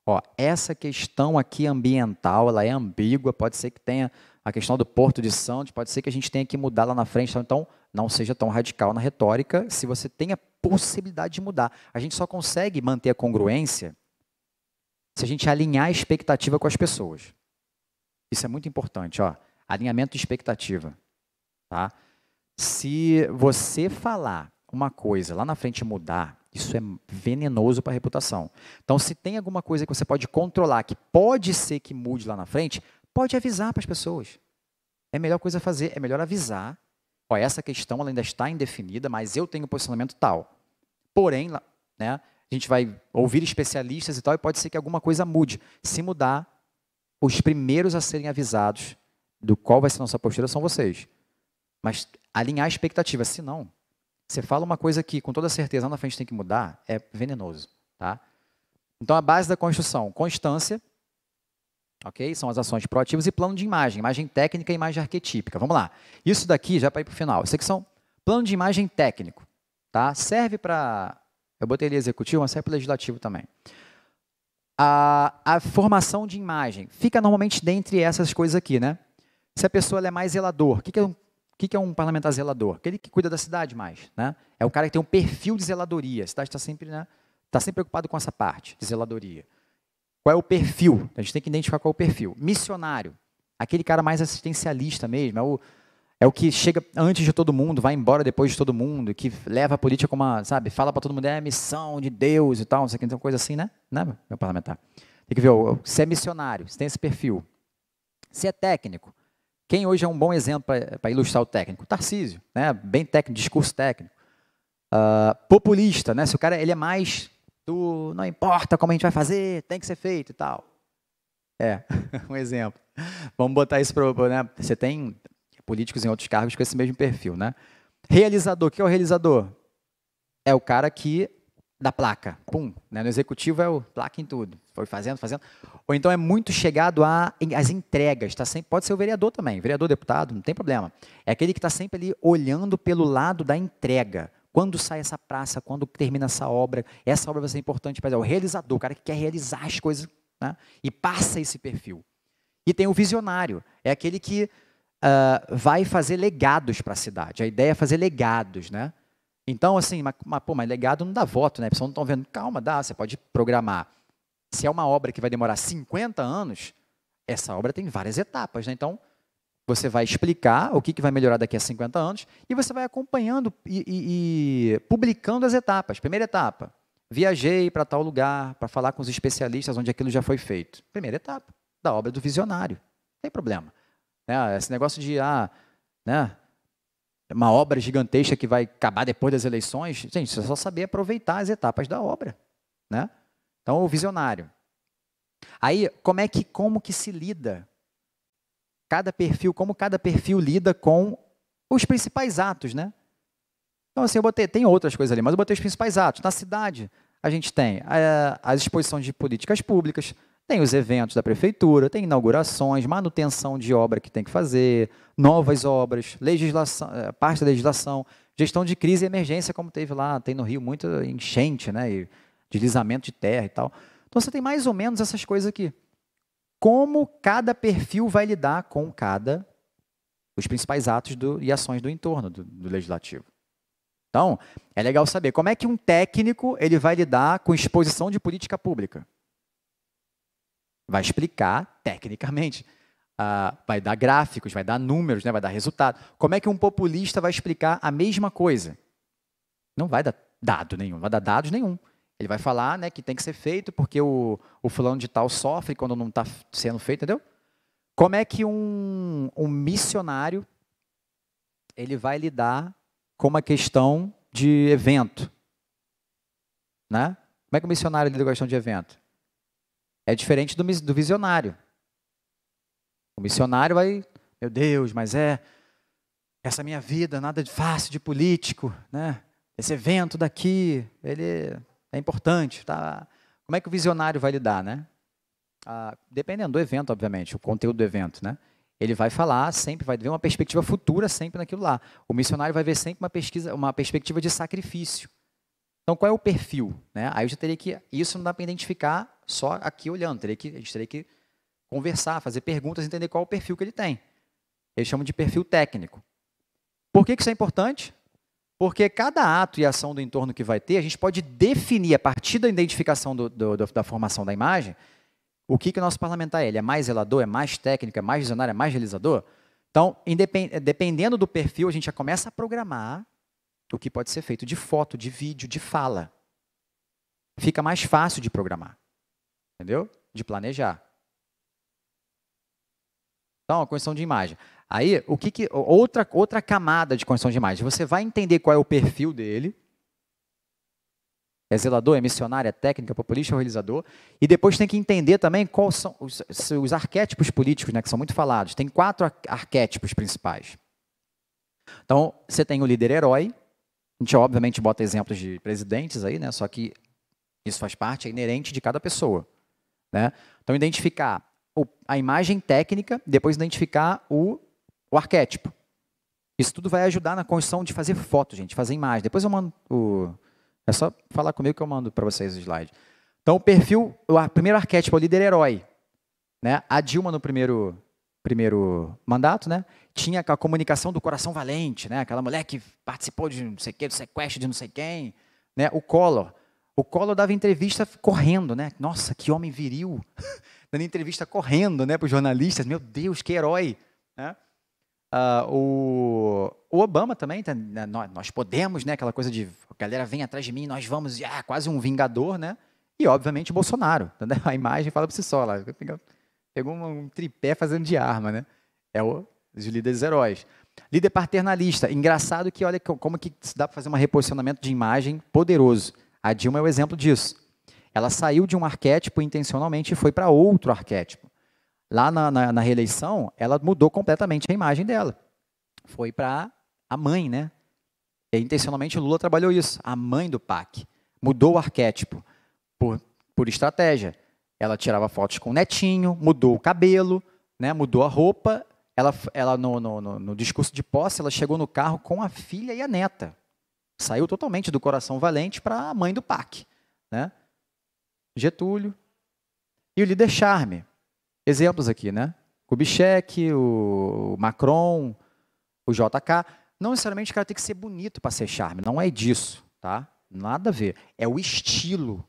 Ó, essa questão aqui ambiental, ela é ambígua, pode ser que tenha a questão do Porto de Santos, pode ser que a gente tenha que mudar lá na frente. Então, não seja tão radical na retórica se você tem a possibilidade de mudar. A gente só consegue manter a congruência se a gente alinhar a expectativa com as pessoas. Isso é muito importante, ó. Alinhamento de expectativa, tá? Se você falar uma coisa lá na frente mudar, isso é venenoso para a reputação. Então, se tem alguma coisa que você pode controlar, que pode ser que mude lá na frente, Pode avisar para as pessoas. É a melhor coisa a fazer, é melhor avisar. Ó, essa questão ainda está indefinida, mas eu tenho um posicionamento tal. Porém, né, a gente vai ouvir especialistas e tal, e pode ser que alguma coisa mude. Se mudar, os primeiros a serem avisados do qual vai ser a nossa postura são vocês. Mas alinhar a expectativa, se não, você fala uma coisa que com toda certeza lá na frente tem que mudar, é venenoso, tá? Então a base da construção, constância, Ok? São as ações proativas e plano de imagem, imagem técnica e imagem arquetípica. Vamos lá. Isso daqui, já é para ir para o final, isso aqui são plano de imagem técnico. Tá? Serve para. Eu botei ele executivo, mas serve para legislativo também. A, a, formação de imagem fica normalmente dentre essas coisas aqui, né? Se a pessoa é mais zelador, o que, que, é um, que, que é um parlamentar zelador? Aquele que cuida da cidade mais, né? É o cara que tem um perfil de zeladoria. A cidade está sempre, né? Está sempre preocupado com essa parte de zeladoria. Qual é o perfil? A gente tem que identificar qual é o perfil. Missionário, aquele cara mais assistencialista mesmo, é o, é o que chega antes de todo mundo, vai embora depois de todo mundo, que leva a política como uma, sabe, fala para todo mundo, é missão de Deus e tal, não sei o que, tem então coisa assim, né? Né, meu parlamentar? Tem que ver, se é missionário, se tem esse perfil. Se é técnico, quem hoje é um bom exemplo para ilustrar o técnico? Tarcísio, né? bem técnico, discurso técnico. Uh, populista, né? se o cara ele é mais não importa como a gente vai fazer, tem que ser feito e tal. É, um exemplo. Vamos botar isso para. Né? Você tem políticos em outros cargos com esse mesmo perfil, né? Realizador, o que é o realizador? É o cara que dá placa, pum, né? no executivo é o placa em tudo, foi fazendo, fazendo. Ou então é muito chegado às entregas, tá sempre, pode ser o vereador também, vereador, deputado, não tem problema. É aquele que está sempre ali olhando pelo lado da entrega. Quando sai essa praça, quando termina essa obra, essa obra vai ser importante para é o realizador, o cara que quer realizar as coisas, né? e passa esse perfil. E tem o visionário, é aquele que uh, vai fazer legados para a cidade. A ideia é fazer legados, né? Então, assim, mas, mas, pô, mas legado não dá voto, né? Pessoal não estão vendo. Calma, dá, você pode programar. Se é uma obra que vai demorar 50 anos, essa obra tem várias etapas, né? Então, você vai explicar o que, que vai melhorar daqui a 50 anos e você vai acompanhando e, e, e publicando as etapas. Primeira etapa, viajei para tal lugar para falar com os especialistas onde aquilo já foi feito. Primeira etapa da obra do visionário. Não tem problema. Né? Esse negócio de ah, né? uma obra gigantesca que vai acabar depois das eleições, gente, é só saber aproveitar as etapas da obra. Né? Então, o visionário. Aí, como é que, como que se lida cada perfil, como cada perfil lida com os principais atos, né? Então, assim, eu botei, tem outras coisas ali, mas eu botei os principais atos. Na cidade, a gente tem a, eh, as exposições de políticas públicas, tem os eventos da prefeitura, tem inaugurações, manutenção de obra que tem que fazer, novas obras, legislação, eh, parte da legislação, gestão de crise e emergência, como teve lá, tem no Rio muito enchente, né? E deslizamento de terra e tal. Então você tem mais ou menos essas coisas aqui como cada perfil vai lidar com cada os principais atos do, e ações do entorno do, do legislativo. Então, é legal saber como é que um técnico ele vai lidar com exposição de política pública. Vai explicar tecnicamente, uh, vai dar gráficos, vai dar números, né, vai dar resultado. Como é que um populista vai explicar a mesma coisa? Não vai dar dado nenhum, não vai dar dados nenhum. Ele vai falar né, que tem que ser feito porque o, o fulano de tal sofre quando não está sendo feito, entendeu? Como é que um, um missionário ele vai lidar com uma questão de evento? Né? Como é que o missionário lida com a questão de evento? É diferente do, do visionário. O missionário vai, meu Deus, mas é essa minha vida, nada de fácil de político, né? Esse evento daqui, ele é importante. Tá? Como é que o visionário vai lidar, né? Ah, dependendo do evento, obviamente, o conteúdo do evento, né? Ele vai falar sempre, vai ver uma perspectiva futura sempre naquilo lá. O missionário vai ver sempre uma pesquisa, uma perspectiva de sacrifício. Então, qual é o perfil? Né? Aí eu já teria que. Isso não dá para identificar só aqui olhando. Teria que, a gente teria que conversar, fazer perguntas, entender qual é o perfil que ele tem. Eles chamam de perfil técnico. Por que, que isso é importante? Porque cada ato e ação do entorno que vai ter, a gente pode definir a partir da identificação do, do, da formação da imagem, o que, que o nosso parlamentar é. Ele é mais zelador, é mais técnico, é mais visionário, é mais realizador? Então, dependendo do perfil, a gente já começa a programar o que pode ser feito de foto, de vídeo, de fala. Fica mais fácil de programar, entendeu? De planejar. Então, a questão de imagem. Aí, o que, que outra, outra camada de condição de imagem. Você vai entender qual é o perfil dele. É zelador, é missionário, é técnico, é populista, é realizador. E depois tem que entender também quais são os, os arquétipos políticos, né, que são muito falados. Tem quatro arquétipos principais. Então, você tem o líder herói. A gente, obviamente, bota exemplos de presidentes aí, né? Só que isso faz parte, é inerente de cada pessoa. Né? Então, identificar a imagem técnica, depois identificar o o arquétipo. Isso tudo vai ajudar na construção de fazer foto, gente, fazer imagem. Depois eu mando o... É só falar comigo que eu mando para vocês o slide. Então, o perfil, o primeiro arquétipo, o líder herói. Né? A Dilma, no primeiro, primeiro mandato, né? tinha a comunicação do coração valente, né? aquela mulher que participou de não sei quê, do sequestro de não sei quem. Né? O Collor. O Collor dava entrevista correndo, né? Nossa, que homem viril! Dando entrevista correndo né, para os jornalistas. Meu Deus, que herói! Né? Uh, o, o, Obama também, tá, né, nós, nós, podemos, né? Aquela coisa de a galera vem atrás de mim, nós vamos, ah, quase um vingador, né? E, obviamente, Bolsonaro. A imagem fala para si só. Lá, pegou um, um tripé fazendo de arma, né? É o, os líderes heróis. Líder paternalista. Engraçado que, olha, como que dá para fazer um reposicionamento de imagem poderoso. A Dilma é o exemplo disso. Ela saiu de um arquétipo intencionalmente e foi para outro arquétipo. Lá na, na, na reeleição, ela mudou completamente a imagem dela. Foi para a mãe, né? E, intencionalmente o Lula trabalhou isso. A mãe do PAC mudou o arquétipo por, por estratégia. Ela tirava fotos com o netinho, mudou o cabelo, né? mudou a roupa. Ela, ela no, no, no, no discurso de posse, ela chegou no carro com a filha e a neta. Saiu totalmente do coração valente para a mãe do PAC. Né? Getúlio. E o líder Charme exemplos aqui, né? Kubitschek, o Macron, o JK. Não necessariamente o cara tem que ser bonito para ser charme, não é disso, tá? Nada a ver. É o estilo.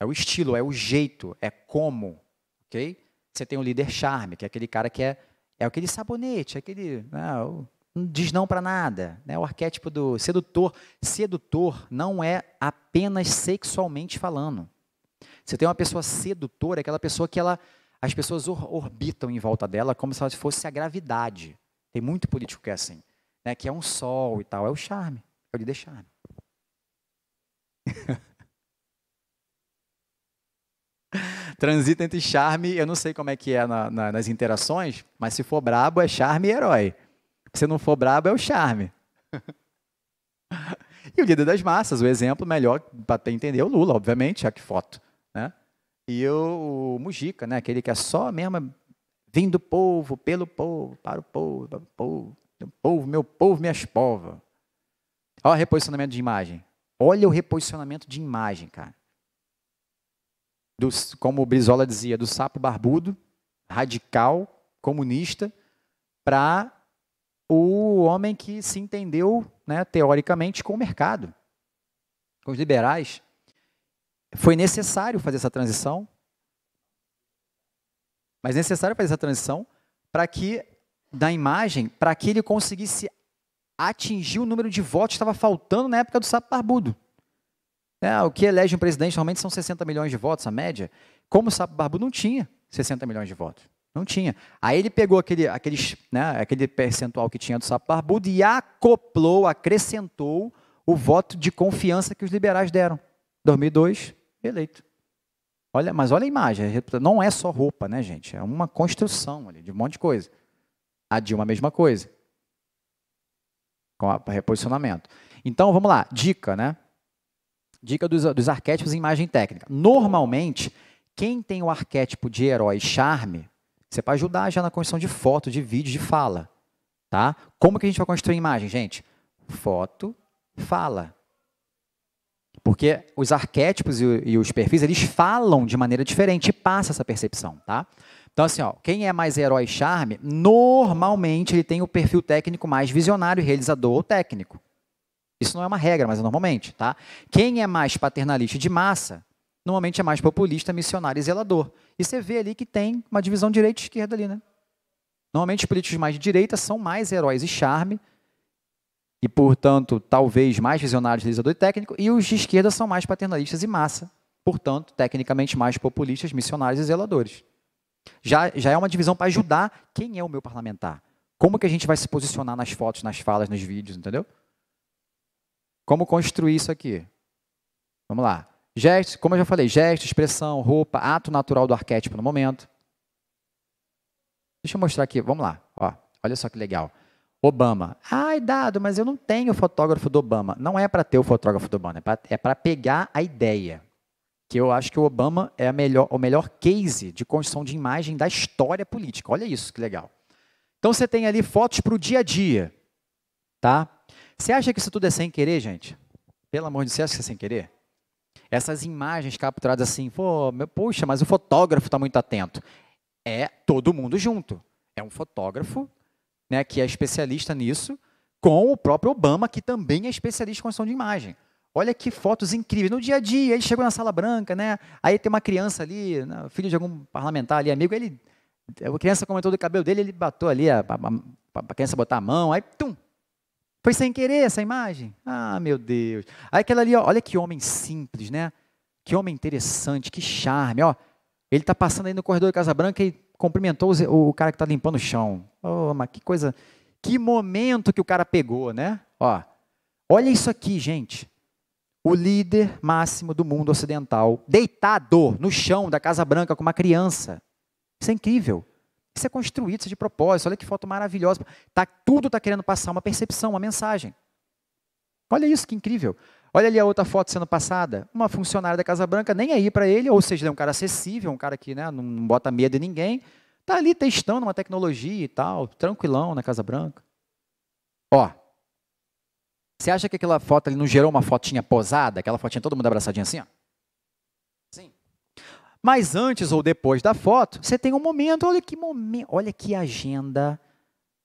É o estilo, é o jeito, é como, ok? Você tem um líder charme, que é aquele cara que é, é aquele sabonete, é aquele... Não, né, não diz não para nada, né? O arquétipo do sedutor. Sedutor não é apenas sexualmente falando. Você tem uma pessoa sedutora, aquela pessoa que ela as pessoas orbitam em volta dela como se ela fosse a gravidade. Tem muito político que é assim, né? que é um sol e tal. É o charme, é o líder charme. Transita entre charme, eu não sei como é que é na, na, nas interações, mas se for brabo é charme e herói. Se não for brabo é o charme. e o líder das massas, o exemplo melhor para entender é o Lula, obviamente, já que foto. Né? E eu, o Mujica, né, aquele que é só mesmo vindo do povo, pelo povo, para o povo, para o povo, meu povo, meu povo, minhas povas. Olha o reposicionamento de imagem. Olha o reposicionamento de imagem, cara. Do, como o Brizola dizia, do sapo barbudo, radical, comunista, para o homem que se entendeu, né, teoricamente, com o mercado, com os liberais. Foi necessário fazer essa transição, mas necessário fazer essa transição para que, da imagem, para que ele conseguisse atingir o número de votos que estava faltando na época do sapo barbudo. É, o que elege um presidente normalmente são 60 milhões de votos, a média. Como o sapo barbudo não tinha 60 milhões de votos. Não tinha. Aí ele pegou aquele, aqueles, né, aquele percentual que tinha do sapo barbudo e acoplou, acrescentou o voto de confiança que os liberais deram. 2002, eleito. Olha, mas olha a imagem, não é só roupa, né, gente? É uma construção ali, de um monte de coisa. A Dilma, a mesma coisa. Com a, reposicionamento. Então, vamos lá, dica, né? Dica dos, dos arquétipos em imagem técnica. Normalmente, quem tem o arquétipo de herói charme, você vai é ajudar já na construção de foto, de vídeo, de fala. Tá? Como que a gente vai construir imagem, gente? Foto, fala. Porque os arquétipos e, os perfis, eles falam de maneira diferente e passa essa percepção, tá? Então, assim, ó, quem é mais herói charme, normalmente ele tem o perfil técnico mais visionário, realizador ou técnico. Isso não é uma regra, mas é normalmente, tá? Quem é mais paternalista de massa, normalmente é mais populista, missionário e zelador. E você vê ali que tem uma divisão direita e esquerda ali, né? Normalmente os políticos mais de direita são mais heróis e charme, e, portanto, talvez mais visionários realizador e técnico, e os de esquerda são mais paternalistas e massa, portanto, tecnicamente mais populistas, missionários e zeladores. Já, já é uma divisão para ajudar quem é o meu parlamentar. Como que a gente vai se posicionar nas fotos, nas falas, nos vídeos, entendeu? Como construir isso aqui? Vamos lá. Gestos, como eu já falei, gesto, expressão, roupa, ato natural do arquétipo no momento. Deixa eu mostrar aqui, vamos lá. Ó, olha só que legal. Obama. Ai, dado, mas eu não tenho fotógrafo do Obama. Não é para ter o fotógrafo do Obama, é para é pegar a ideia. Que eu acho que o Obama é melhor, o melhor case de construção de imagem da história política. Olha isso, que legal. Então você tem ali fotos para o dia a dia, tá? Você acha que isso tudo é sem querer, gente? Pelo amor de Deus, você acha que é sem querer? Essas imagens capturadas assim, pô, meu, poxa, mas o fotógrafo está muito atento. É todo mundo junto. É um fotógrafo né, que é especialista nisso, com o próprio Obama, que também é especialista em construção de imagem. Olha que fotos incríveis. No dia a dia, ele chegou na sala branca, né? Aí tem uma criança ali, né, filho de algum parlamentar ali, amigo, ele. A criança comentou do cabelo dele, ele bateu ali a, a, criança botar a mão, aí tum! Foi sem querer essa imagem. Ah, meu Deus. Aí aquela ali, ó, olha que homem simples, né? Que homem interessante, que charme, ó. Ele está passando aí no corredor da Casa Branca e cumprimentou o cara que está limpando o chão. Oh, mas que coisa, que momento que o cara pegou, né? Ó, olha isso aqui, gente. O líder máximo do mundo ocidental, deitado no chão da Casa Branca com uma criança. Isso é incrível. Isso é construído, isso é de propósito. Olha que foto maravilhosa. Tá, tudo está querendo passar uma percepção, uma mensagem. Olha isso, que incrível. Olha ali a outra foto sendo passada. Uma funcionária da Casa Branca nem aí para ele, ou seja, é um cara acessível, um cara que né, não bota medo em ninguém. Está ali testando uma tecnologia e tal, tranquilão na Casa Branca. Ó, você acha que aquela foto ali não gerou uma fotinha posada? Aquela fotinha todo mundo abraçadinho assim, ó? Sim. Mas antes ou depois da foto, você tem um momento, olha que momento, olha que agenda,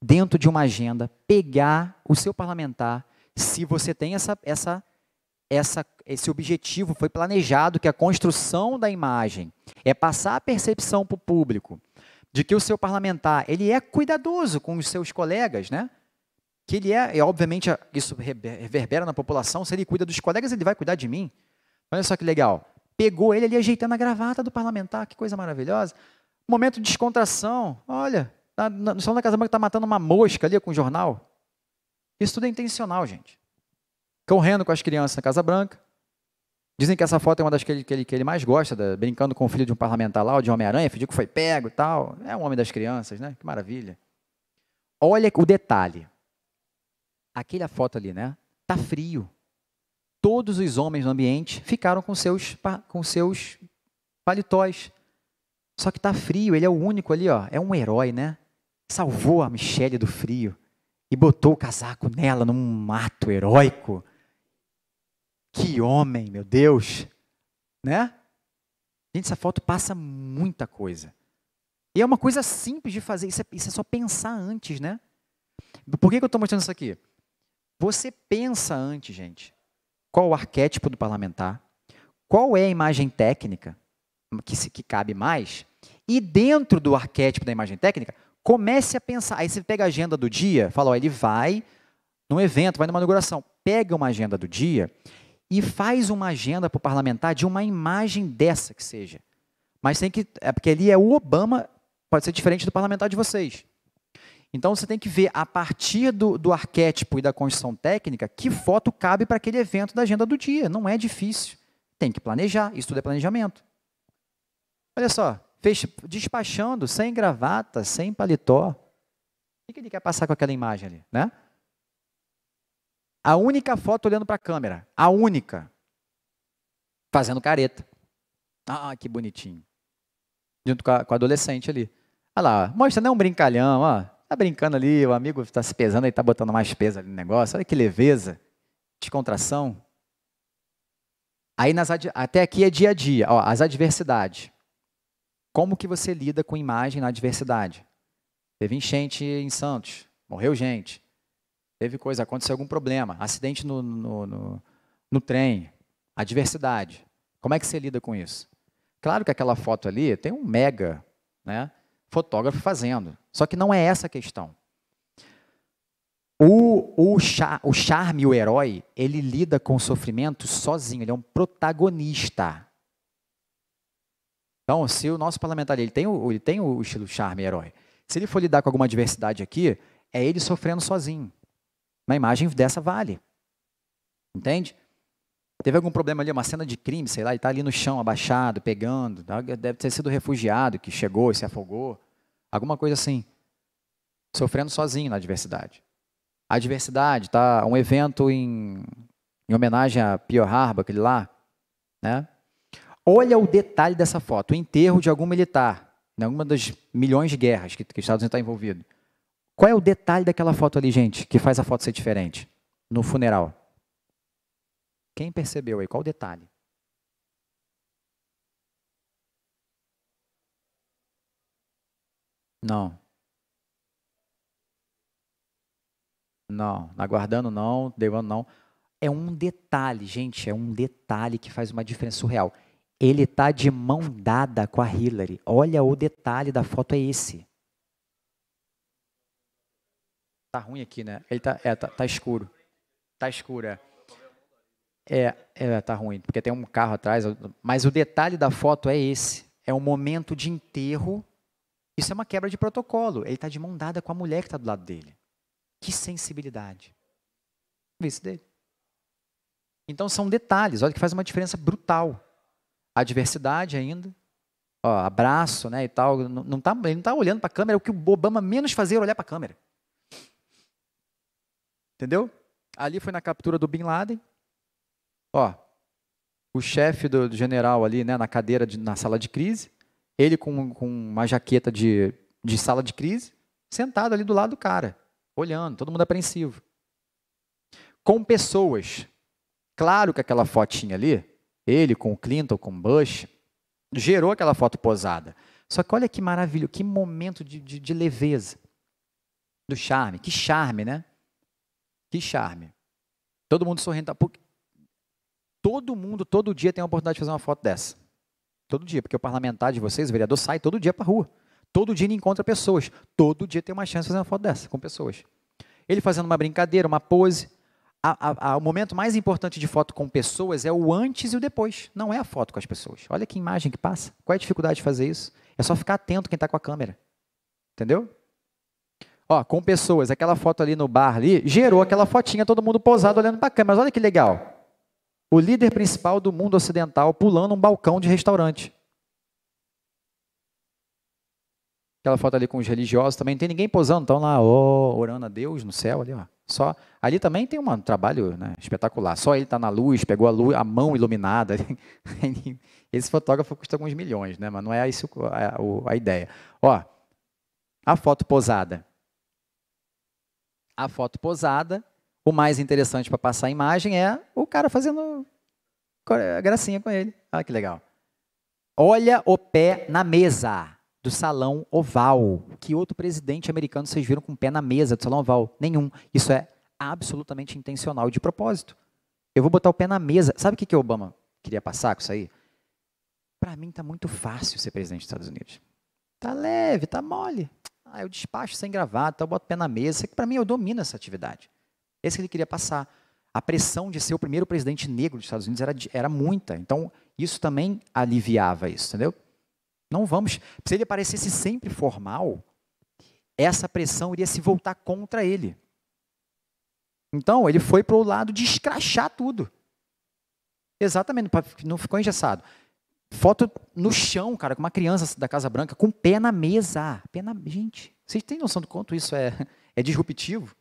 dentro de uma agenda, pegar o seu parlamentar, se você tem essa, essa essa, esse objetivo foi planejado, que a construção da imagem é passar a percepção para o público de que o seu parlamentar ele é cuidadoso com os seus colegas, né? Que ele é, e obviamente isso reverbera na população. Se ele cuida dos colegas, ele vai cuidar de mim. Olha só que legal. Pegou ele ali ajeitando a gravata do parlamentar, que coisa maravilhosa. Momento de descontração. Olha, na, no salão da Casa Branca está matando uma mosca ali com o jornal. Isso tudo é intencional, gente correndo com as crianças na Casa Branca. Dizem que essa foto é uma das que ele, que ele, que ele mais gosta, da, brincando com o filho de um parlamentar lá, o de Homem-Aranha, pediu que foi pego e tal. É um homem das crianças, né? Que maravilha. Olha o detalhe. Aquela foto ali, né? Tá frio. Todos os homens no ambiente ficaram com seus, com seus paletóis. Só que tá frio, ele é o único ali, ó. É um herói, né? Salvou a Michelle do frio e botou o casaco nela num mato heróico. Que homem, meu Deus! Né? Gente, essa foto passa muita coisa. E é uma coisa simples de fazer, isso é, isso é só pensar antes, né? Por que, que eu estou mostrando isso aqui? Você pensa antes, gente. Qual o arquétipo do parlamentar? Qual é a imagem técnica que, se, que cabe mais? E dentro do arquétipo da imagem técnica, comece a pensar. Aí você pega a agenda do dia, fala, ó, ele vai num evento, vai numa inauguração. Pega uma agenda do dia e faz uma agenda para o parlamentar de uma imagem dessa que seja. Mas tem que. É porque ali é o Obama, pode ser diferente do parlamentar de vocês. Então você tem que ver a partir do, do arquétipo e da construção técnica que foto cabe para aquele evento da agenda do dia. Não é difícil. Tem que planejar, isso tudo é planejamento. Olha só, fez, despachando, sem gravata, sem paletó. O que ele quer passar com aquela imagem ali, né? A única foto olhando para a câmera. A única. Fazendo careta. Ah, que bonitinho. Junto com a, com a adolescente ali. Olha lá, mostra, não é um brincalhão, ó. Tá brincando ali, o amigo está se pesando e tá botando mais peso ali no negócio. Olha que leveza. Descontração. Aí nas, até aqui é dia a dia, ó, as adversidades. Como que você lida com imagem na adversidade? Teve enchente em Santos, morreu gente teve coisa, aconteceu algum problema, acidente no, no, no, no trem, adversidade. Como é que você lida com isso? Claro que aquela foto ali tem um mega né, fotógrafo fazendo. Só que não é essa a questão. O, o, char, o charme, o herói, ele lida com o sofrimento sozinho, ele é um protagonista. Então, se o nosso parlamentar ele tem, o, ele tem o estilo charme herói, se ele for lidar com alguma adversidade aqui, é ele sofrendo sozinho uma imagem dessa vale. Entende? Teve algum problema ali, uma cena de crime, sei lá, ele está ali no chão, abaixado, pegando. Tá? Deve ter sido refugiado que chegou e se afogou. Alguma coisa assim. Sofrendo sozinho na adversidade. A adversidade, tá? Um evento em, em homenagem a Pio Harbor, aquele lá. Né? Olha o detalhe dessa foto: o enterro de algum militar, em né? alguma das milhões de guerras que, que os Estados Unidos está envolvido. Qual é o detalhe daquela foto ali, gente, que faz a foto ser diferente? No funeral. Quem percebeu aí? Qual o detalhe? Não. Não, aguardando não, devando não. É um detalhe, gente, é um detalhe que faz uma diferença surreal. Ele tá de mão dada com a Hillary. Olha o detalhe da foto é esse. Tá ruim aqui, né? Ele tá, é, tá, tá escuro. Tá escuro, é. É, é, tá ruim, porque tem um carro atrás. Mas o detalhe da foto é esse. É um momento de enterro. Isso é uma quebra de protocolo. Ele está de mão dada com a mulher que está do lado dele. Que sensibilidade. isso dele. Então são detalhes, olha que faz uma diferença brutal. A diversidade ainda, ó, abraço, né, e tal. Não, não tá, ele não está olhando para a câmera. É o que o Obama menos fazia era é olhar para a câmera. Entendeu? Ali foi na captura do Bin Laden. Ó, o chefe do, do general ali, né, na cadeira, de, na sala de crise, ele com, com uma jaqueta de, de sala de crise, sentado ali do lado do cara, olhando, todo mundo apreensivo. Com pessoas. Claro que aquela fotinha ali, ele com o Clinton, com o Bush, gerou aquela foto posada. Só que olha que maravilha, que momento de, de, de leveza, do charme, que charme, né? Que charme. Todo mundo sorrindo. Tá? Todo mundo, todo dia, tem a oportunidade de fazer uma foto dessa. Todo dia, porque o parlamentar de vocês, o vereador, sai todo dia para a rua. Todo dia ele encontra pessoas. Todo dia tem uma chance de fazer uma foto dessa com pessoas. Ele fazendo uma brincadeira, uma pose. A, a, a, o momento mais importante de foto com pessoas é o antes e o depois, não é a foto com as pessoas. Olha que imagem que passa. Qual é a dificuldade de fazer isso? É só ficar atento quem está com a câmera. Entendeu? ó, com pessoas, aquela foto ali no bar ali, gerou aquela fotinha, todo mundo posado olhando para a câmera. Mas olha que legal. O líder principal do mundo ocidental pulando um balcão de restaurante. Aquela foto ali com os religiosos também, não tem ninguém posando, estão lá oh, orando a Deus no céu ali, ó. Só, ali também tem um trabalho né, espetacular. Só ele está na luz, pegou a, luz, a mão iluminada. Esse fotógrafo custa alguns milhões, né? Mas não é isso a, é, a, a ideia. Ó, a foto posada a foto posada. O mais interessante para passar a imagem é o cara fazendo gracinha com ele. Olha que legal. Olha o pé na mesa do salão oval. Que outro presidente americano vocês viram com o pé na mesa do salão oval? Nenhum. Isso é absolutamente intencional de propósito. Eu vou botar o pé na mesa. Sabe o que, que o Obama queria passar com isso aí? Para mim tá muito fácil ser presidente dos Estados Unidos. Tá leve, tá mole. Ah, eu despacho sem gravata, eu boto o pé na mesa. Para mim, eu é domino essa atividade. Esse que ele queria passar. A pressão de ser o primeiro presidente negro dos Estados Unidos era, era muita. Então, isso também aliviava isso, entendeu? Não vamos. Se ele aparecesse sempre formal, essa pressão iria se voltar contra ele. Então, ele foi para o lado de escrachar tudo. Exatamente, não ficou engessado. Foto no chão, cara, com uma criança da Casa Branca, com o pé na mesa. Pé na... Gente, vocês têm noção do quanto isso é, é disruptivo?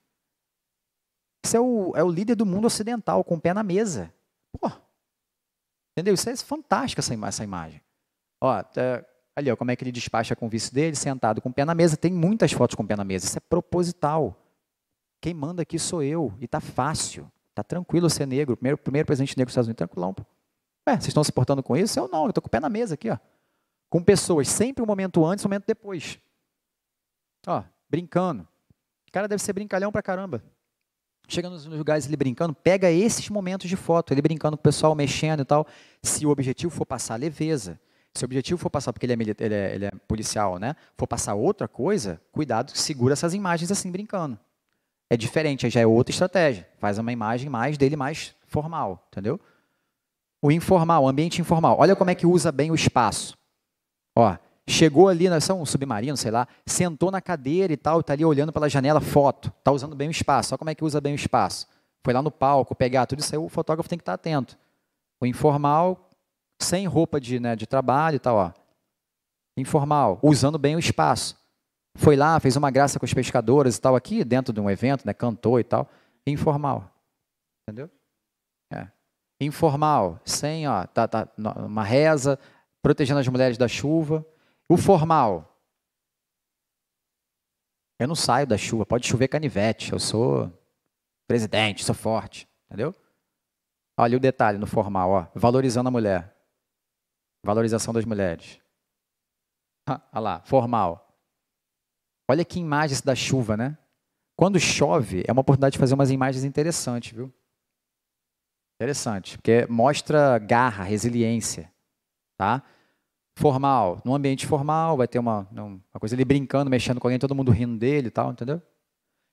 Isso é o, é o líder do mundo ocidental, com o pé na mesa. Pô, entendeu? Isso é fantástico, essa, essa imagem. Ó, tá, ali, ó, como é que ele despacha com o vice dele, sentado com o pé na mesa. Tem muitas fotos com o pé na mesa, isso é proposital. Quem manda aqui sou eu, e tá fácil. Tá tranquilo ser negro, primeiro, primeiro presidente negro dos Estados Unidos, tranquilão. Ué, vocês estão se portando com isso? Eu não, eu estou com o pé na mesa aqui, ó. Com pessoas, sempre um momento antes, um momento depois. Ó, brincando. O cara deve ser brincalhão pra caramba. Chega nos lugares ele brincando, pega esses momentos de foto, ele brincando com o pessoal, mexendo e tal. Se o objetivo for passar leveza, se o objetivo for passar, porque ele é, milita, ele, é, ele é, policial, né? For passar outra coisa, cuidado, segura essas imagens assim, brincando. É diferente, já é outra estratégia. Faz uma imagem mais dele, mais formal, entendeu? O informal, o ambiente informal. Olha como é que usa bem o espaço. Ó, chegou ali, não é só um submarino, sei lá, sentou na cadeira e tal, está ali olhando pela janela, foto, está usando bem o espaço. Olha como é que usa bem o espaço. Foi lá no palco pegar tudo isso aí, o fotógrafo tem que estar tá atento. O informal, sem roupa de, né, de trabalho e tal, ó. Informal, usando bem o espaço. Foi lá, fez uma graça com os pescadores e tal, aqui dentro de um evento, né, cantou e tal. Informal. Entendeu? informal, sem ó, tá, tá, uma reza, protegendo as mulheres da chuva. O formal. Eu não saio da chuva, pode chover canivete, eu sou presidente, sou forte, entendeu? Olha o detalhe no formal, ó, valorizando a mulher. Valorização das mulheres. olha lá, formal. Olha que imagem da chuva, né? Quando chove, é uma oportunidade de fazer umas imagens interessantes, viu? Interessante, porque mostra garra, resiliência, tá? Formal, num ambiente formal, vai ter uma, uma coisa ele brincando, mexendo com alguém, todo mundo rindo dele e tal, entendeu?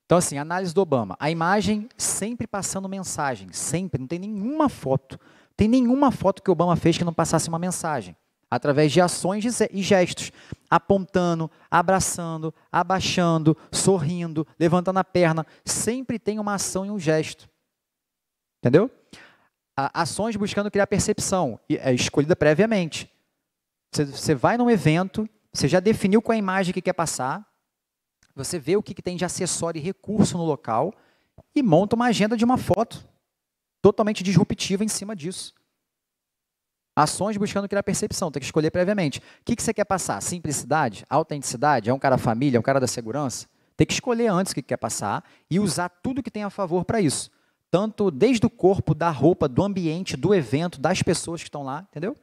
Então, assim, análise do Obama. A imagem sempre passando mensagem, sempre. Não tem nenhuma foto, tem nenhuma foto que Obama fez que não passasse uma mensagem. Através de ações e gestos, apontando, abraçando, abaixando, sorrindo, levantando a perna. Sempre tem uma ação e um gesto. Entendeu? ações buscando criar percepção, é escolhida previamente. Você, você vai num evento, você já definiu qual é a imagem que quer passar, você vê o que, que tem de acessório e recurso no local e monta uma agenda de uma foto totalmente disruptiva em cima disso. Ações buscando criar percepção, tem que escolher previamente. O que, que você quer passar? Simplicidade? Autenticidade? É um cara família? É um cara da segurança? Tem que escolher antes o que quer passar e usar tudo que tem a favor para isso tanto desde o corpo, da roupa, do ambiente, do evento, das pessoas que estão lá, entendeu?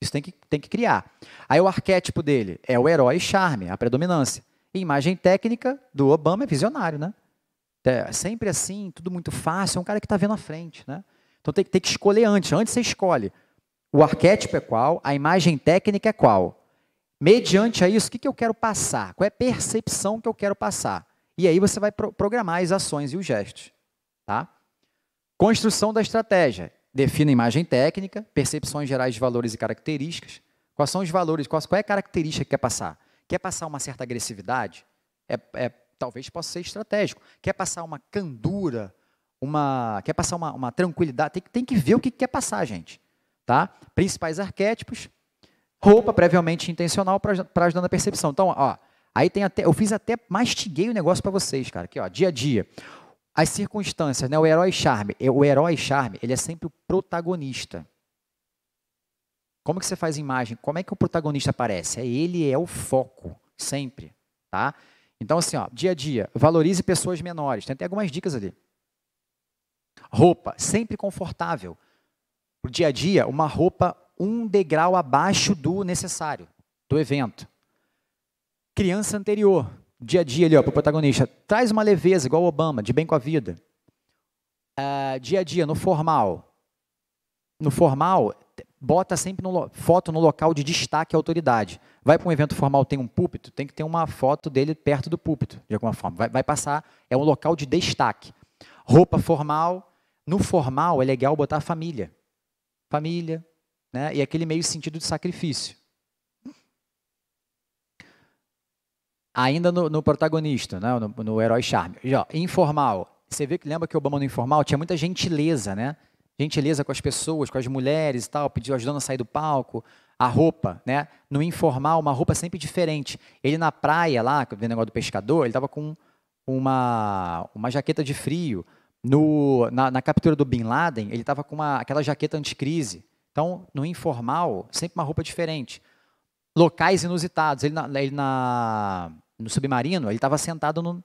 Isso tem que, tem que criar. Aí o arquétipo dele é o herói charme, a predominância. E imagem técnica do Obama é visionário, né? É sempre assim, tudo muito fácil, é um cara que está vendo à frente, né? Então tem, tem que escolher antes. Antes você escolhe o arquétipo é qual, a imagem técnica é qual. Mediante a isso, o que, que eu quero passar? Qual é a percepção que eu quero passar? E aí você vai pro programar as ações e os gestos, tá? Construção da estratégia. Defina a imagem técnica, percepções gerais de valores e características. Quais são os valores, qual é a característica que quer passar? Quer passar uma certa agressividade? É, é, talvez possa ser estratégico. Quer passar uma candura? Uma, quer passar uma, uma tranquilidade? Tem, tem que ver o que quer passar, gente. Tá? Principais arquétipos. Roupa previamente intencional para ajudar na percepção. Então, ó, aí tem até, eu fiz até, mastiguei o negócio para vocês, cara. Aqui, ó, dia a dia as circunstâncias, né? O herói charme, é, o herói charme, ele é sempre o protagonista. Como que você faz imagem? Como é que o protagonista aparece? É ele é o foco sempre, tá? Então assim, ó, dia a dia, valorize pessoas menores. Tem até algumas dicas ali. Roupa sempre confortável. O dia a dia, uma roupa um degrau abaixo do necessário do evento. Criança anterior, dia a dia ali, ó, para o protagonista, traz uma leveza, igual o Obama, de bem com a vida. Uh, dia a dia, no formal. No formal, bota sempre no, foto no local de destaque e autoridade. Vai para um evento formal, tem um púlpito, tem que ter uma foto dele perto do púlpito, de alguma forma. Vai, vai passar, é um local de destaque. Roupa formal. No formal, é legal botar família. Família, né? E aquele meio sentido de sacrifício. Ainda no, no protagonista, né? no, no herói charme. Já, informal. Você vê que lembra que o Obama no informal tinha muita gentileza, né? Gentileza com as pessoas, com as mulheres e tal, pediu ajudando a sair do palco, a roupa, né? No informal, uma roupa sempre diferente. Ele na praia lá, vendo o negócio do pescador, ele estava com uma, uma jaqueta de frio. No, na, na captura do Bin Laden, ele estava com uma, aquela jaqueta anticrise. Então, no informal, sempre uma roupa diferente. Locais inusitados. Ele na, ele na, no submarino, ele estava sentado no,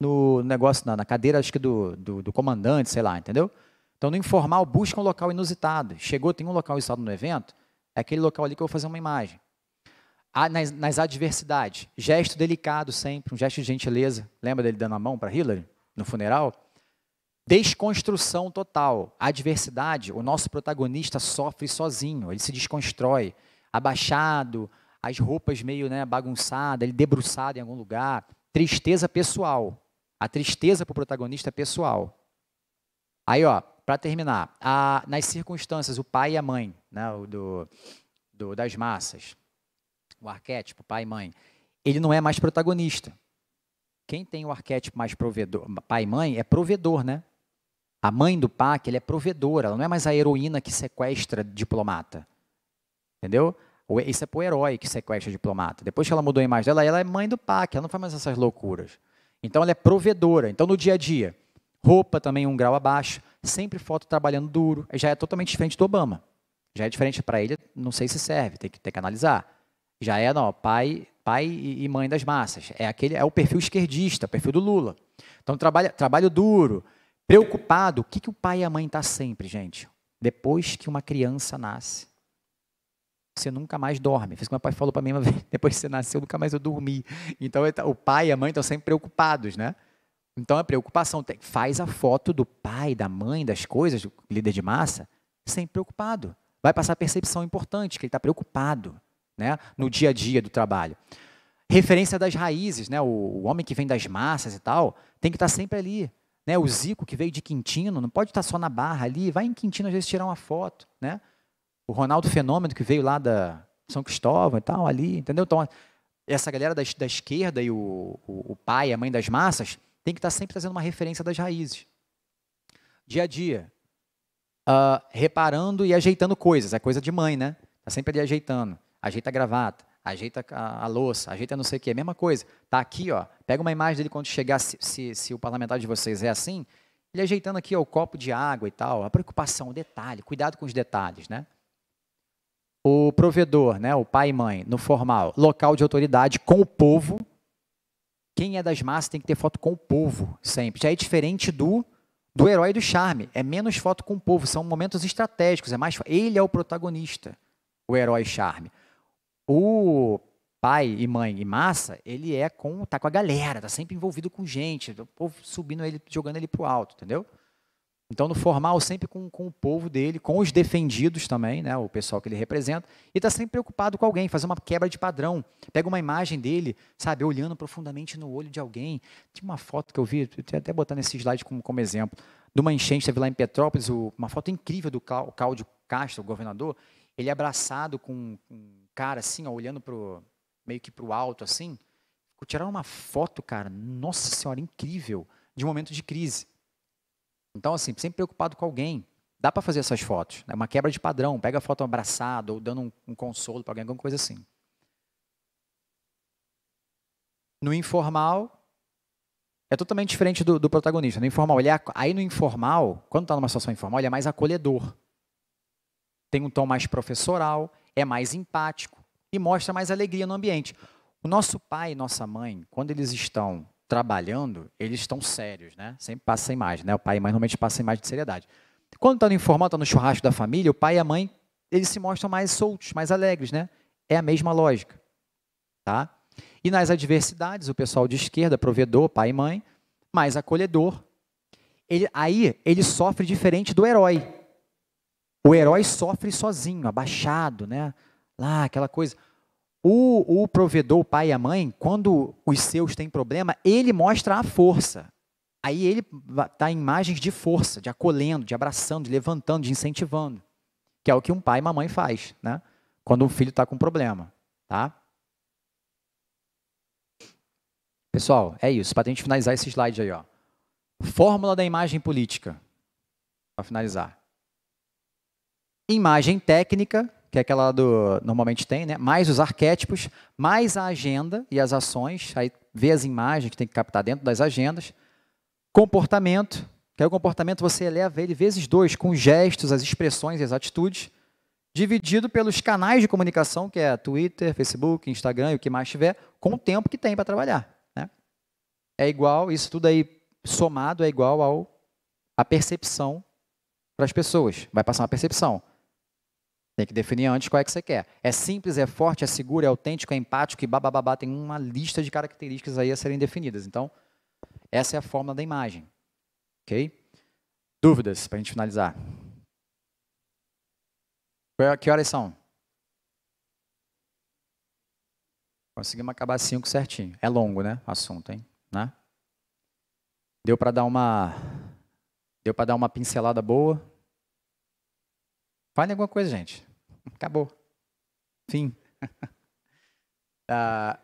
no negócio, na, na cadeira, acho que do, do, do, comandante, sei lá, entendeu? Então, no informal, busca um local inusitado. Chegou, tem um local inusitado no evento, é aquele local ali que eu vou fazer uma imagem. Ah, nas, nas adversidades, gesto delicado sempre, um gesto de gentileza. Lembra dele dando a mão para Hillary no funeral? Desconstrução total. A adversidade, o nosso protagonista sofre sozinho, ele se desconstrói, abaixado, as roupas meio né, bagunçada, ele debruçado em algum lugar. Tristeza pessoal. A tristeza para o protagonista é pessoal. Aí, ó, para terminar, a, nas circunstâncias, o pai e a mãe, né, o do, do, das massas, o arquétipo, pai e mãe, ele não é mais protagonista. Quem tem o arquétipo mais provedor, pai e mãe, é provedor, né? A mãe do Pac, ele é provedora, ela não é mais a heroína que sequestra diplomata. Entendeu? Isso é pro herói que sequestra diplomata. Depois que ela mudou a imagem dela, ela é mãe do PAC, ela não faz mais essas loucuras. Então ela é provedora. Então no dia a dia, roupa também um grau abaixo, sempre foto trabalhando duro. Já é totalmente diferente do Obama. Já é diferente para ele, não sei se serve, tem que, tem que analisar. Já é, não, pai, pai e mãe das massas. É aquele é o perfil esquerdista, o perfil do Lula. Então trabalha, trabalho duro, preocupado. O que, que o pai e a mãe tá sempre, gente? Depois que uma criança nasce, você nunca mais dorme. Foi isso que meu pai falou para mim uma vez, depois que você nasceu, nunca mais eu dormi. Então tá, o pai e a mãe estão sempre preocupados, né? Então a preocupação faz a foto do pai, da mãe, das coisas, do líder de massa, sempre preocupado. Vai passar a percepção importante que ele está preocupado, né? No dia a dia do trabalho. Referência das raízes, né? O, o homem que vem das massas e tal, tem que estar tá sempre ali. Né, o Zico que veio de Quintino, não pode estar tá só na barra ali, vai em Quintino às vezes tirar uma foto, né? o Ronaldo Fenômeno, que veio lá da São Cristóvão e tal, ali, entendeu? Então, essa galera da, da esquerda e o, o, o pai, a mãe das massas, tem que estar tá sempre trazendo uma referência das raízes. Dia a dia. Uh, reparando e ajeitando coisas. É coisa de mãe, né? Tá sempre ali ajeitando. Ajeita a gravata, ajeita a, a louça, ajeita não sei o quê. É mesma coisa. Tá aqui, ó. Pega uma imagem dele quando chegar, se, se, se o parlamentar de vocês é assim, ele ajeitando aqui ó, o copo de água e tal. A preocupação, o detalhe, cuidado com os detalhes, né? o provedor, né, o pai e mãe, no formal, local de autoridade com o povo. Quem é das massas tem que ter foto com o povo, sempre. Já é diferente do do herói do charme. É menos foto com o povo, são momentos estratégicos, é mais ele é o protagonista, o herói charme. O pai e mãe e massa, ele é com tá com a galera, tá sempre envolvido com gente, o povo subindo ele, jogando ele pro alto, entendeu? Então, no formal, sempre com, com o povo dele, com os defendidos também, né, o pessoal que ele representa, e está sempre preocupado com alguém, fazer uma quebra de padrão. Pega uma imagem dele, sabe, olhando profundamente no olho de alguém. Tinha uma foto que eu vi, eu até botar nesse slide como, como exemplo, de uma enchente, teve lá em Petrópolis, o, uma foto incrível do Cláudio Castro, o governador, ele abraçado com um cara assim, ó, olhando pro, meio que para o alto, assim. Tiraram uma foto, cara, nossa senhora, incrível, de um momento de crise. Então, assim, sempre preocupado com alguém. Dá para fazer essas fotos. É né? uma quebra de padrão. Pega a foto abraçado ou dando um, um consolo para alguém, alguma coisa assim. No informal, é totalmente diferente do, do protagonista. No informal, ele é, aí no informal, quando está numa situação informal, ele é mais acolhedor. Tem um tom mais professoral, é mais empático e mostra mais alegria no ambiente. O nosso pai e nossa mãe, quando eles estão trabalhando, eles estão sérios, né? Sempre passa a imagem, né? O pai e a mãe normalmente passam a imagem de seriedade. Quando está no informal, está no churrasco da família, o pai e a mãe, eles se mostram mais soltos, mais alegres, né? É a mesma lógica, tá? E nas adversidades, o pessoal de esquerda, provedor, pai e mãe, mais acolhedor. Ele, aí, ele sofre diferente do herói. O herói sofre sozinho, abaixado, né? Lá, aquela coisa. O, o provedor, o pai e a mãe, quando os seus têm problema, ele mostra a força. Aí ele tá em imagens de força, de acolhendo, de abraçando, de levantando, de incentivando. Que é o que um pai e uma mãe faz, né? Quando um filho está com problema, tá? Pessoal, é isso. Para a gente finalizar esse slide aí, ó. Fórmula da imagem política. Para finalizar. Imagem técnica que é aquela do normalmente tem, né? Mais os arquétipos, mais a agenda e as ações, aí vê as imagens que tem que captar dentro das agendas, comportamento, que é o comportamento você eleva ele vezes dois com gestos, as expressões e as atitudes, dividido pelos canais de comunicação, que é Twitter, Facebook, Instagram e o que mais tiver, com o tempo que tem para trabalhar, né? É igual, isso tudo aí somado é igual ao a percepção para as pessoas. Vai passar uma percepção. Tem que definir antes qual é que você quer. É simples, é forte, é seguro, é autêntico, é empático e bababá. Tem uma lista de características aí a serem definidas. Então, essa é a fórmula da imagem. Ok? Dúvidas para a gente finalizar? É, que horas são? Conseguimos acabar cinco certinho. É longo, né? O assunto, hein? Né? Deu para dar uma deu para dar uma pincelada boa? Fale alguma coisa, gente. Acabou. Fim. ah,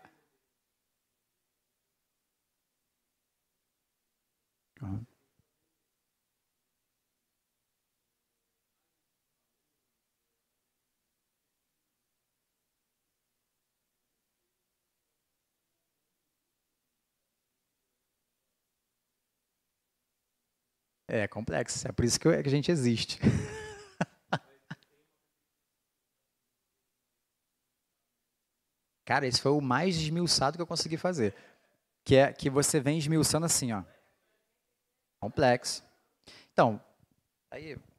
É complexo, é por isso que é a gente existe. Cara, esse foi o mais esmiuçado que eu consegui fazer. Que é que você vem esmiuçando assim, ó. Complexo. Então, aí